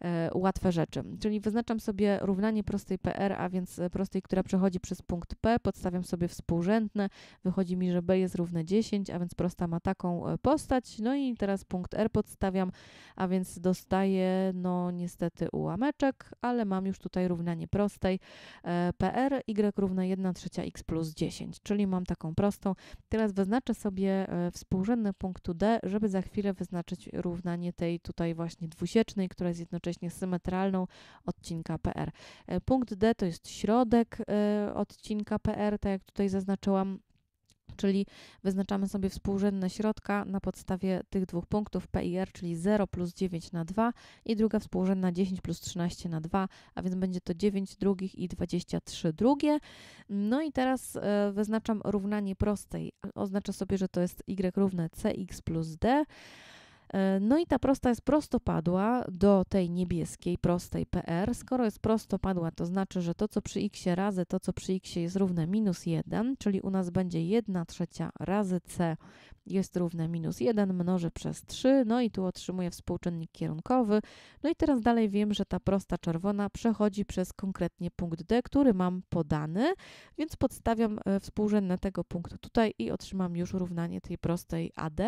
e, łatwe rzeczy. Czyli wyznaczam sobie równanie prostej PR, a więc prostej, która przechodzi przez punkt P, podstawiam sobie współrzędne, wychodzi mi, że B jest równe 10, a więc prosta ma taką e, postać, no i teraz punkt R podstawiam, a więc dostaję, no niestety ułameczek, ale mam już tutaj równanie prostej e, PR, Y równa 1 trzecia X plus 10, czyli mam taką prostą. Teraz wyznaczę sobie e, współrzędne punktu D, żeby za chwilę wyznaczyć równanie tej tutaj właśnie dwusiecznej, która jest jednocześnie symetralną odcinka PR. Punkt D to jest środek, środek y, odcinka PR, tak jak tutaj zaznaczyłam, czyli wyznaczamy sobie współrzędne środka na podstawie tych dwóch punktów PIR, czyli 0 plus 9 na 2 i druga współrzędna 10 plus 13 na 2, a więc będzie to 9 drugich i 23 drugie. No i teraz y, wyznaczam równanie prostej. Oznaczę sobie, że to jest y równe cx plus d. E, no i ta prosta jest prostopadła do tej niebieskiej, prostej PR. Skoro jest prostopadła, to znaczy, że to, co przy x razy to, co przy x jest równe minus 1, czyli u nas będzie 1 trzecia razy c jest równe minus 1, mnożę przez 3, no i tu otrzymuję współczynnik kierunkowy. No i teraz dalej wiem, że ta prosta czerwona przechodzi przez konkretnie punkt D, który mam podany, więc podstawiam e, współrzędne tego punktu tutaj i otrzymam już równanie tej prostej AD.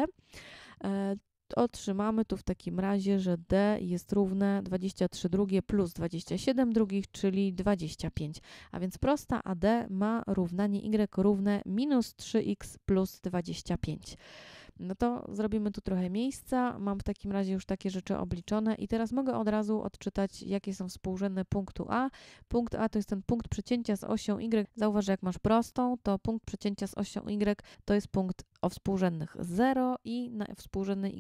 E, otrzymamy tu w takim razie, że D jest równe 23 drugie plus 27 drugich, czyli 25. A więc prosta AD ma równanie Y równe minus 3X plus 25. No to zrobimy tu trochę miejsca. Mam w takim razie już takie rzeczy obliczone i teraz mogę od razu odczytać, jakie są współrzędne punktu A. Punkt A to jest ten punkt przecięcia z osią Y. Zauważ, jak masz prostą, to punkt przecięcia z osią Y to jest punkt o współrzędnych 0 i na współrzędnej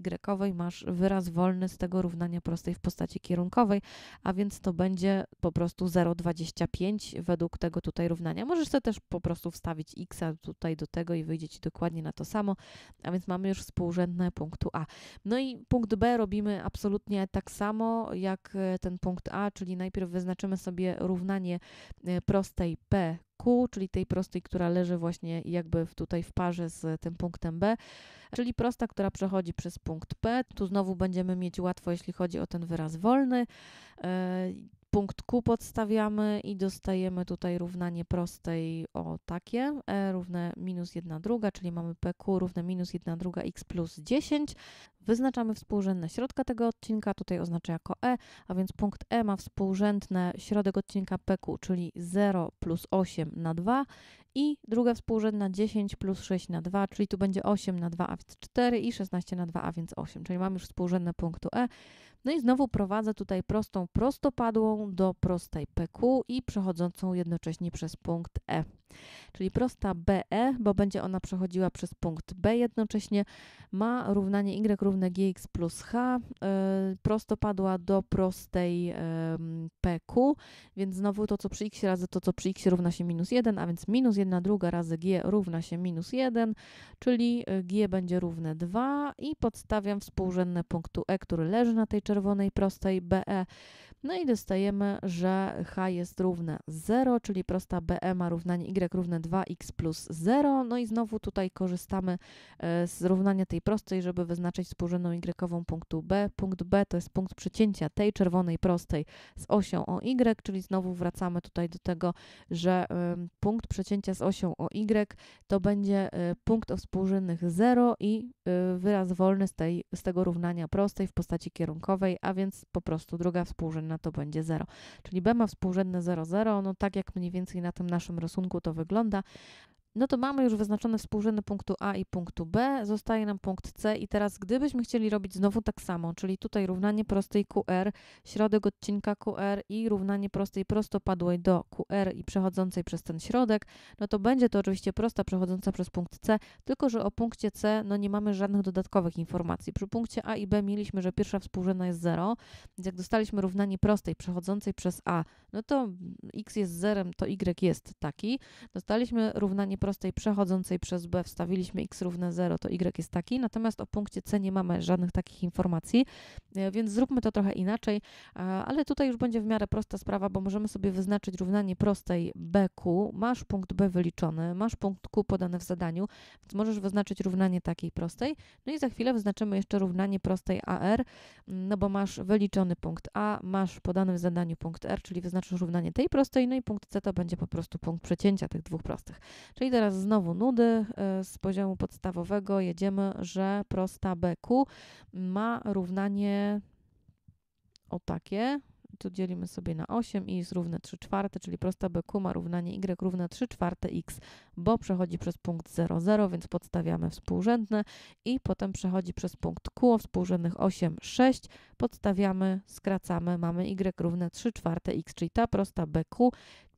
y masz wyraz wolny z tego równania prostej w postaci kierunkowej, a więc to będzie po prostu 0,25 według tego tutaj równania. Możesz też po prostu wstawić x tutaj do tego i wyjdzie ci dokładnie na to samo, a więc mamy już współrzędne punktu A. No i punkt B robimy absolutnie tak samo jak e, ten punkt A, czyli najpierw wyznaczymy sobie równanie e, prostej p Q, czyli tej prostej, która leży właśnie jakby tutaj w parze z e, tym punktem B, czyli prosta, która przechodzi przez punkt P. Tu znowu będziemy mieć łatwo, jeśli chodzi o ten wyraz wolny. E, punkt Q podstawiamy i dostajemy tutaj równanie prostej o takie, e równe minus 1 druga, czyli mamy PQ równe minus 1 druga x plus 10. Wyznaczamy współrzędne środka tego odcinka, tutaj oznaczę jako E, a więc punkt E ma współrzędne środek odcinka PQ, czyli 0 plus 8 na 2 i druga współrzędna 10 plus 6 na 2, czyli tu będzie 8 na 2, a więc 4 i 16 na 2, a więc 8, czyli mamy już współrzędne punktu E. No i znowu prowadzę tutaj prostą prostopadłą do prostej PQ i przechodzącą jednocześnie przez punkt E. Czyli prosta BE, bo będzie ona przechodziła przez punkt B jednocześnie, ma równanie y równe gx plus h, yy, prostopadła do prostej yy, pq, więc znowu to, co przy x razy to, co przy x równa się minus 1, a więc minus 1 druga razy g równa się minus 1, czyli y, g będzie równe 2 i podstawiam współrzędne punktu e, który leży na tej czerwonej prostej BE, no i dostajemy, że h jest równe 0, czyli prosta BE ma równanie y równe 2x plus 0. No i znowu tutaj korzystamy e, z równania tej prostej, żeby wyznaczyć współrzędną y punktu b. Punkt b to jest punkt przecięcia tej czerwonej prostej z osią o y, czyli znowu wracamy tutaj do tego, że punkt przecięcia z osią o y to będzie e, punkt o współrzędnych 0 i e, wyraz wolny z, tej, z tego równania prostej w postaci kierunkowej, a więc po prostu druga współrzędna na to będzie 0. Czyli B ma współrzędne 0,0, no tak jak mniej więcej na tym naszym rysunku to wygląda no to mamy już wyznaczone współrzędne punktu A i punktu B, zostaje nam punkt C i teraz gdybyśmy chcieli robić znowu tak samo, czyli tutaj równanie prostej QR, środek odcinka QR i równanie prostej prostopadłej do QR i przechodzącej przez ten środek, no to będzie to oczywiście prosta przechodząca przez punkt C, tylko że o punkcie C no nie mamy żadnych dodatkowych informacji. Przy punkcie A i B mieliśmy, że pierwsza współrzędna jest 0, więc jak dostaliśmy równanie prostej przechodzącej przez A, no to x jest zerem, to y jest taki. Dostaliśmy równanie prostej przechodzącej przez b wstawiliśmy x równe 0, to y jest taki, natomiast o punkcie c nie mamy żadnych takich informacji, e, więc zróbmy to trochę inaczej, ale tutaj już będzie w miarę prosta sprawa, bo możemy sobie wyznaczyć równanie prostej bq, masz punkt b wyliczony, masz punkt q podany w zadaniu, więc możesz wyznaczyć równanie takiej prostej, no i za chwilę wyznaczymy jeszcze równanie prostej AR, no bo masz wyliczony punkt A, masz podany w zadaniu punkt R, czyli wyznaczysz równanie tej prostej, no i punkt C to będzie po prostu punkt przecięcia tych dwóch prostych. Czyli i teraz znowu nudy e, z poziomu podstawowego jedziemy, że prosta BQ ma równanie o takie, tu dzielimy sobie na 8 i jest równe 3 czwarte, czyli prosta BQ ma równanie y równe 3 czwarte x, bo przechodzi przez punkt 0, 0, więc podstawiamy współrzędne i potem przechodzi przez punkt Q o współrzędnych 8, 6, podstawiamy, skracamy, mamy y równe 3 czwarte x, czyli ta prosta BQ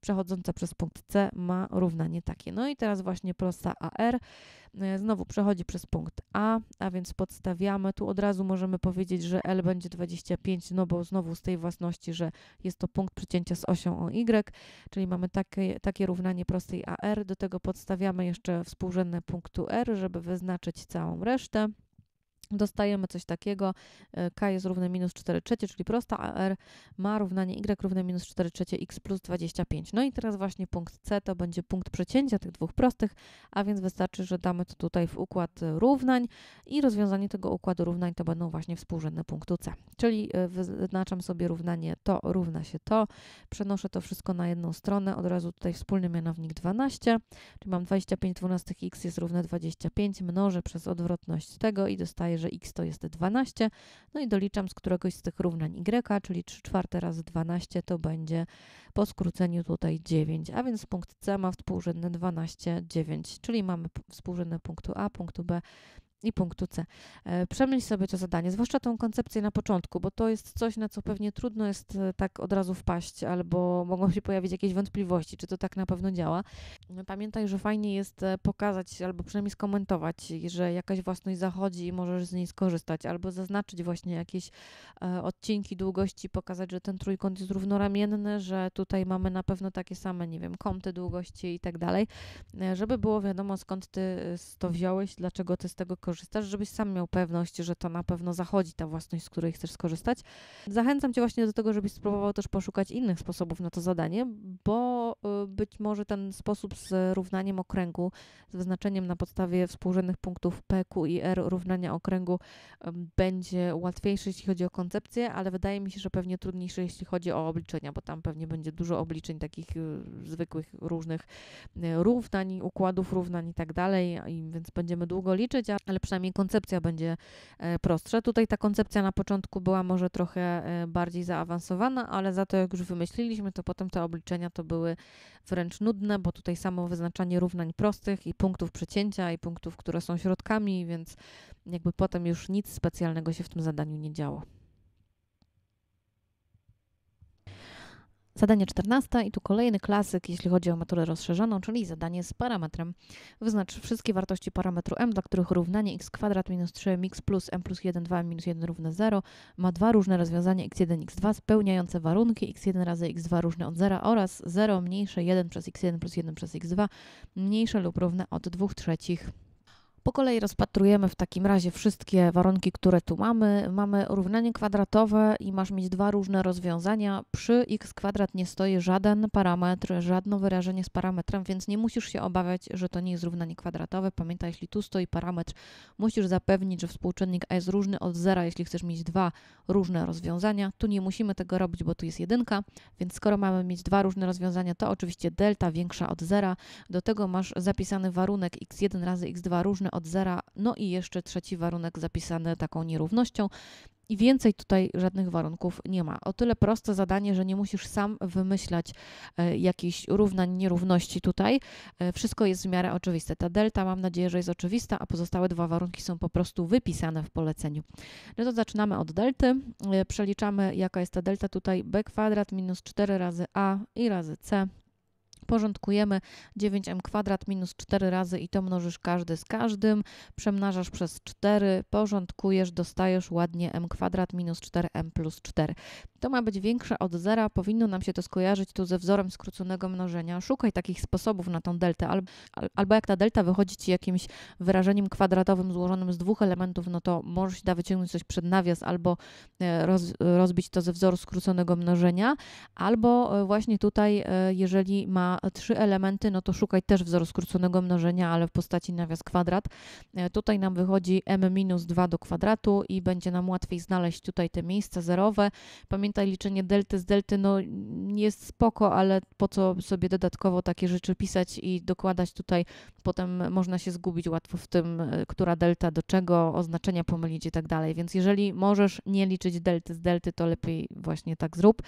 przechodząca przez punkt C ma równanie takie. No i teraz właśnie prosta AR e, znowu przechodzi przez punkt A, a więc podstawiamy. Tu od razu możemy powiedzieć, że L będzie 25, no bo znowu z tej własności, że jest to punkt przecięcia z osią o Y, czyli mamy takie, takie równanie prostej AR. Do tego podstawiamy jeszcze współrzędne punktu R, żeby wyznaczyć całą resztę. Dostajemy coś takiego, e, k jest równe minus 4 trzecie, czyli prosta, a r ma równanie y równe minus 4 trzecie x plus 25. No i teraz właśnie punkt c to będzie punkt przecięcia tych dwóch prostych, a więc wystarczy, że damy to tutaj w układ e, równań i rozwiązanie tego układu równań to będą właśnie współrzędne punktu c. Czyli e, wyznaczam sobie równanie to równa się to, przenoszę to wszystko na jedną stronę, od razu tutaj wspólny mianownik 12, czyli mam 25 12 x jest równe 25, mnożę przez odwrotność tego i dostaję, że x to jest 12, no i doliczam z któregoś z tych równań y, czyli 3 czwarte razy 12 to będzie po skróceniu tutaj 9, a więc punkt C ma współrzędne 12, 9, czyli mamy współrzędne punktu A, punktu B i punktu C. E, przemyśl sobie to zadanie, zwłaszcza tą koncepcję na początku, bo to jest coś, na co pewnie trudno jest e, tak od razu wpaść, albo mogą się pojawić jakieś wątpliwości, czy to tak na pewno działa. E, pamiętaj, że fajnie jest pokazać albo przynajmniej skomentować, że jakaś własność zachodzi i możesz z niej skorzystać, albo zaznaczyć właśnie jakieś odcinki długości, pokazać, że ten trójkąt jest równoramienny, że tutaj mamy na pewno takie same, nie wiem, kąty długości i tak dalej, żeby było wiadomo skąd ty to wziąłeś, dlaczego ty z tego korzystasz skorzystasz, żebyś sam miał pewność, że to na pewno zachodzi ta własność, z której chcesz skorzystać. Zachęcam Cię właśnie do tego, żebyś spróbował też poszukać innych sposobów na to zadanie, bo y, być może ten sposób z równaniem okręgu, z wyznaczeniem na podstawie współrzędnych punktów P, Q i R równania okręgu będzie łatwiejszy, jeśli chodzi o koncepcję, ale wydaje mi się, że pewnie trudniejszy, jeśli chodzi o obliczenia, bo tam pewnie będzie dużo obliczeń takich y, zwykłych, różnych y, równań, układów równań i tak dalej, więc będziemy długo liczyć, ale przynajmniej koncepcja będzie e, prostsza. Tutaj ta koncepcja na początku była może trochę e, bardziej zaawansowana, ale za to jak już wymyśliliśmy, to potem te obliczenia to były wręcz nudne, bo tutaj samo wyznaczanie równań prostych i punktów przecięcia i punktów, które są środkami, więc jakby potem już nic specjalnego się w tym zadaniu nie działo. Zadanie 14 i tu kolejny klasyk, jeśli chodzi o maturę rozszerzoną, czyli zadanie z parametrem. Wyznacz wszystkie wartości parametru m, dla których równanie x kwadrat minus 3 x plus m plus 1, 2 minus 1 równe 0 ma dwa różne rozwiązania x1, x2 spełniające warunki x1 razy x2 różne od 0 oraz 0 mniejsze 1 przez x1 plus 1 przez x2 mniejsze lub równe od 2 trzecich. Po kolei rozpatrujemy w takim razie wszystkie warunki, które tu mamy. Mamy równanie kwadratowe i masz mieć dwa różne rozwiązania. Przy x kwadrat nie stoi żaden parametr, żadne wyrażenie z parametrem, więc nie musisz się obawiać, że to nie jest równanie kwadratowe. Pamiętaj, jeśli tu stoi parametr, musisz zapewnić, że współczynnik a jest różny od zera, jeśli chcesz mieć dwa różne rozwiązania. Tu nie musimy tego robić, bo tu jest jedynka, więc skoro mamy mieć dwa różne rozwiązania, to oczywiście delta większa od zera. Do tego masz zapisany warunek x1 razy x2 różne od zera, no i jeszcze trzeci warunek zapisany taką nierównością. I więcej tutaj żadnych warunków nie ma. O tyle proste zadanie, że nie musisz sam wymyślać e, jakichś równań, nierówności tutaj. E, wszystko jest w miarę oczywiste. Ta delta mam nadzieję, że jest oczywista, a pozostałe dwa warunki są po prostu wypisane w poleceniu. No to zaczynamy od delty. E, przeliczamy jaka jest ta delta tutaj b kwadrat minus 4 razy a i razy c porządkujemy 9 m kwadrat minus 4 razy i to mnożysz każdy z każdym, przemnażasz przez 4, porządkujesz, dostajesz ładnie m kwadrat minus 4m plus 4. To ma być większe od zera, powinno nam się to skojarzyć tu ze wzorem skróconego mnożenia. Szukaj takich sposobów na tą deltę, albo, albo jak ta delta wychodzi Ci jakimś wyrażeniem kwadratowym złożonym z dwóch elementów, no to możesz da wyciągnąć coś przed nawias albo e, roz, rozbić to ze wzoru skróconego mnożenia, albo e, właśnie tutaj, e, jeżeli ma E, trzy elementy, no to szukaj też wzoru skróconego mnożenia, ale w postaci nawias kwadrat. E, tutaj nam wychodzi m minus 2 do kwadratu i będzie nam łatwiej znaleźć tutaj te miejsca zerowe. Pamiętaj, liczenie delty z delty no jest spoko, ale po co sobie dodatkowo takie rzeczy pisać i dokładać tutaj, potem można się zgubić łatwo w tym, e, która delta do czego, oznaczenia pomylić i tak dalej. Więc jeżeli możesz nie liczyć delty z delty, to lepiej właśnie tak zrób.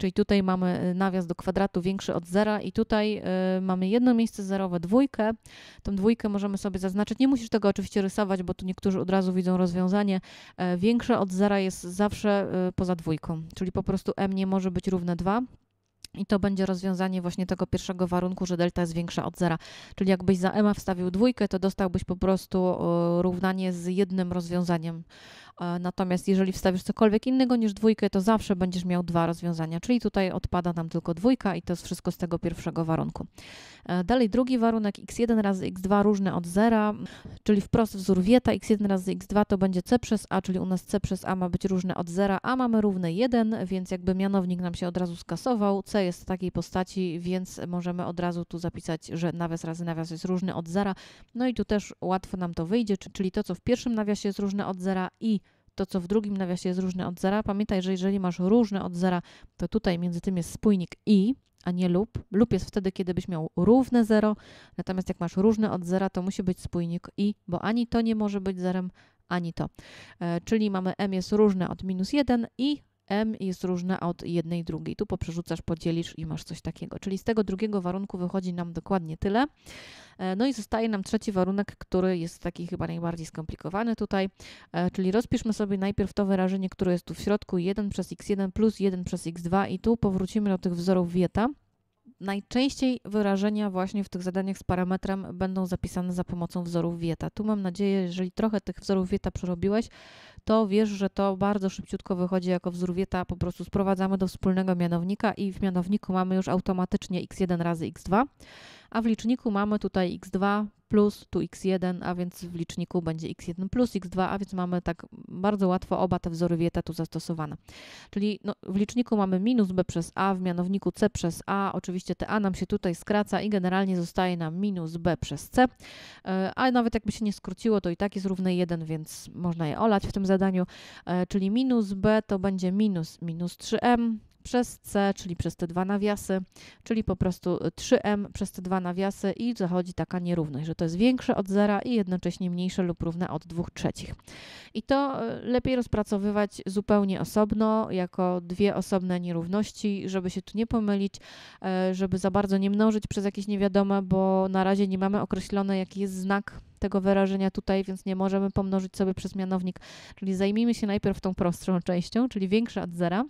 Czyli tutaj mamy y, nawias do kwadratu większy od zera i tutaj y, mamy jedno miejsce zerowe, dwójkę. Tą dwójkę możemy sobie zaznaczyć. Nie musisz tego oczywiście rysować, bo tu niektórzy od razu widzą rozwiązanie. E, większe od zera jest zawsze y, poza dwójką, czyli po prostu m nie może być równe 2. I to będzie rozwiązanie właśnie tego pierwszego warunku, że delta jest większa od zera. Czyli jakbyś za m wstawił dwójkę, to dostałbyś po prostu równanie z jednym rozwiązaniem. E, natomiast jeżeli wstawisz cokolwiek innego niż dwójkę, to zawsze będziesz miał dwa rozwiązania, czyli tutaj odpada nam tylko dwójka i to jest wszystko z tego pierwszego warunku. E, dalej drugi warunek x1 razy x2 różne od zera, czyli wprost wzór wieta x1 razy x2 to będzie c przez a, czyli u nas c przez a ma być różne od zera, a mamy równe 1, więc jakby mianownik nam się od razu skasował, c jest w takiej postaci, więc możemy od razu tu zapisać, że nawias razy nawias jest różny od zera, no i tu też łatwo nam to wyjdzie, czyli to co w pierwszym nawiasie jest różne od zera i to, co w drugim nawiasie jest różne od zera. Pamiętaj, że jeżeli masz różne od zera, to tutaj między tym jest spójnik i, a nie lub. Lub jest wtedy, kiedy byś miał równe 0, natomiast jak masz różne od zera, to musi być spójnik i, bo ani to nie może być zerem, ani to. E, czyli mamy m jest różne od minus 1 i m jest różna od jednej drugiej. Tu poprzerzucasz, podzielisz i masz coś takiego. Czyli z tego drugiego warunku wychodzi nam dokładnie tyle. E, no i zostaje nam trzeci warunek, który jest taki chyba najbardziej skomplikowany tutaj, e, czyli rozpiszmy sobie najpierw to wyrażenie, które jest tu w środku, 1 przez x1 plus 1 przez x2 i tu powrócimy do tych wzorów wieta. Najczęściej wyrażenia właśnie w tych zadaniach z parametrem będą zapisane za pomocą wzorów wieta. Tu mam nadzieję, jeżeli trochę tych wzorów wieta przerobiłeś, to wiesz, że to bardzo szybciutko wychodzi jako wzór wieta, po prostu sprowadzamy do wspólnego mianownika i w mianowniku mamy już automatycznie x1 razy x2 a w liczniku mamy tutaj x2 plus tu x1, a więc w liczniku będzie x1 plus x2, a więc mamy tak bardzo łatwo oba te wzory wietetu zastosowane. Czyli no, w liczniku mamy minus b przez a, w mianowniku c przez a, oczywiście te a nam się tutaj skraca i generalnie zostaje nam minus b przez c, e, a nawet jakby się nie skróciło, to i tak jest równe 1, więc można je olać w tym zadaniu, e, czyli minus b to będzie minus minus 3m, przez C, czyli przez te dwa nawiasy, czyli po prostu 3M przez te dwa nawiasy i zachodzi taka nierówność, że to jest większe od zera i jednocześnie mniejsze lub równe od 2 trzecich. I to e, lepiej rozpracowywać zupełnie osobno, jako dwie osobne nierówności, żeby się tu nie pomylić, e, żeby za bardzo nie mnożyć przez jakieś niewiadome, bo na razie nie mamy określone, jaki jest znak tego wyrażenia tutaj, więc nie możemy pomnożyć sobie przez mianownik. Czyli zajmijmy się najpierw tą prostszą częścią, czyli większe od zera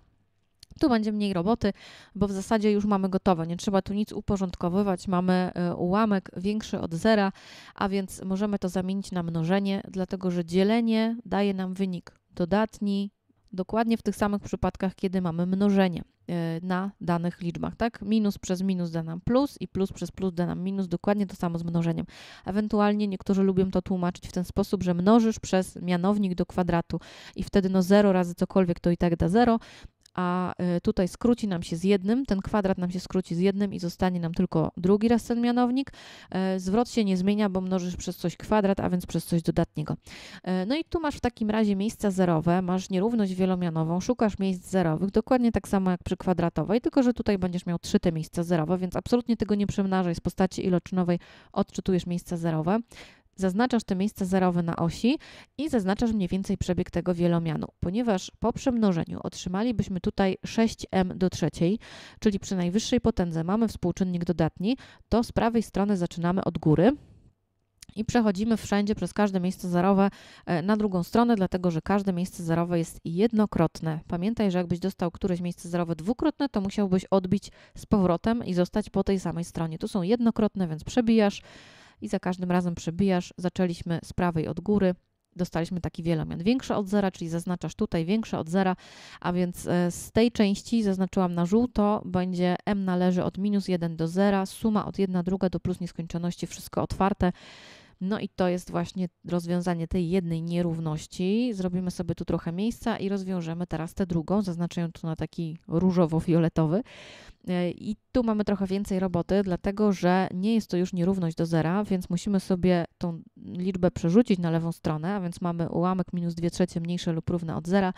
tu będzie mniej roboty, bo w zasadzie już mamy gotowe, nie trzeba tu nic uporządkowywać, mamy e, ułamek większy od zera, a więc możemy to zamienić na mnożenie, dlatego że dzielenie daje nam wynik dodatni, dokładnie w tych samych przypadkach, kiedy mamy mnożenie e, na danych liczbach, tak? Minus przez minus da nam plus i plus przez plus da nam minus, dokładnie to samo z mnożeniem. Ewentualnie niektórzy lubią to tłumaczyć w ten sposób, że mnożysz przez mianownik do kwadratu i wtedy no 0 razy cokolwiek to i tak da 0, a y, tutaj skróci nam się z jednym, ten kwadrat nam się skróci z jednym i zostanie nam tylko drugi raz ten mianownik. E, zwrot się nie zmienia, bo mnożysz przez coś kwadrat, a więc przez coś dodatniego. E, no i tu masz w takim razie miejsca zerowe, masz nierówność wielomianową, szukasz miejsc zerowych, dokładnie tak samo jak przy kwadratowej, tylko że tutaj będziesz miał trzy te miejsca zerowe, więc absolutnie tego nie przemnażaj z postaci iloczynowej, odczytujesz miejsca zerowe. Zaznaczasz te miejsca zerowe na osi i zaznaczasz mniej więcej przebieg tego wielomianu, ponieważ po przemnożeniu otrzymalibyśmy tutaj 6m do trzeciej, czyli przy najwyższej potędze mamy współczynnik dodatni, to z prawej strony zaczynamy od góry, i przechodzimy wszędzie przez każde miejsce zerowe e, na drugą stronę, dlatego że każde miejsce zerowe jest jednokrotne. Pamiętaj, że jakbyś dostał któreś miejsce zerowe dwukrotne, to musiałbyś odbić z powrotem i zostać po tej samej stronie. Tu są jednokrotne, więc przebijasz i za każdym razem przebijasz. Zaczęliśmy z prawej od góry, dostaliśmy taki wielomian. Większe od zera, czyli zaznaczasz tutaj większe od zera, a więc e, z tej części zaznaczyłam na żółto, będzie m należy od minus 1 do 0, suma od 1, druga do plus nieskończoności, wszystko otwarte. No i to jest właśnie rozwiązanie tej jednej nierówności. Zrobimy sobie tu trochę miejsca i rozwiążemy teraz tę drugą. Zaznaczę ją tu na taki różowo-fioletowy. E, I tu mamy trochę więcej roboty, dlatego że nie jest to już nierówność do zera, więc musimy sobie tą liczbę przerzucić na lewą stronę, a więc mamy ułamek minus 2 trzecie mniejsze lub równe od zera.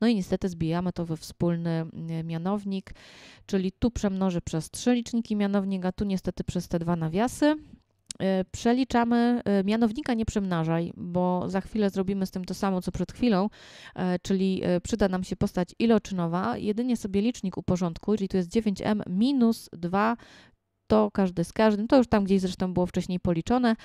No i niestety zbijamy to we wspólny e, mianownik, czyli tu przemnoży przez 3 liczniki mianownika, tu niestety przez te dwa nawiasy, E, przeliczamy, e, mianownika nie przemnażaj, bo za chwilę zrobimy z tym to samo, co przed chwilą, e, czyli przyda nam się postać iloczynowa, jedynie sobie licznik uporządkuj, czyli tu jest 9m minus 2, to każdy z każdym, to już tam gdzieś zresztą było wcześniej policzone.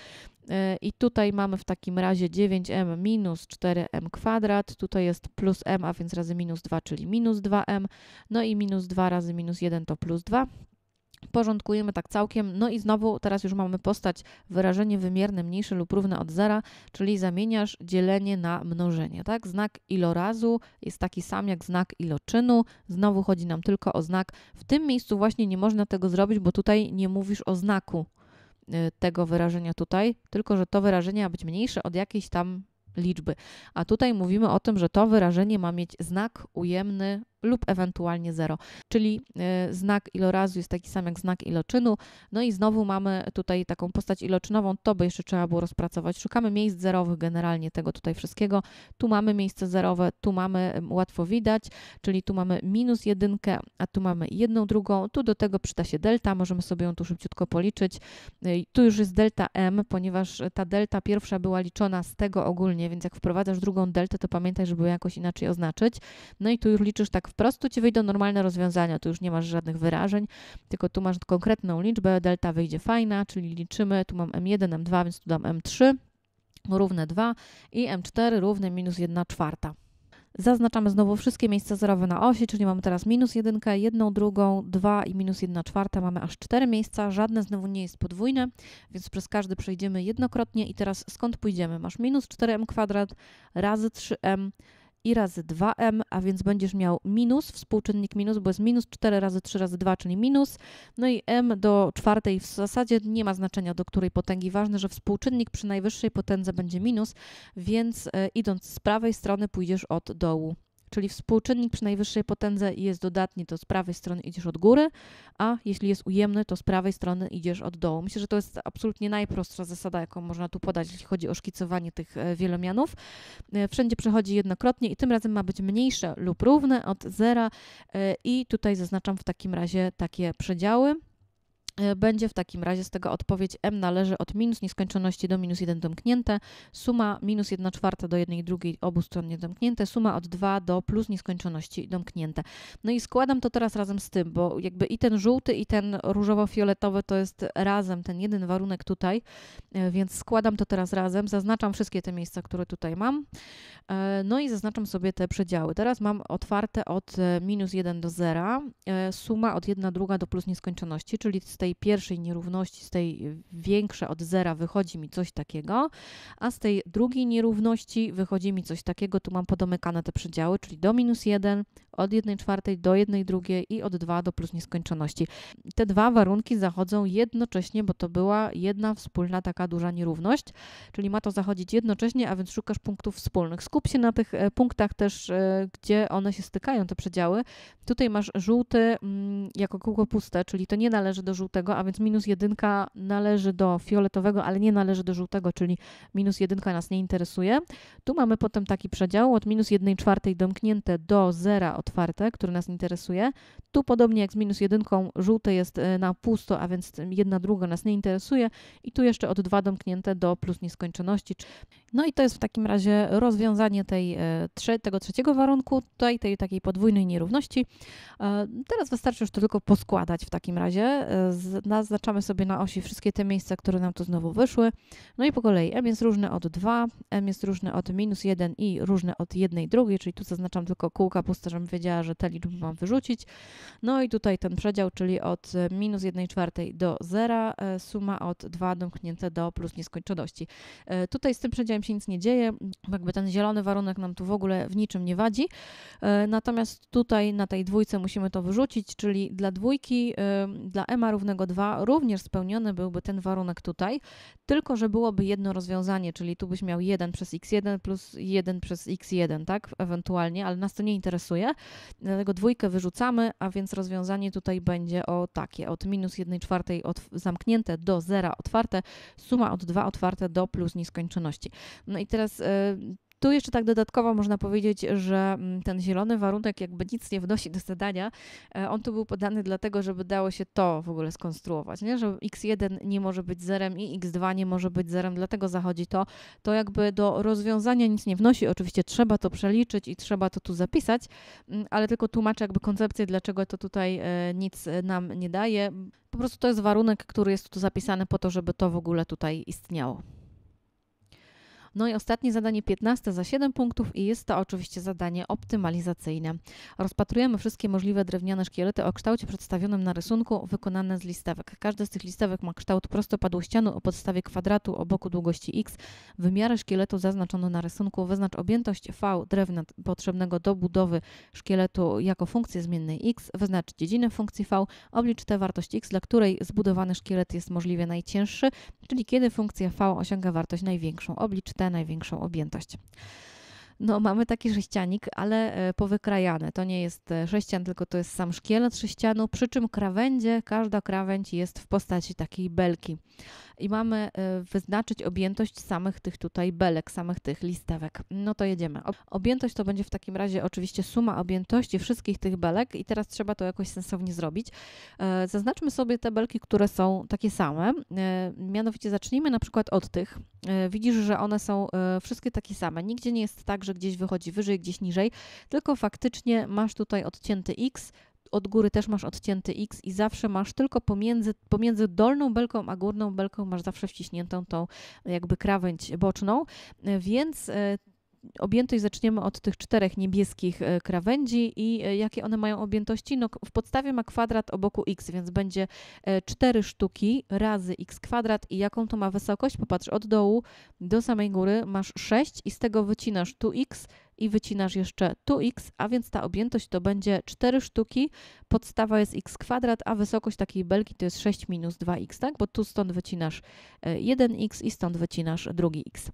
I tutaj mamy w takim razie 9m minus 4m kwadrat, tutaj jest plus m, a więc razy minus 2, czyli minus 2m, no i minus 2 razy minus 1 to plus 2 porządkujemy tak całkiem, no i znowu teraz już mamy postać wyrażenie wymierne mniejsze lub równe od zera, czyli zamieniasz dzielenie na mnożenie, tak? Znak ilorazu jest taki sam jak znak iloczynu, znowu chodzi nam tylko o znak. W tym miejscu właśnie nie można tego zrobić, bo tutaj nie mówisz o znaku y, tego wyrażenia tutaj, tylko że to wyrażenie ma być mniejsze od jakiejś tam liczby. A tutaj mówimy o tym, że to wyrażenie ma mieć znak ujemny lub ewentualnie 0, czyli y, znak ilorazu jest taki sam jak znak iloczynu. No i znowu mamy tutaj taką postać iloczynową, to by jeszcze trzeba było rozpracować. Szukamy miejsc zerowych generalnie tego tutaj wszystkiego. Tu mamy miejsce zerowe, tu mamy łatwo widać, czyli tu mamy minus jedynkę, a tu mamy jedną drugą. Tu do tego przyda się delta, możemy sobie ją tu szybciutko policzyć. Y, tu już jest delta m, ponieważ y, ta delta pierwsza była liczona z tego ogólnie, więc jak wprowadzasz drugą deltę, to pamiętaj, żeby ją jakoś inaczej oznaczyć. No i tu już liczysz tak tak, wprost tu ci wyjdą normalne rozwiązania, tu już nie masz żadnych wyrażeń, tylko tu masz konkretną liczbę, delta wyjdzie fajna, czyli liczymy, tu mam m1, m2, więc tu dam m3 równe 2 i m4 równe minus 1 czwarta. Zaznaczamy znowu wszystkie miejsca zerowe na osi, czyli mamy teraz minus 1, 1, 2, 2 i minus 1 czwarta. Mamy aż 4 miejsca, żadne znowu nie jest podwójne, więc przez każdy przejdziemy jednokrotnie i teraz skąd pójdziemy? Masz minus 4m kwadrat razy 3m i razy 2m, a więc będziesz miał minus, współczynnik minus, bo jest minus 4 razy 3 razy 2, czyli minus. No i m do czwartej w zasadzie nie ma znaczenia, do której potęgi. Ważne, że współczynnik przy najwyższej potędze będzie minus, więc e, idąc z prawej strony pójdziesz od dołu Czyli współczynnik przy najwyższej potędze jest dodatni, to z prawej strony idziesz od góry, a jeśli jest ujemny, to z prawej strony idziesz od dołu. Myślę, że to jest absolutnie najprostsza zasada, jaką można tu podać, jeśli chodzi o szkicowanie tych e, wielomianów. E, wszędzie przechodzi jednokrotnie i tym razem ma być mniejsze lub równe od zera e, i tutaj zaznaczam w takim razie takie przedziały. E, będzie w takim razie z tego odpowiedź m należy od minus nieskończoności do minus 1 domknięte, suma minus 1 czwarta do 1 drugiej obu stron niedomknięte, suma od 2 do plus nieskończoności domknięte. No i składam to teraz razem z tym, bo jakby i ten żółty i ten różowo-fioletowy to jest razem ten jeden warunek tutaj, e, więc składam to teraz razem, zaznaczam wszystkie te miejsca, które tutaj mam, e, no i zaznaczam sobie te przedziały. Teraz mam otwarte od minus 1 do 0, suma od 1 druga do plus nieskończoności, czyli z tej tej pierwszej nierówności, z tej większej od zera wychodzi mi coś takiego, a z tej drugiej nierówności wychodzi mi coś takiego, tu mam podomykane te przedziały, czyli do minus 1, od 1 czwartej do 1 drugiej i od 2 do plus nieskończoności. Te dwa warunki zachodzą jednocześnie, bo to była jedna wspólna taka duża nierówność, czyli ma to zachodzić jednocześnie, a więc szukasz punktów wspólnych. Skup się na tych e, punktach też, e, gdzie one się stykają, te przedziały. Tutaj masz żółty mm, jako kółko puste, czyli to nie należy do żółtego, a więc minus jedynka należy do fioletowego, ale nie należy do żółtego, czyli minus jedynka nas nie interesuje. Tu mamy potem taki przedział od minus jednej czwartej domknięte do zera od otwarte, które nas interesuje. Tu podobnie jak z minus jedynką, żółte jest e, na pusto, a więc jedna druga nas nie interesuje. I tu jeszcze od 2 domknięte do plus nieskończoności. No i to jest w takim razie rozwiązanie tej, e, tego trzeciego warunku, tutaj tej takiej podwójnej nierówności. E, teraz wystarczy już to tylko poskładać w takim razie. Naznaczamy sobie na osi wszystkie te miejsca, które nam tu znowu wyszły. No i po kolei m jest różne od 2, m jest różne od minus 1 i różne od jednej drugiej, czyli tu zaznaczam tylko kółka puste, żeby wiedziała, powiedziała, że te liczby mam wyrzucić. No i tutaj ten przedział, czyli od e, minus 1 czwartej do 0, e, suma od 2 domknięte do plus nieskończoności. E, tutaj z tym przedziałem się nic nie dzieje, jakby ten zielony warunek nam tu w ogóle w niczym nie wadzi. Natomiast tutaj na tej dwójce musimy to wyrzucić, czyli dla dwójki, dla ema równego 2 również spełniony byłby ten warunek tutaj, tylko że byłoby jedno rozwiązanie, czyli tu byś miał 1 przez x1 plus 1 przez x1, tak, ewentualnie, ale nas to nie interesuje. Dlatego dwójkę wyrzucamy, a więc rozwiązanie tutaj będzie o takie, od minus 1 czwartej zamknięte do zera otwarte, suma od 2 otwarte do plus nieskończoności. No i teraz y, tu jeszcze tak dodatkowo można powiedzieć, że mm, ten zielony warunek jakby nic nie wnosi do zadania. E, on tu był podany dlatego, żeby dało się to w ogóle skonstruować, nie? że x1 nie może być zerem i x2 nie może być zerem, dlatego zachodzi to. To jakby do rozwiązania nic nie wnosi. Oczywiście trzeba to przeliczyć i trzeba to tu zapisać, mm, ale tylko tłumaczę jakby koncepcję, dlaczego to tutaj e, nic nam nie daje. Po prostu to jest warunek, który jest tu zapisany po to, żeby to w ogóle tutaj istniało. No i ostatnie zadanie, 15 za 7 punktów i jest to oczywiście zadanie optymalizacyjne. Rozpatrujemy wszystkie możliwe drewniane szkielety o kształcie przedstawionym na rysunku, wykonane z listewek. Każdy z tych listewek ma kształt prostopadłościanu o podstawie kwadratu o boku długości x. Wymiary szkieletu zaznaczono na rysunku. Wyznacz objętość V drewna potrzebnego do budowy szkieletu jako funkcję zmiennej x. Wyznacz dziedzinę funkcji V. Oblicz tę wartość x, dla której zbudowany szkielet jest możliwie najcięższy, czyli kiedy funkcja V osiąga wartość największą. Oblicz tę największą objętość no mamy taki sześcianik, ale e, powykrajany. To nie jest e, sześcian, tylko to jest sam szkielet sześcianu, przy czym krawędzie, każda krawędź jest w postaci takiej belki. I mamy e, wyznaczyć objętość samych tych tutaj belek, samych tych listewek. No to jedziemy. Objętość to będzie w takim razie oczywiście suma objętości wszystkich tych belek i teraz trzeba to jakoś sensownie zrobić. Zaznaczmy sobie te belki, które są takie same. Mianowicie zacznijmy na przykład od tych. Widzisz, że one są wszystkie takie same. Nigdzie nie jest tak, że gdzieś wychodzi wyżej, gdzieś niżej, tylko faktycznie masz tutaj odcięty X, od góry też masz odcięty X i zawsze masz tylko pomiędzy, pomiędzy dolną belką a górną belką masz zawsze wciśniętą tą jakby krawędź boczną, więc e, objętość zaczniemy od tych czterech niebieskich e, krawędzi i e, jakie one mają objętości? No, w podstawie ma kwadrat o boku x, więc będzie 4 e, sztuki razy x kwadrat i jaką to ma wysokość? Popatrz, od dołu do samej góry masz 6 i z tego wycinasz tu x, i wycinasz jeszcze tu x, a więc ta objętość to będzie 4 sztuki, podstawa jest x kwadrat, a wysokość takiej belki to jest 6 minus 2x, tak? Bo tu stąd wycinasz 1x e, i stąd wycinasz drugi x.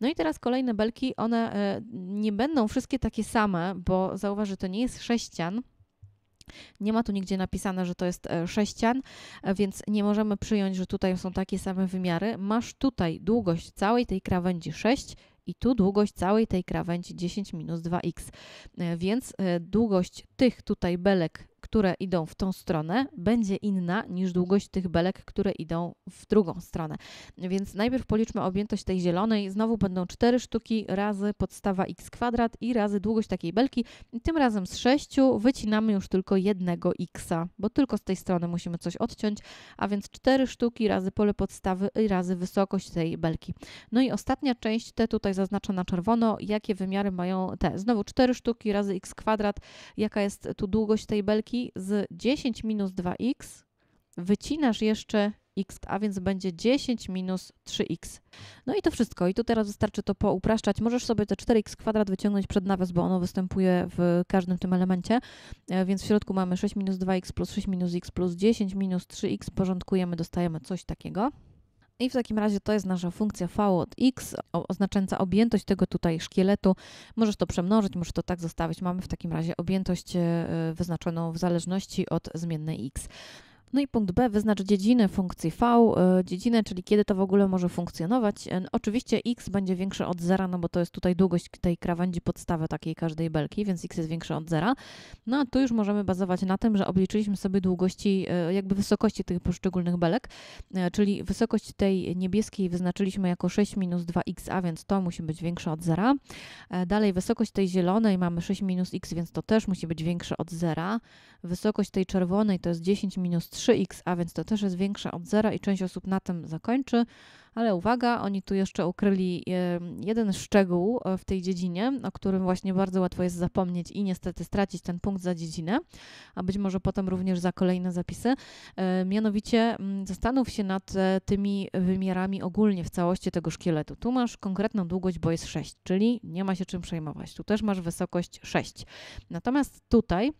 No i teraz kolejne belki, one e, nie będą wszystkie takie same, bo zauważ, że to nie jest sześcian, nie ma tu nigdzie napisane, że to jest e, sześcian, więc nie możemy przyjąć, że tutaj są takie same wymiary. Masz tutaj długość całej tej krawędzi 6 i tu długość całej tej krawędzi 10 minus 2x. E, więc e, długość tych tutaj belek które idą w tą stronę, będzie inna niż długość tych belek, które idą w drugą stronę. Więc najpierw policzmy objętość tej zielonej. Znowu będą 4 sztuki razy podstawa x kwadrat i razy długość takiej belki. tym razem z 6 wycinamy już tylko jednego x, bo tylko z tej strony musimy coś odciąć, a więc 4 sztuki razy pole podstawy i razy wysokość tej belki. No i ostatnia część, te tutaj zaznacza na czerwono, jakie wymiary mają te. Znowu 4 sztuki razy x kwadrat, jaka jest tu długość tej belki, jedynki z 10 minus 2x wycinasz jeszcze x, a więc będzie 10 minus 3x. No i to wszystko. I tu teraz wystarczy to poupraszczać. Możesz sobie te 4x kwadrat wyciągnąć przed nawias, bo ono występuje w każdym tym elemencie. E, więc w środku mamy 6 minus 2x plus 6 minus x plus 10 minus 3x. Porządkujemy, dostajemy coś takiego. No I w takim razie to jest nasza funkcja v od x, oznaczająca objętość tego tutaj szkieletu. Możesz to przemnożyć, możesz to tak zostawić. Mamy w takim razie objętość e, wyznaczoną w zależności od zmiennej x. No i punkt B, wyznacz dziedzinę funkcji V, e, dziedzinę, czyli kiedy to w ogóle może funkcjonować. E, no, oczywiście x będzie większe od zera, no bo to jest tutaj długość tej krawędzi podstawy takiej każdej belki, więc x jest większe od zera. No a tu już możemy bazować na tym, że obliczyliśmy sobie długości, e, jakby wysokości tych poszczególnych belek, czyli wysokość tej niebieskiej wyznaczyliśmy jako 6 minus 2xa, więc to musi być większe od zera. Dalej wysokość tej zielonej mamy 6 minus x, więc to też musi być większe od zera. Wysokość tej czerwonej to jest 10 minus 3, 3 a więc to też jest większa od zera i część osób na tym zakończy. Ale uwaga, oni tu jeszcze ukryli jeden szczegół e, w tej dziedzinie, o którym właśnie bardzo łatwo jest zapomnieć i niestety stracić ten punkt za dziedzinę, a być może potem również za kolejne zapisy. E, mianowicie zastanów się nad e, tymi wymiarami ogólnie w całości tego szkieletu. Tu masz konkretną długość, bo jest 6, czyli nie ma się czym przejmować. Tu też masz wysokość 6. Natomiast tutaj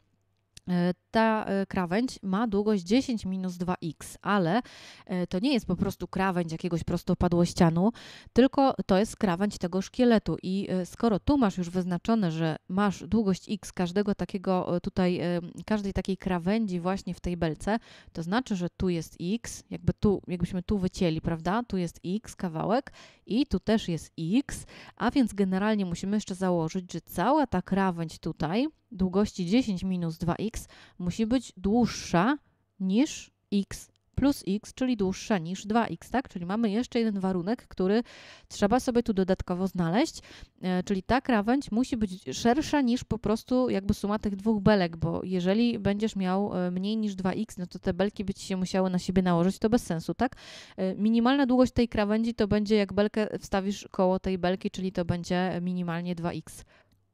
E, ta e, krawędź ma długość 10 minus 2x, ale e, to nie jest po prostu krawędź jakiegoś prostopadłościanu, tylko to jest krawędź tego szkieletu. I skoro tu masz już wyznaczone, że masz długość x każdego takiego tutaj, każdej takiej krawędzi właśnie w tej belce, to znaczy, że tu jest x, jakby tu, jakbyśmy tu wycięli, prawda? Tu jest x kawałek i tu też jest x, a więc generalnie musimy jeszcze założyć, że cała ta krawędź tutaj długości 10 minus 2x musi być dłuższa niż x plus x, czyli dłuższa niż 2x, tak? Czyli mamy jeszcze jeden warunek, który trzeba sobie tu dodatkowo znaleźć, e, czyli ta krawędź musi być szersza niż po prostu jakby suma tych dwóch belek, bo jeżeli będziesz miał e, mniej niż 2x, no to te belki by ci się musiały na siebie nałożyć, to bez sensu, tak? E, minimalna długość tej krawędzi to będzie jak belkę wstawisz koło tej belki, czyli to będzie minimalnie 2x.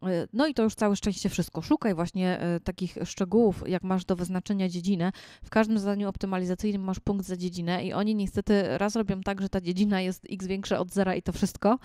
E, no i to już całe szczęście wszystko. Szukaj właśnie e, takich szczegółów, jak masz do wyznaczenia dziedzinę. W każdym zadaniu optymalizacyjnym masz punkt za dziedzinę i oni niestety raz robią tak, że ta dziedzina jest x większa od zera i to wszystko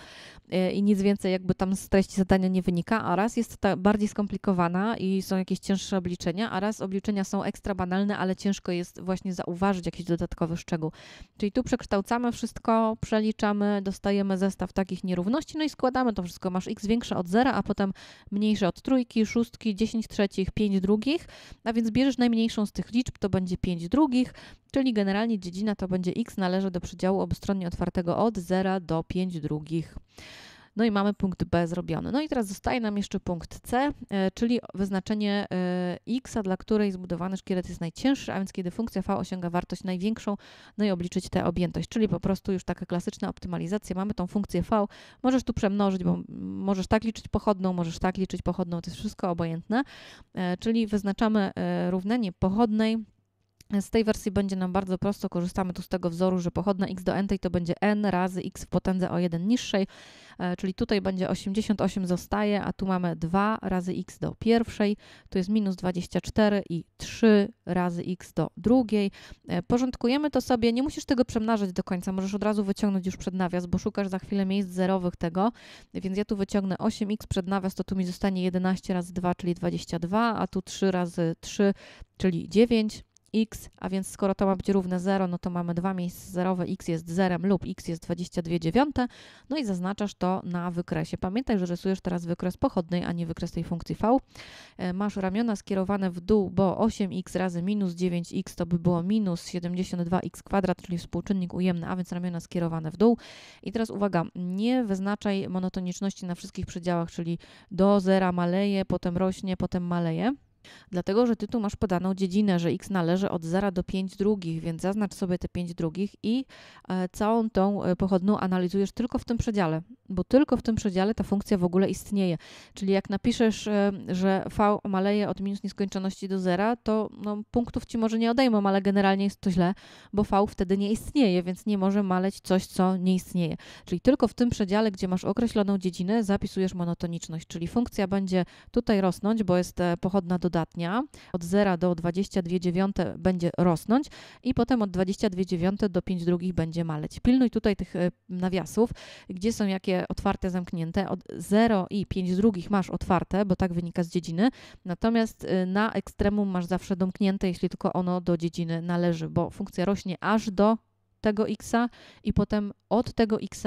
e, i nic więcej jakby tam z treści zadania nie wynika, a raz jest ta bardziej skomplikowana i są jakieś cięższe obliczenia, a raz obliczenia są ekstra banalne, ale ciężko jest właśnie zauważyć jakiś dodatkowy szczegół. Czyli tu przekształcamy wszystko, przeliczamy, dostajemy zestaw takich nierówności, no i składamy to wszystko. Masz x większe od zera, a potem mniejsze od trójki, szóstki, 10 trzecich, 5 drugich, a więc bierzesz najmniejszą z tych liczb, to będzie 5 drugich, czyli generalnie dziedzina to będzie x należy do przedziału obustronnie otwartego od 0 do 5 drugich. No i mamy punkt B zrobiony. No i teraz zostaje nam jeszcze punkt C, e, czyli wyznaczenie e, x, dla której zbudowany szkielet jest najcięższy, a więc kiedy funkcja v osiąga wartość największą, no i obliczyć tę objętość, czyli po prostu już taka klasyczna optymalizacja. Mamy tą funkcję v, możesz tu przemnożyć, bo możesz tak liczyć pochodną, możesz tak liczyć pochodną, to jest wszystko obojętne, e, czyli wyznaczamy równanie pochodnej z tej wersji będzie nam bardzo prosto, korzystamy tu z tego wzoru, że pochodna x do n tej to będzie n razy x w potędze o 1 niższej, e, czyli tutaj będzie 88 zostaje, a tu mamy 2 razy x do pierwszej, tu jest minus 24 i 3 razy x do drugiej. E, porządkujemy to sobie, nie musisz tego przemnażać do końca, możesz od razu wyciągnąć już przed nawias, bo szukasz za chwilę miejsc zerowych tego, więc ja tu wyciągnę 8x przed nawias, to tu mi zostanie 11 razy 2, czyli 22, a tu 3 razy 3, czyli 9 x, a więc skoro to ma być równe 0, no to mamy dwa miejsca zerowe, x jest zerem lub x jest 22 dziewiąte, no i zaznaczasz to na wykresie. Pamiętaj, że rysujesz teraz wykres pochodnej, a nie wykres tej funkcji v. E, masz ramiona skierowane w dół, bo 8x razy minus 9x to by było minus 72x kwadrat, czyli współczynnik ujemny, a więc ramiona skierowane w dół. I teraz uwaga, nie wyznaczaj monotoniczności na wszystkich przedziałach, czyli do zera maleje, potem rośnie, potem maleje. Dlatego, że ty tu masz podaną dziedzinę, że x należy od 0 do 5 drugich, więc zaznacz sobie te 5 drugich i e, całą tą e, pochodną analizujesz tylko w tym przedziale, bo tylko w tym przedziale ta funkcja w ogóle istnieje. Czyli jak napiszesz, e, że v maleje od minus nieskończoności do zera, to no, punktów ci może nie odejmą, ale generalnie jest to źle, bo v wtedy nie istnieje, więc nie może maleć coś, co nie istnieje. Czyli tylko w tym przedziale, gdzie masz określoną dziedzinę, zapisujesz monotoniczność, czyli funkcja będzie tutaj rosnąć, bo jest pochodna do dodatnia od 0 do 22 dziewiąte będzie rosnąć i potem od 22 dziewiąte do 5 drugich będzie maleć. Pilnuj tutaj tych e, nawiasów, gdzie są jakie otwarte, zamknięte. Od 0 i 5 drugich masz otwarte, bo tak wynika z dziedziny, natomiast e, na ekstremum masz zawsze domknięte, jeśli tylko ono do dziedziny należy, bo funkcja rośnie aż do tego x i potem od tego x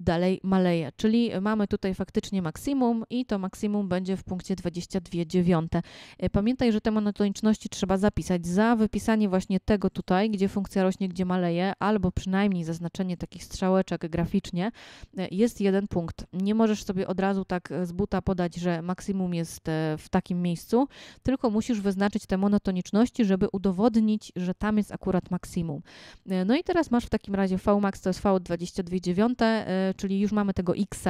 dalej maleje. Czyli mamy tutaj faktycznie maksimum i to maksimum będzie w punkcie 22,9. E, pamiętaj, że te monotoniczności trzeba zapisać. Za wypisanie właśnie tego tutaj, gdzie funkcja rośnie, gdzie maleje, albo przynajmniej zaznaczenie takich strzałeczek graficznie, e, jest jeden punkt. Nie możesz sobie od razu tak e, z buta podać, że maksimum jest w takim miejscu, tylko musisz wyznaczyć te monotoniczności, żeby udowodnić, że tam jest akurat maksimum. No i teraz masz w takim razie Vmax to jest V22,9, czyli już mamy tego x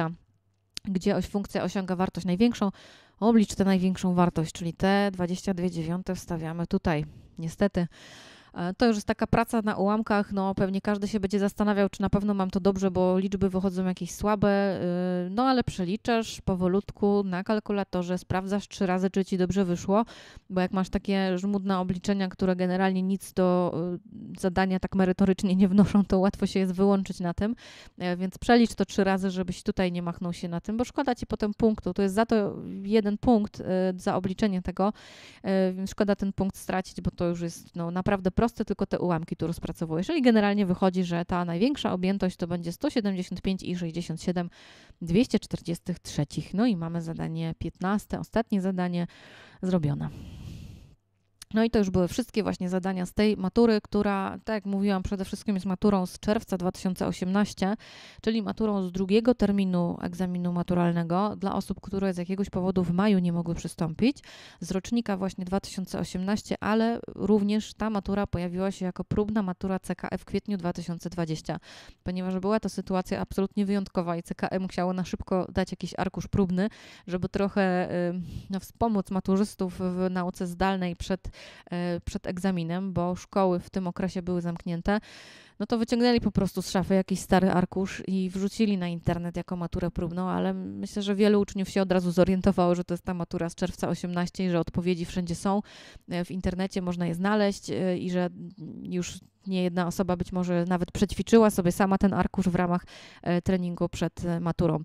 gdzie funkcja osiąga wartość największą, oblicz tę największą wartość, czyli te 22 dziewiąte wstawiamy tutaj. Niestety E, to już jest taka praca na ułamkach, no pewnie każdy się będzie zastanawiał, czy na pewno mam to dobrze, bo liczby wychodzą jakieś słabe, e, no ale przeliczasz powolutku na kalkulatorze, sprawdzasz trzy razy, czy ci dobrze wyszło, bo jak masz takie żmudne obliczenia, które generalnie nic do e, zadania tak merytorycznie nie wnoszą, to łatwo się jest wyłączyć na tym, więc przelicz to trzy razy, żebyś tutaj nie machnął się na tym, bo szkoda ci potem punktu, to jest za to jeden punkt za obliczenie tego, więc szkoda ten punkt stracić, bo to już jest no, naprawdę proste proste, tylko te ułamki tu rozpracowuję. Czyli generalnie wychodzi, że ta największa objętość to będzie 175,67 243. No i mamy zadanie 15, ostatnie zadanie zrobione. No i to już były wszystkie właśnie zadania z tej matury, która, tak jak mówiłam, przede wszystkim jest maturą z czerwca 2018, czyli maturą z drugiego terminu egzaminu maturalnego dla osób, które z jakiegoś powodu w maju nie mogły przystąpić, z rocznika właśnie 2018, ale również ta matura pojawiła się jako próbna matura CKE w kwietniu 2020, ponieważ była to sytuacja absolutnie wyjątkowa i CKE musiało na szybko dać jakiś arkusz próbny, żeby trochę y, no, wspomóc maturzystów w nauce zdalnej przed przed egzaminem, bo szkoły w tym okresie były zamknięte no to wyciągnęli po prostu z szafy jakiś stary arkusz i wrzucili na internet jako maturę próbną, ale myślę, że wielu uczniów się od razu zorientowało, że to jest ta matura z czerwca 18 i że odpowiedzi wszędzie są, e, w internecie można je znaleźć e, i że już nie jedna osoba być może nawet przećwiczyła sobie sama ten arkusz w ramach e, treningu przed maturą.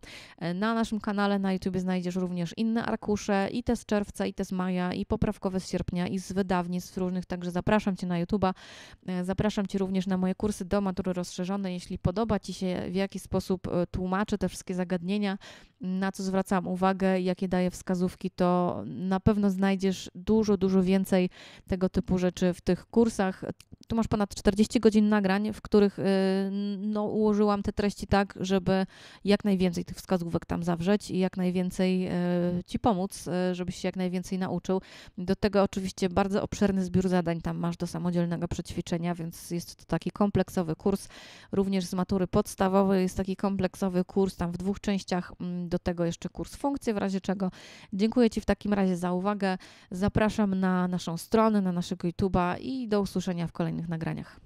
Na naszym kanale na YouTube znajdziesz również inne arkusze, i te z czerwca, i te z maja, i poprawkowe z sierpnia, i z wydawnictw różnych, także zapraszam Cię na YouTube'a. Zapraszam Cię również na moje kursy do matury rozszerzonej, jeśli podoba Ci się, w jaki sposób e, tłumaczę te wszystkie zagadnienia, na co zwracam uwagę, jakie daję wskazówki, to na pewno znajdziesz dużo, dużo więcej tego typu rzeczy w tych kursach tu masz ponad 40 godzin nagrań, w których y, no, ułożyłam te treści tak, żeby jak najwięcej tych wskazówek tam zawrzeć i jak najwięcej y, Ci pomóc, y, żebyś się jak najwięcej nauczył. Do tego oczywiście bardzo obszerny zbiór zadań tam masz do samodzielnego przećwiczenia, więc jest to taki kompleksowy kurs. Również z matury podstawowej jest taki kompleksowy kurs, tam w dwóch częściach. Mm, do tego jeszcze kurs funkcji, w razie czego. Dziękuję Ci w takim razie za uwagę. Zapraszam na naszą stronę, na naszego YouTube'a i do usłyszenia w kolejnym на гранях.